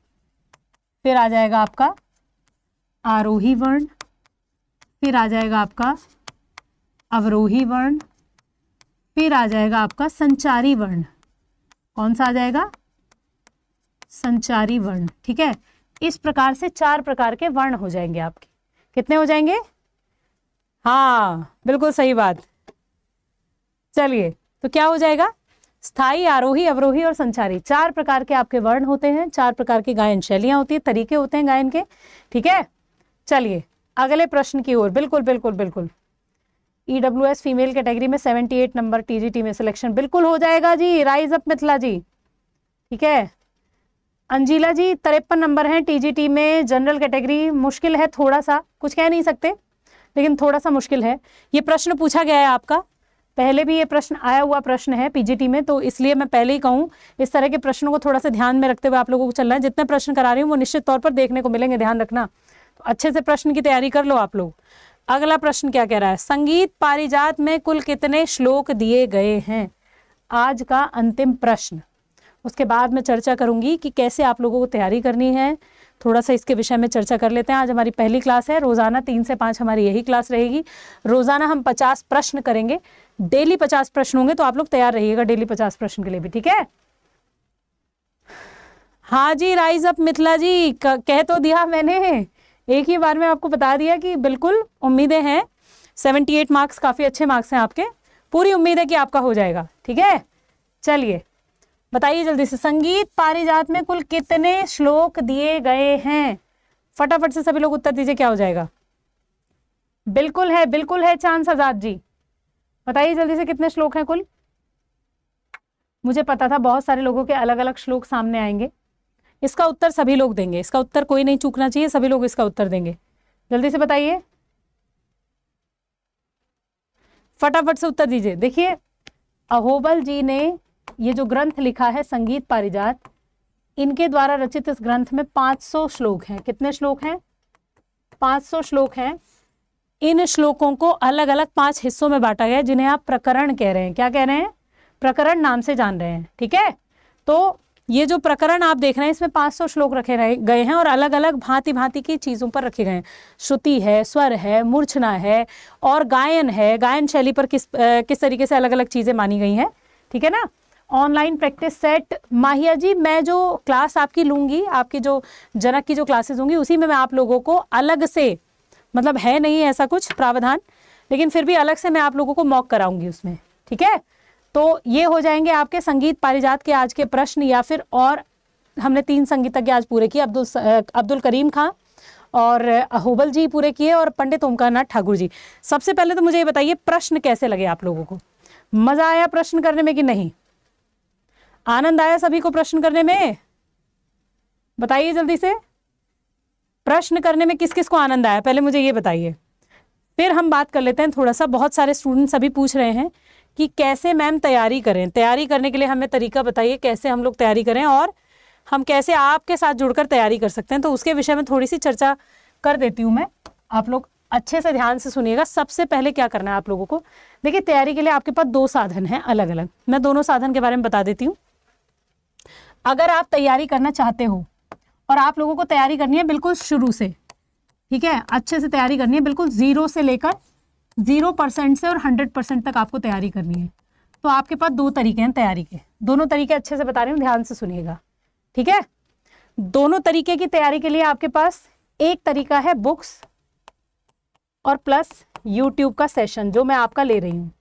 फिर आ जाएगा आपका आरोही वर्ण फिर आ जाएगा आपका अवरोही वर्ण फिर आ जाएगा आपका संचारी वर्ण कौन सा आ जाएगा संचारी वर्ण ठीक है इस प्रकार से चार प्रकार के वर्ण हो जाएंगे आपके कितने हो जाएंगे हाँ बिल्कुल सही बात चलिए तो क्या हो जाएगा स्थाई आरोही अवरोही और संचारी चार प्रकार के आपके वर्ण होते हैं चार प्रकार की गायन शैलियां होती है तरीके होते हैं गायन के ठीक है चलिए अगले प्रश्न की ओर बिल्कुल बिल्कुल बिल्कुल ईडब्ल्यू एस फीमेल कैटेगरी में सेवेंटी एट नंबर टीजीटी में सिलेक्शन बिल्कुल हो जाएगा जी राइज अप मिथिला जी ठीक है अंजिला जी तिरपन नंबर हैं टीजीटी में जनरल कैटेगरी मुश्किल है थोड़ा सा कुछ कह नहीं सकते लेकिन थोड़ा सा मुश्किल है ये प्रश्न पूछा गया है आपका पहले भी ये प्रश्न आया हुआ प्रश्न है पीजीटी में तो इसलिए मैं पहले ही कहूँ इस तरह के प्रश्नों को थोड़ा सा ध्यान में रखते हुए आप लोगों को चलना है जितने प्रश्न करा रही हूँ वो निश्चित तौर पर देखने को मिलेंगे ध्यान रखना तो अच्छे से प्रश्न की तैयारी कर लो आप लोग अगला प्रश्न क्या कह रहा है संगीत पारिजात में कुल कितने श्लोक दिए गए हैं आज का अंतिम प्रश्न उसके बाद मैं चर्चा करूंगी कि कैसे आप लोगों को तैयारी करनी है थोड़ा सा इसके विषय में चर्चा कर लेते हैं आज हमारी पहली क्लास है रोज़ाना तीन से पाँच हमारी यही क्लास रहेगी रोज़ाना हम पचास प्रश्न करेंगे डेली पचास प्रश्न होंगे तो आप लोग तैयार रहिएगा डेली पचास प्रश्न के लिए भी ठीक है हाँ जी राइज अप मिथिला जी कह तो दिया मैंने एक ही बार में आपको बता दिया कि बिल्कुल उम्मीदें हैं सेवेंटी एट मार्क्स काफ़ी अच्छे मार्क्स हैं आपके पूरी उम्मीद है कि आपका हो जाएगा ठीक है चलिए बताइए जल्दी से संगीत पारिजात में कुल कितने श्लोक दिए गए हैं फटाफट से सभी लोग उत्तर दीजिए क्या हो जाएगा बिल्कुल है बिल्कुल है चांद आजाद जी बताइए जल्दी से कितने श्लोक हैं कुल मुझे पता था बहुत सारे लोगों के अलग अलग श्लोक सामने आएंगे इसका उत्तर सभी लोग देंगे इसका उत्तर कोई नहीं चूकना चाहिए सभी लोग इसका उत्तर देंगे जल्दी से बताइए फटाफट से उत्तर दीजिए देखिए अहोबल जी ने ये जो ग्रंथ लिखा है संगीत पारिजात इनके द्वारा रचित इस ग्रंथ में 500 श्लोक हैं कितने श्लोक हैं 500 श्लोक हैं इन श्लोकों को अलग अलग पांच हिस्सों में बांटा गया जिन्हें आप प्रकरण कह रहे हैं क्या कह रहे हैं प्रकरण नाम से जान रहे हैं ठीक है तो ये जो प्रकरण आप देख रहे हैं इसमें 500 श्लोक रखे गए हैं और अलग अलग भांति भांति की चीज़ों पर रखे गए हैं श्रुति है स्वर है मूर्छना है और गायन है गायन शैली पर किस आ, किस तरीके से अलग अलग चीज़ें मानी गई हैं ठीक है ना ऑनलाइन प्रैक्टिस सेट माहिया जी मैं जो क्लास आपकी लूंगी आपकी जो जनक की जो क्लासेस होंगी उसी में मैं आप लोगों को अलग से मतलब है नहीं ऐसा कुछ प्रावधान लेकिन फिर भी अलग से मैं आप लोगों को मॉक कराऊंगी उसमें ठीक है तो ये हो जाएंगे आपके संगीत पारिजात के आज के प्रश्न या फिर और हमने तीन संगीतज्ञ आज पूरे किए अब्दुल अब्दुल करीम खां और अहूबल जी पूरे किए और पंडित ओमकारनाथ ठाकुर जी सबसे पहले तो मुझे ये बताइए प्रश्न कैसे लगे आप लोगों को मज़ा आया प्रश्न करने में कि नहीं आनंद आया सभी को प्रश्न करने में बताइए जल्दी से प्रश्न करने में किस किस को आनंद आया पहले मुझे ये बताइए फिर हम बात कर लेते हैं थोड़ा सा बहुत सारे स्टूडेंट्स अभी पूछ रहे हैं कि कैसे मैम तैयारी करें तैयारी करने के लिए हमें तरीका बताइए कैसे हम लोग तैयारी करें और हम कैसे आपके साथ जुड़कर तैयारी कर सकते हैं तो उसके विषय में थोड़ी सी चर्चा कर देती हूँ मैं आप लोग अच्छे से ध्यान से सुनिएगा सबसे पहले क्या करना है आप लोगों को देखिए तैयारी के लिए आपके पास दो साधन हैं अलग अलग मैं दोनों साधन के बारे में बता देती हूँ अगर आप तैयारी करना चाहते हो और आप लोगों को तैयारी करनी है बिल्कुल शुरू से ठीक है अच्छे से तैयारी करनी है बिल्कुल ज़ीरो से लेकर ज़ीरो परसेंट से और हंड्रेड परसेंट तक आपको तैयारी करनी है तो आपके पास दो तरीके हैं तैयारी के दोनों तरीके अच्छे से बता रही हूँ ध्यान से सुनिएगा ठीक है दोनों तरीके की तैयारी के लिए आपके पास एक तरीका है बुक्स और प्लस यूट्यूब का सेशन जो मैं आपका ले रही हूँ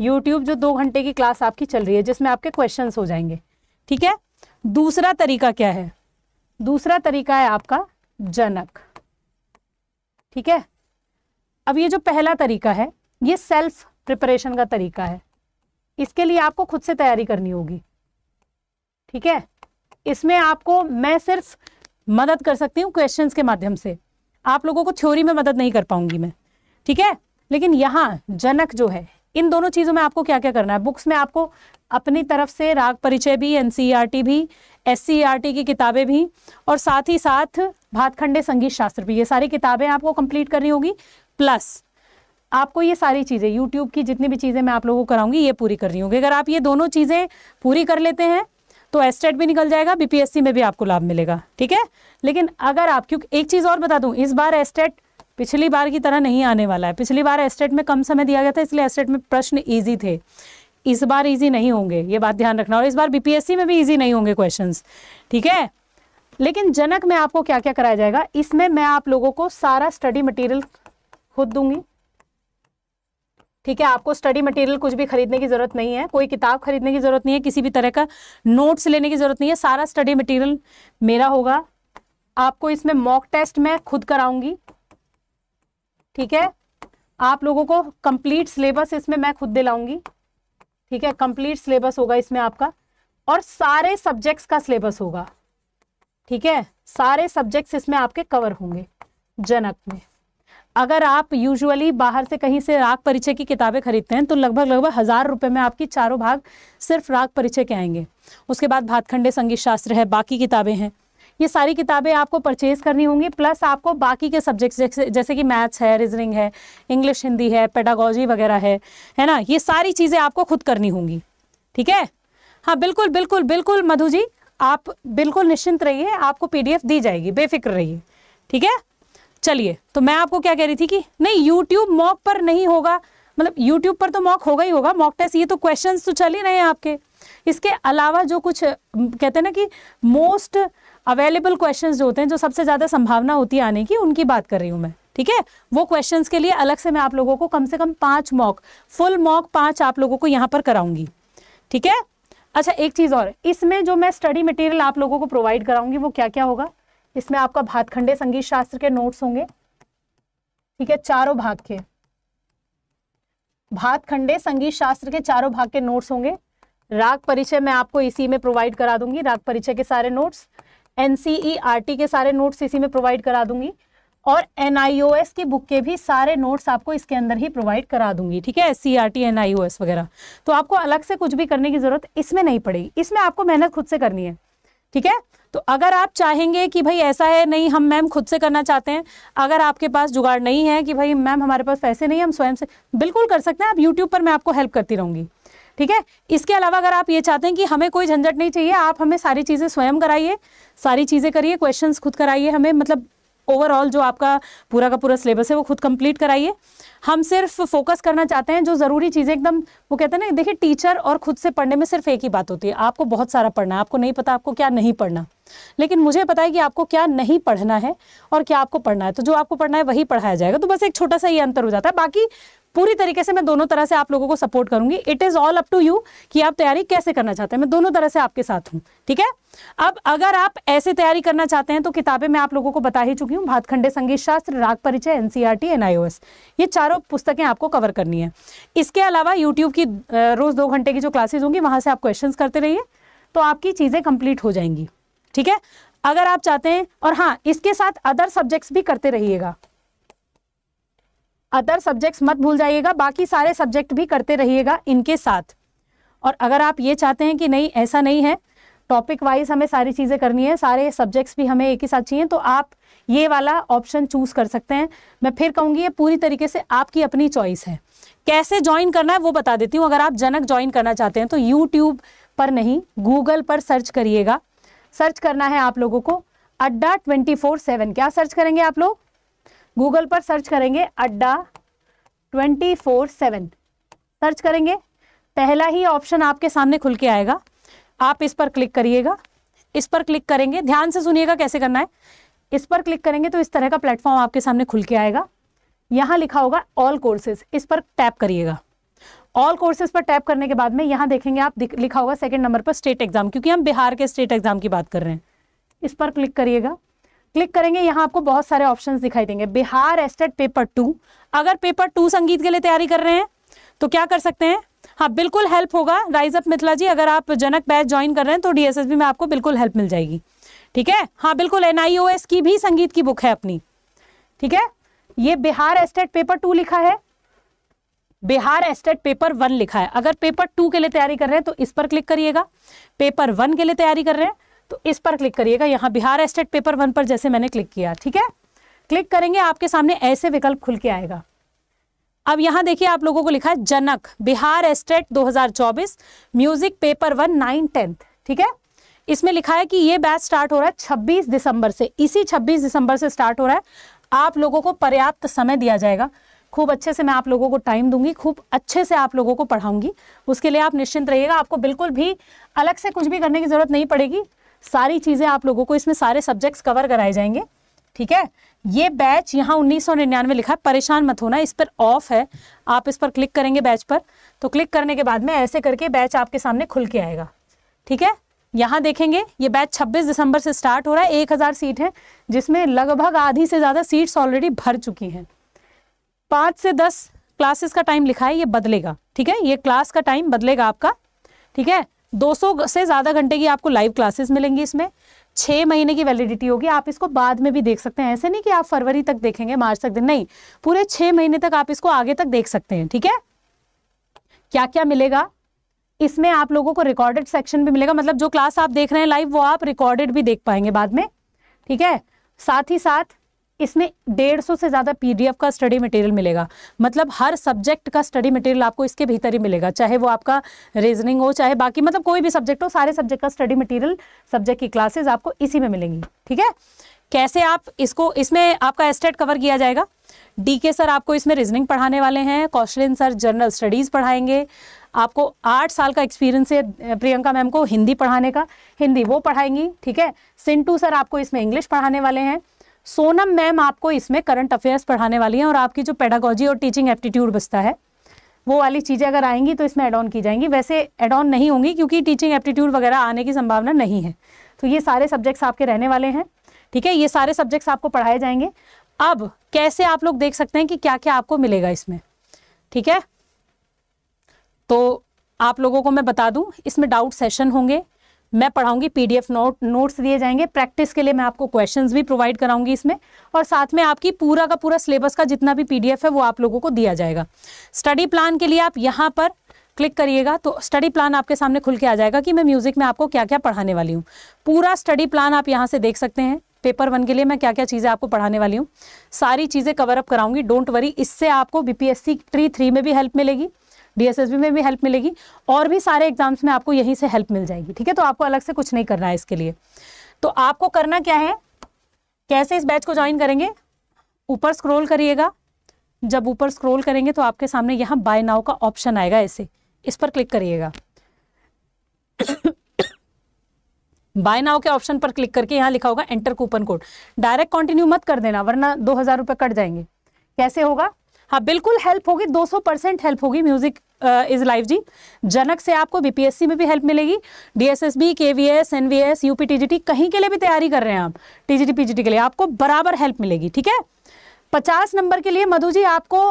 यूट्यूब जो दो घंटे की क्लास आपकी चल रही है जिसमें आपके क्वेश्चन हो जाएंगे ठीक है दूसरा तरीका क्या है दूसरा तरीका है आपका जनक ठीक है अब ये जो पहला तरीका है ये सेल्फ प्रिपरेशन का तरीका है इसके लिए आपको खुद से तैयारी करनी होगी ठीक है इसमें आपको मैं सिर्फ मदद कर सकती हूँ क्वेश्चंस के माध्यम से आप लोगों को थ्योरी में मदद नहीं कर पाऊंगी मैं ठीक है लेकिन यहाँ जनक जो है इन दोनों चीज़ों में आपको क्या क्या करना है बुक्स में आपको अपनी तरफ से राग परिचय भी एनसीईआरटी e भी एस सी आर टी की किताबें भी और साथ ही साथ भातखंडे संगीत शास्त्र भी ये सारी किताबें आपको कंप्लीट करनी होगी प्लस आपको ये सारी चीज़ें यूट्यूब की जितनी भी चीज़ें मैं आप लोगों को कराऊंगी ये पूरी करनी होगी अगर आप ये दोनों चीज़ें पूरी कर लेते हैं तो एस्टेट e भी निकल जाएगा बीपीएससी में भी आपको लाभ मिलेगा ठीक है लेकिन अगर आप क्योंकि एक चीज़ और बता दूँ इस बार एस्टेट e पिछली बार की तरह नहीं आने वाला है पिछली बार एस्टेट e में कम समय दिया गया था इसलिए एस्टेट में प्रश्न ईजी थे इस बार इजी नहीं होंगे ये बात ध्यान रखना और इस बार बीपीएससी में भी इजी नहीं होंगे क्वेश्चंस ठीक है लेकिन जनक में आपको क्या क्या कराया जाएगा इसमें मैं आप लोगों को सारा स्टडी मटेरियल खुद दूंगी ठीक है आपको स्टडी मटेरियल कुछ भी खरीदने की जरूरत नहीं है कोई किताब खरीदने की जरूरत नहीं है किसी भी तरह का नोट्स लेने की जरूरत नहीं है सारा स्टडी मटेरियल मेरा होगा आपको इसमें मॉक टेस्ट मैं खुद कराऊंगी ठीक है आप लोगों को कंप्लीट सिलेबस इसमें मैं खुद दिलाऊंगी ठीक है कंप्लीट सिलेबस होगा इसमें आपका और सारे सब्जेक्ट्स का सिलेबस होगा ठीक है सारे सब्जेक्ट्स इसमें आपके कवर होंगे जनक में अगर आप यूजुअली बाहर से कहीं से राग परिचय की किताबें खरीदते हैं तो लगभग लगभग हज़ार रुपए में आपकी चारों भाग सिर्फ राग परिचय के आएंगे उसके बाद भातखंडे संगीत शास्त्र है बाकी किताबें हैं ये सारी किताबें आपको परचेज करनी होंगी प्लस आपको बाकी के सब्जेक्ट्स जैसे जैसे कि मैथ्स है रीजनिंग है इंग्लिश हिंदी है पेडागोजी वगैरह है है ना ये सारी चीज़ें आपको खुद करनी होंगी ठीक है हाँ बिल्कुल बिल्कुल बिल्कुल मधु जी आप बिल्कुल निश्चिंत रहिए आपको पीडीएफ दी जाएगी बेफिक्र रहिए ठीक है चलिए तो मैं आपको क्या कह रही थी कि नहीं यूट्यूब मॉक पर नहीं होगा मतलब यूट्यूब पर तो मॉक होगा ही होगा मॉक टेस्ट ये तो क्वेश्चंस तो चल ही रहे हैं आपके इसके अलावा जो कुछ कहते हैं ना कि मोस्ट अवेलेबल क्वेश्चन जो होते हैं जो सबसे ज़्यादा संभावना होती है आने की उनकी बात कर रही हूँ मैं ठीक है वो क्वेश्चन के लिए अलग से मैं आप लोगों को कम से कम पाँच मॉक फुल मॉक पाँच आप लोगों को यहाँ पर कराऊंगी ठीक है अच्छा एक चीज़ और इसमें जो मैं स्टडी मटेरियल आप लोगों को प्रोवाइड कराऊंगी वो क्या क्या होगा इसमें आपका भातखंडे संगीत शास्त्र के नोट्स होंगे ठीक है चारों भाग के भातखंडे संगीत शास्त्र के चारों भाग के नोट्स होंगे राग परिचय मैं आपको इसी में प्रोवाइड करा दूंगी राग परिचय के सारे नोट्स एन e के सारे नोट्स इसी में प्रोवाइड करा दूंगी और एन की बुक के भी सारे नोट्स आपको इसके अंदर ही प्रोवाइड करा दूंगी ठीक है S C R T N I O S वगैरह तो आपको अलग से कुछ भी करने की ज़रूरत इसमें नहीं पड़ेगी इसमें आपको मेहनत खुद से करनी है ठीक है तो अगर आप चाहेंगे कि भाई ऐसा है नहीं हम मैम खुद से करना चाहते हैं अगर आपके पास जुगाड़ नहीं है कि भाई मैम हमारे पास पैसे नहीं हम स्वयं से बिल्कुल कर सकते हैं आप यूट्यूब पर मैं आपको हेल्प करती रहूंगी ठीक है इसके अलावा अगर आप ये चाहते हैं कि हमें कोई झंझट नहीं चाहिए आप हमें सारी चीज़ें स्वयं कराइए सारी चीज़ें करिए क्वेश्चन खुद कराइए हमें मतलब ओवरऑल जो आपका पूरा का पूरा सिलेबस है वो खुद कंप्लीट कराइए हम सिर्फ फोकस करना चाहते हैं जो ज़रूरी चीज़ें एकदम वो कहते हैं ना देखिए टीचर और खुद से पढ़ने में सिर्फ एक ही बात होती है आपको बहुत सारा पढ़ना है आपको नहीं पता आपको क्या नहीं पढ़ना लेकिन मुझे पता है कि आपको क्या नहीं पढ़ना है और क्या आपको पढ़ना है तो जो आपको पढ़ना है वही पढ़ाया जाएगा तो बस एक छोटा सा ये अंतर हो जाता है बाकी पूरी तरीके से मैं दोनों तरह से आप लोगों को सपोर्ट करूंगी it is all up to you कि आप तैयारी कैसे करना चाहते हैं मैं दोनों तरह से आपके साथ हूँ ठीक है अब अगर आप ऐसे तैयारी करना चाहते हैं तो किताबें मैं आप लोगों को बता ही चुकी हूँ भातखंडे संगीत शास्त्र राग परिचय एनसीईआरटी एनआईओएस e ये चारों पुस्तकें आपको कवर करनी है इसके अलावा यूट्यूब की रोज दो घंटे की जो क्लासेज होंगी वहां से आप क्वेश्चन करते रहिए तो आपकी चीज़ें कंप्लीट हो जाएंगी ठीक है अगर आप चाहते हैं और हाँ इसके साथ अदर सब्जेक्ट्स भी करते रहिएगा अदर सब्जेक्ट्स मत भूल जाइएगा बाकी सारे सब्जेक्ट भी करते रहिएगा इनके साथ और अगर आप ये चाहते हैं कि नहीं ऐसा नहीं है टॉपिक वाइज हमें सारी चीज़ें करनी है सारे सब्जेक्ट्स भी हमें एक ही साथ चाहिए तो आप ये वाला ऑप्शन चूज़ कर सकते हैं मैं फिर कहूँगी ये पूरी तरीके से आपकी अपनी चॉइस है कैसे ज्वाइन करना है वो बता देती हूँ अगर आप जनक ज्वाइन करना चाहते हैं तो यूट्यूब पर नहीं गूगल पर सर्च करिएगा सर्च करना है आप लोगों को अड्डा ट्वेंटी फोर सेवन क्या सर्च करेंगे आप लोग गूगल पर सर्च करेंगे अड्डा ट्वेंटी फोर सेवन सर्च करेंगे पहला ही ऑप्शन आपके सामने खुल के आएगा आप इस पर क्लिक करिएगा इस पर क्लिक करेंगे ध्यान से सुनिएगा कैसे करना है इस पर क्लिक करेंगे तो इस तरह का प्लेटफॉर्म आपके सामने खुल के आएगा यहाँ लिखा होगा ऑल कोर्सेज इस पर टैप करिएगा ऑल कोर्सेज पर टैप करने के बाद में यहाँ देखेंगे आप लिखा होगा सेकेंड नंबर पर स्टेट एग्जाम क्योंकि हम बिहार के स्टेट एग्जाम की बात कर रहे हैं इस पर क्लिक करिएगा क्लिक करेंगे यहाँ आपको बहुत सारे ऑप्शंस दिखाई देंगे बिहार एस्टेट पेपर टू अगर पेपर टू संगीत के लिए तैयारी कर रहे हैं तो क्या कर सकते हैं हाँ बिल्कुल हेल्प होगा राइज अप मिथिला जी अगर आप जनक बैच ज्वाइन कर रहे हैं तो डीएसएसबी में आपको बिल्कुल हेल्प मिल जाएगी ठीक है हाँ बिल्कुल एनआईओएस की भी संगीत की बुक है अपनी ठीक है ये बिहार एस्टेट पेपर टू लिखा है बिहार एस्टेट पेपर वन लिखा है अगर पेपर टू के लिए तैयारी कर रहे हैं तो इस पर क्लिक करिएगा पेपर वन के लिए तैयारी कर रहे हैं तो इस पर क्लिक करिएगा यहाँ बिहार एस्टेट पेपर वन पर जैसे मैंने क्लिक किया ठीक है क्लिक करेंगे आपके सामने ऐसे विकल्प खुल के आएगा अब यहाँ देखिए आप लोगों को लिखा है Janak Bihar STET 2024 music paper one nine tenth ठीक है इसमें लिखा है कि ये बैच स्टार्ट हो रहा है 26 दिसंबर से इसी 26 दिसंबर से स्टार्ट हो रहा है आप लोगों को पर्याप्त समय दिया जाएगा खूब अच्छे से मैं आप लोगों को टाइम दूंगी खूब अच्छे से आप लोगों को पढ़ाऊंगी उसके लिए आप निश्चिंत रहिएगा आपको बिल्कुल भी अलग से कुछ भी करने की ज़रूरत नहीं पड़ेगी सारी चीज़ें आप लोगों को इसमें सारे सब्जेक्ट्स कवर कराए जाएंगे ठीक है ये बैच यहाँ उन्नीस लिखा है परेशान मत होना इस पर ऑफ है आप इस पर क्लिक करेंगे बैच पर तो क्लिक करने के बाद में ऐसे करके बैच आपके सामने खुल के आएगा ठीक है यहाँ देखेंगे ये बैच 26 दिसंबर से स्टार्ट हो रहा है 1000 सीट है जिसमें लगभग आधी से ज़्यादा सीट्स ऑलरेडी भर चुकी हैं पाँच से दस क्लासेस का टाइम लिखा है ये बदलेगा ठीक है ये क्लास का टाइम बदलेगा आपका ठीक है 200 से ज़्यादा घंटे की आपको लाइव क्लासेस मिलेंगी इसमें छः महीने की वैलिडिटी होगी आप इसको बाद में भी देख सकते हैं ऐसे नहीं कि आप फरवरी तक देखेंगे मार्च तक नहीं पूरे छः महीने तक आप इसको आगे तक देख सकते हैं ठीक है क्या क्या मिलेगा इसमें आप लोगों को रिकॉर्डेड सेक्शन भी मिलेगा मतलब जो क्लास आप देख रहे हैं लाइव वो आप रिकॉर्डेड भी देख पाएंगे बाद में ठीक है साथ ही साथ इसमें डेढ़ सौ से ज़्यादा पीडीएफ का स्टडी मटेरियल मिलेगा मतलब हर सब्जेक्ट का स्टडी मटेरियल आपको इसके भीतर ही मिलेगा चाहे वो आपका रीजनिंग हो चाहे बाकी मतलब कोई भी सब्जेक्ट हो सारे सब्जेक्ट का स्टडी मटेरियल सब्जेक्ट की क्लासेज आपको इसी में मिलेंगी ठीक है कैसे आप इसको इसमें आपका एस्टेट कवर किया जाएगा डी के सर आपको इसमें रीजनिंग पढ़ाने वाले हैं कौशलिन सर जनरल स्टडीज़ पढ़ाएंगे आपको आठ साल का एक्सपीरियंस है प्रियंका मैम को हिंदी पढ़ाने का हिंदी वो पढ़ाएंगी ठीक है सिंटू सर आपको इसमें इंग्लिश पढ़ाने वाले हैं सोनम मैम आपको इसमें करंट अफेयर्स पढ़ाने वाली हैं और आपकी जो पेडागोजी और टीचिंग एप्टीट्यूड बचता है वो वाली चीज़ें अगर आएंगी तो इसमें एड ऑन की जाएंगी वैसे एड ऑन नहीं होंगी क्योंकि टीचिंग एप्टीट्यूड वगैरह आने की संभावना नहीं है तो ये सारे सब्जेक्ट्स आपके रहने वाले हैं ठीक है ये सारे सब्जेक्ट्स आपको पढ़ाए जाएंगे अब कैसे आप लोग देख सकते हैं कि क्या क्या आपको मिलेगा इसमें ठीक है तो आप लोगों को मैं बता दूं इसमें डाउट सेशन होंगे मैं पढ़ाऊंगी पीडीएफ नोट नोट्स दिए जाएंगे प्रैक्टिस के लिए मैं आपको क्वेश्चंस भी प्रोवाइड कराऊंगी इसमें और साथ में आपकी पूरा का पूरा सिलेबस का जितना भी पीडीएफ है वो आप लोगों को दिया जाएगा स्टडी प्लान के लिए आप यहाँ पर क्लिक करिएगा तो स्टडी प्लान आपके सामने खुल के आ जाएगा कि मैं म्यूज़िक में आपको क्या क्या पढ़ाने वाली हूँ पूरा स्टडी प्लान आप यहाँ से देख सकते हैं पेपर वन के लिए मैं क्या क्या चीज़ें आपको पढ़ाने वाली हूँ सारी चीज़ें कवर अप कराऊंगी डोंट वरी इससे आपको सी ट्री थ्री में भी हेल्प मिलेगी डीएसएसबी में भी हेल्प मिलेगी और भी सारे एग्जाम्स में आपको यहीं से हेल्प मिल जाएगी ठीक है तो आपको अलग से कुछ नहीं करना है इसके लिए तो आपको करना क्या है कैसे इस बैच को ज्वाइन करेंगे ऊपर स्क्रोल करिएगा जब ऊपर स्क्रोल करेंगे तो आपके सामने यहाँ बाय नाउ का ऑप्शन आएगा ऐसे इस पर क्लिक करिएगा बाय नाउ के ऑप्शन पर क्लिक करके यहाँ लिखा होगा enter coupon code direct continue मत कर देना वरना दो हजार रुपये कट जाएंगे कैसे होगा हाँ बिल्कुल हेल्प होगी 200 परसेंट हेल्प होगी music is life ji Janak से आपको बीपीएससी में भी हेल्प मिलेगी DSSB KVS NVS UP TGT कहीं के लिए भी तैयारी कर रहे हैं आप टीजीटी पीजीटी के लिए आपको बराबर हेल्प मिलेगी ठीक है पचास नंबर के लिए मधु जी आपको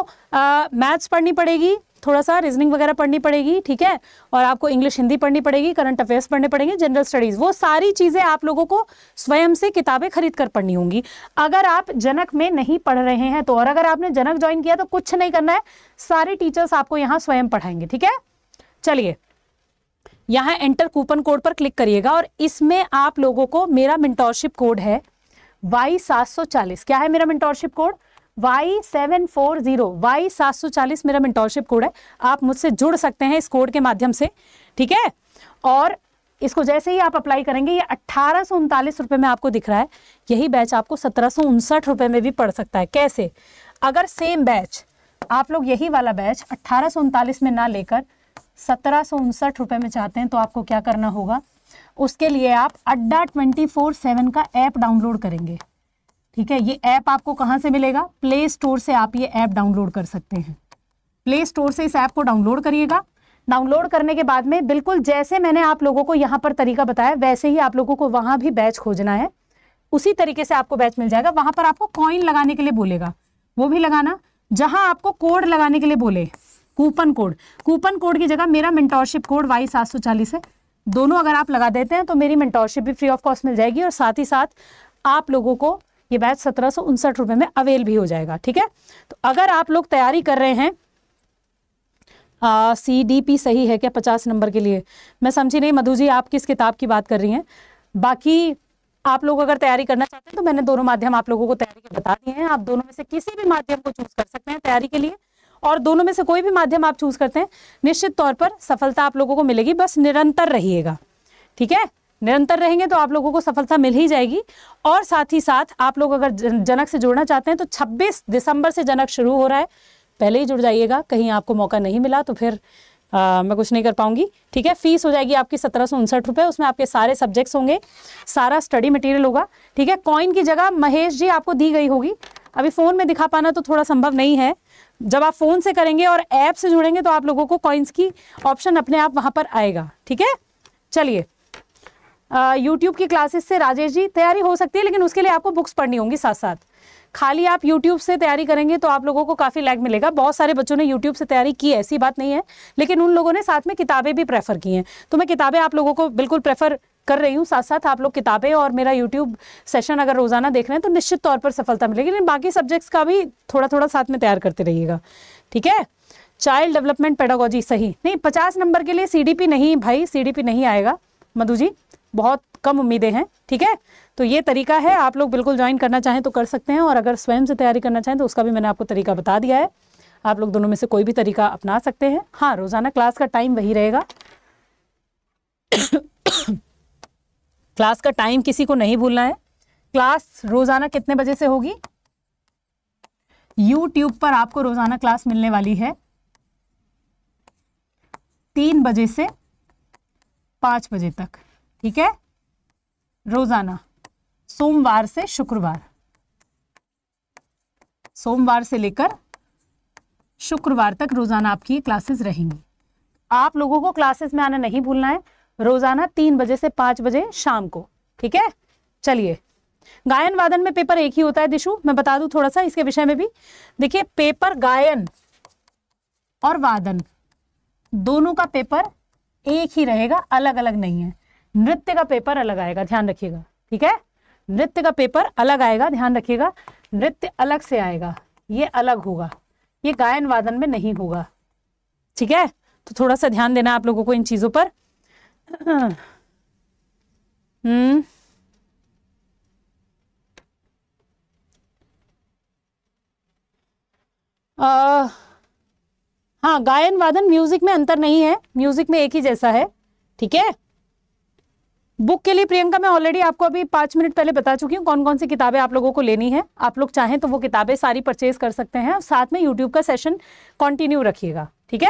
मैथ्स पढ़नी पड़ेगी थोड़ा सा रीजनिंग वगैरह पढ़नी पड़ेगी ठीक है और आपको इंग्लिश हिंदी पढ़नी पड़ेगी करंट अफेयर्स पढ़ने पड़ेंगे जनरल स्टडीज़ वो सारी चीज़ें आप लोगों को स्वयं से किताबें खरीद कर पढ़नी होंगी अगर आप जनक में नहीं पढ़ रहे हैं तो और अगर आपने जनक ज्वाइन किया तो कुछ नहीं करना है सारे टीचर्स आपको यहाँ स्वयं पढ़ाएंगे ठीक है चलिए यहाँ एंटर कूपन कोड पर क्लिक करिएगा और इसमें आप लोगों को मेरा मिंटोरशिप कोड है वाई सात सौ चालीस क्या है मेरा mentorship code Y seven four zero Y सात सौ चालीस मेरा मेंटोरशिप कोड है आप मुझसे जुड़ सकते हैं इस कोड के माध्यम से ठीक है और इसको जैसे ही आप अप्लाई करेंगे ये अट्ठारह सौ उनतालीस रुपये में आपको दिख रहा है यही बैच आपको सत्रह सौ उनसठ रुपये में भी पड़ सकता है कैसे अगर सेम बैच आप लोग यही वाला बैच अट्ठारह सौ उनतालीस में ना लेकर सत्रह सौ उनसठ रुपये में चाहते हैं तो आपको क्या करना होगा उसके लिए आप अड्डा ट्वेंटी फोर सेवन का ऐप डाउनलोड करेंगे ठीक है ये ऐप आपको कहाँ से मिलेगा प्ले स्टोर से आप ये ऐप डाउनलोड कर सकते हैं प्ले स्टोर से इस ऐप को डाउनलोड करिएगा डाउनलोड करने के बाद में बिल्कुल जैसे मैंने आप लोगों को यहाँ पर तरीका बताया वैसे ही आप लोगों को वहाँ भी बैच खोजना है उसी तरीके से आपको बैच मिल जाएगा वहाँ पर आपको कॉइन लगाने के लिए बोलेगा वो भी लगाना जहाँ आपको कोड लगाने के लिए बोले कूपन कोड कूपन कोड की जगह मेरा मेंटोरशिप कोड वाई सात सौ चालीस है दोनों अगर आप लगा देते हैं तो मेरी मेंटोरशिप भी फ्री ऑफ कॉस्ट मिल जाएगी और साथ ही साथ आप लोगों को ये बैच सत्रह सौ उनसठ रुपए में अवेल भी हो जाएगा ठीक है तो अगर आप लोग तैयारी कर रहे हैं सी डी पी सही है क्या पचास नंबर के लिए मैं समझी नहीं मधु जी आप किस किताब की बात कर रही हैं बाकी आप लोग अगर तैयारी करना चाहते हैं तो मैंने दोनों माध्यम आप लोगों को तैयारी के बता दिए हैं आप दोनों में से किसी भी माध्यम को चूज कर सकते हैं तैयारी के लिए और दोनों में से कोई भी माध्यम आप चूज करते हैं निश्चित तौर पर सफलता आप लोगों को मिलेगी बस निरंतर रहिएगा ठीक है निरंतर रहेंगे तो आप लोगों को सफलता मिल ही जाएगी और साथ ही साथ आप लोग अगर जनक से जुड़ना चाहते हैं तो 26 दिसंबर से जनक शुरू हो रहा है पहले ही जुड़ जाइएगा कहीं आपको मौका नहीं मिला तो फिर आ, मैं कुछ नहीं कर पाऊंगी ठीक है फीस हो जाएगी आपकी सत्रह सौ उनसठ रुपए उसमें आपके सारे सब्जेक्ट्स होंगे सारा स्टडी मटेरियल होगा ठीक है कॉइन की जगह महेश जी आपको दी गई होगी अभी फ़ोन में दिखा पाना तो थोड़ा संभव नहीं है जब आप फ़ोन से करेंगे और ऐप से जुड़ेंगे तो आप लोगों को कॉइन्स की ऑप्शन अपने आप वहाँ पर आएगा ठीक है चलिए यूट्यूब की क्लासेस से राजेश जी तैयारी हो सकती है लेकिन उसके लिए आपको बुक्स पढ़नी होंगी साथ साथ खाली आप यूट्यूब से तैयारी करेंगे तो आप लोगों को काफ़ी लैग मिलेगा बहुत सारे बच्चों ने यूट्यूब से तैयारी की ऐसी बात नहीं है लेकिन उन लोगों ने साथ में किताबें भी प्रेफर की हैं तो मैं किताबें आप लोगों को बिल्कुल प्रेफर कर रही हूँ साथ साथ आप लोग किताबें और मेरा यूट्यूब सेशन अगर रोज़ाना देख रहे हैं तो निश्चित तौर पर सफलता मिलेगी लेकिन बाकी सब्जेक्ट्स का भी थोड़ा थोड़ा साथ में तैयार करते रहिएगा ठीक है चाइल्ड डेवलपमेंट पेडागोजी सही नहीं पचास नंबर के लिए सीडीपी नहीं भाई सीडीपी नहीं आएगा मधु जी बहुत कम उम्मीदें हैं ठीक है तो ये तरीका है आप लोग बिल्कुल ज्वाइन करना चाहें तो कर सकते हैं और अगर स्वयं से तैयारी करना चाहें तो उसका भी मैंने आपको तरीका बता दिया है आप लोग दोनों में से कोई भी तरीका अपना सकते हैं हाँ रोज़ाना क्लास का टाइम वही रहेगा क्लास का टाइम किसी को नहीं भूलना है क्लास रोज़ाना कितने बजे से होगी यूट्यूब पर आपको रोज़ाना क्लास मिलने वाली है तीन बजे से पांच बजे तक ठीक है रोजाना सोमवार से शुक्रवार सोमवार से लेकर शुक्रवार तक रोजाना आपकी क्लासेस रहेंगी आप लोगों को क्लासेस में आना नहीं भूलना है रोजाना तीन बजे से पांच बजे शाम को ठीक है चलिए गायन वादन में पेपर एक ही होता है दिशु मैं बता दूं थोड़ा सा इसके विषय में भी देखिए पेपर गायन और वादन दोनों का पेपर एक ही रहेगा अलग अलग नहीं है नृत्य का पेपर अलग आएगा ध्यान रखिएगा ठीक है नृत्य का पेपर अलग आएगा ध्यान रखिएगा नृत्य अलग से आएगा ये अलग होगा ये गायन वादन में नहीं होगा ठीक है तो थोड़ा सा ध्यान देना आप लोगों को इन चीजों पर हम्म हाँ गायन वादन म्यूजिक में अंतर नहीं है म्यूजिक में एक ही जैसा है ठीक है बुक के लिए प्रियंका मैं ऑलरेडी आपको अभी पाँच मिनट पहले बता चुकी हूँ कौन कौन सी किताबें आप लोगों को लेनी है आप लोग चाहें तो वो किताबें सारी परचेज कर सकते हैं और साथ में यूट्यूब का सेशन कंटिन्यू रखिएगा ठीक है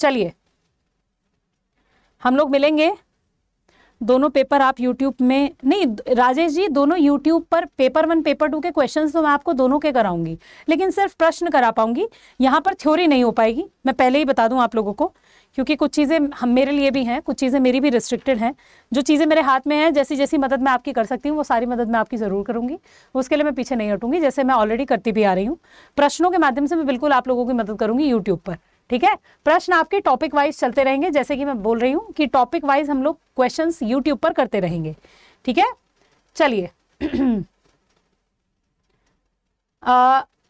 चलिए हम लोग मिलेंगे दोनों पेपर आप यूट्यूब में नहीं राजेश जी दोनों यूट्यूब पर पेपर वन पेपर टू के क्वेश्चन तो मैं आपको दोनों के कराऊंगी लेकिन सिर्फ प्रश्न करा पाऊंगी यहाँ पर थ्योरी नहीं हो पाएगी मैं पहले ही बता दूँ आप लोगों को क्योंकि कुछ चीज़ें हम मेरे लिए भी हैं कुछ चीज़ें मेरी भी रिस्ट्रिक्टेड हैं जो चीज़ें मेरे हाथ में हैं जैसी जैसी मदद मैं आपकी कर सकती हूँ वो सारी मदद मैं आपकी ज़रूर करूँगी उसके लिए मैं पीछे नहीं हटूँगी जैसे मैं ऑलरेडी करती भी आ रही हूँ प्रश्नों के माध्यम से मैं बिल्कुल आप लोगों की मदद करूँगी यूट्यूब पर ठीक है प्रश्न आपके टॉपिक वाइज चलते रहेंगे जैसे कि मैं बोल रही हूँ कि टॉपिक वाइज हम लोग क्वेश्चन यूट्यूब पर करते रहेंगे ठीक है चलिए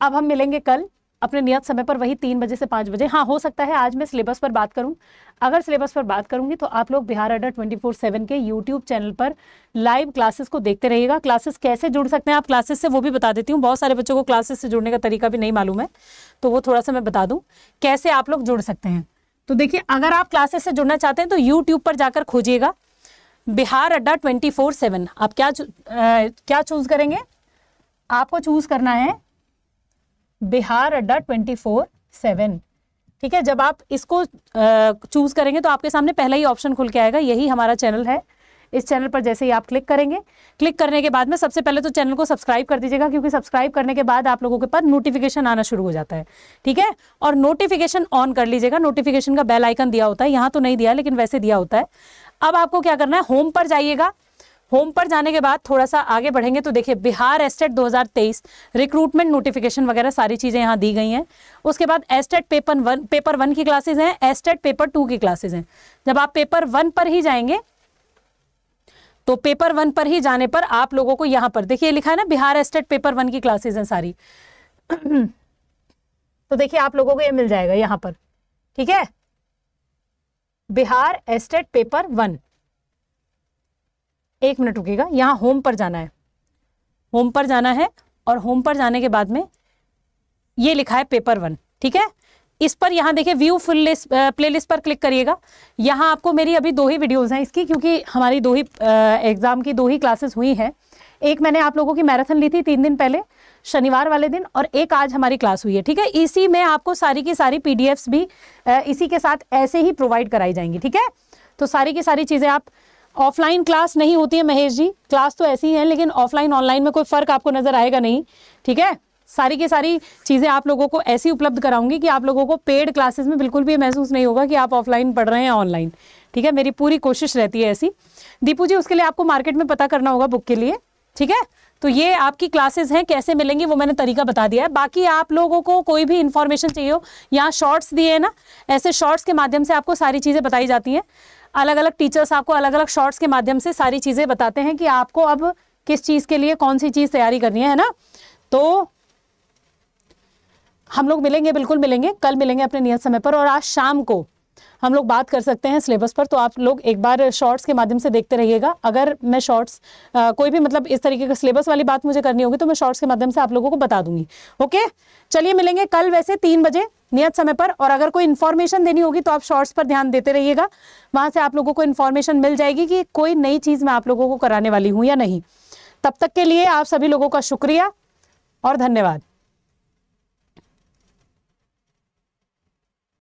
अब हम मिलेंगे कल अपने नियत समय पर वही तीन बजे से पाँच बजे हाँ हो सकता है आज मैं सिलेबस पर बात करूँ अगर सिलेबस पर बात करूँगी तो आप लोग Bihar Adda twenty four seven के यूट्यूब चैनल पर लाइव क्लासेस को देखते रहिएगा क्लासेस कैसे जुड़ सकते हैं आप क्लासेस से वो भी बता देती हूँ बहुत सारे बच्चों को क्लासेस से जुड़ने का तरीका भी नहीं मालूम है तो वो थोड़ा सा मैं बता दूँ कैसे आप लोग जुड़ सकते हैं तो देखिए अगर आप क्लासेस से जुड़ना चाहते हैं तो यूट्यूब पर जाकर खोजिएगा Bihar Adda twenty four seven आप क्या क्या चूज़ करेंगे आपको चूज़ करना है Bihar Adda twenty four seven ठीक है जब आप इसको चूज करेंगे तो आपके सामने पहला ही ऑप्शन खुल के आएगा यही हमारा चैनल है इस चैनल पर जैसे ही आप क्लिक करेंगे क्लिक करने के बाद में सबसे पहले तो चैनल को सब्सक्राइब कर दीजिएगा क्योंकि सब्सक्राइब करने के बाद आप लोगों के पास नोटिफिकेशन आना शुरू हो जाता है ठीक है और नोटिफिकेशन ऑन कर लीजिएगा नोटिफिकेशन का बेल आइकन दिया होता है यहाँ तो नहीं दिया लेकिन वैसे दिया होता है अब आपको क्या करना है होम पर जाइएगा होम पर जाने के बाद थोड़ा सा आगे बढ़ेंगे तो देखिए बिहार एस्टेट 2023 रिक्रूटमेंट नोटिफिकेशन वगैरह सारी चीज़ें यहाँ दी गई हैं उसके बाद STET paper one paper one की क्लासेज हैं एस्टेट पेपर टू की क्लासेज हैं जब आप पेपर वन पर ही जाएंगे तो पेपर वन पर ही जाने पर आप लोगों को यहाँ पर देखिए लिखा है ना बिहार एस्टेट पेपर वन की क्लासेज हैं सारी तो देखिए आप लोगों को ये मिल जाएगा यहाँ पर ठीक है बिहार एस्टेट पेपर वन एक मिनट रुकेगा यहाँ होम पर जाना है होम पर जाना है और होम पर जाने के बाद में ये लिखा है पेपर वन ठीक है इस पर यहाँ देखिए view full list play list पर क्लिक करिएगा यहाँ आपको मेरी अभी दो ही वीडियोस हैं इसकी क्योंकि हमारी दो ही एग्ज़ाम की दो ही क्लासेस हुई हैं एक मैंने आप लोगों की मैराथन ली थी तीन दिन पहले शनिवार वाले दिन और एक आज हमारी क्लास हुई है ठीक है इसी में आपको सारी की सारी पी भी इसी के साथ ऐसे ही प्रोवाइड कराई जाएंगी ठीक है तो सारी की सारी चीज़ें आप ऑफलाइन क्लास नहीं होती है महेश जी क्लास तो ऐसी है लेकिन ऑफलाइन ऑनलाइन में कोई फ़र्क आपको नज़र आएगा नहीं ठीक है सारी की सारी चीज़ें आप लोगों को ऐसी उपलब्ध कराऊंगी कि आप लोगों को पेड क्लासेस में बिल्कुल भी महसूस नहीं होगा कि आप ऑफलाइन पढ़ रहे हैं ऑनलाइन ठीक है मेरी पूरी कोशिश रहती है ऐसी दीपू जी उसके लिए आपको मार्केट में पता करना होगा बुक के लिए ठीक है तो ये आपकी क्लासेस हैं कैसे मिलेंगी वो मैंने तरीका बता दिया है बाकी आप लोगों को कोई भी इन्फॉर्मेशन चाहिए हो यहाँ शॉर्ट्स दिए हैं ना ऐसे शॉर्ट्स के माध्यम से आपको सारी चीज़ें बताई जाती हैं अलग अलग टीचर्स आपको अलग अलग शॉर्ट्स के माध्यम से सारी चीज़ें बताते हैं कि आपको अब किस चीज़ के लिए कौन सी चीज़ तैयारी करनी है ना तो हम लोग मिलेंगे बिल्कुल मिलेंगे कल मिलेंगे अपने नियत समय पर और आज शाम को हम लोग बात कर सकते हैं सिलेबस पर तो आप लोग एक बार शॉर्ट्स के माध्यम से देखते रहिएगा अगर मैं शॉर्ट्स कोई भी मतलब इस तरीके का सिलेबस वाली बात मुझे करनी होगी तो मैं शॉर्ट्स के माध्यम से आप लोगों को बता दूंगी ओके चलिए मिलेंगे कल वैसे तीन बजे नियत समय पर और अगर कोई इन्फॉर्मेशन देनी होगी तो आप शॉर्ट्स पर ध्यान देते रहिएगा वहां से आप लोगों को इन्फॉर्मेशन मिल जाएगी कि कोई नई चीज़ मैं आप लोगों को कराने वाली हूँ या नहीं तब तक के लिए आप सभी लोगों का शुक्रिया और धन्यवाद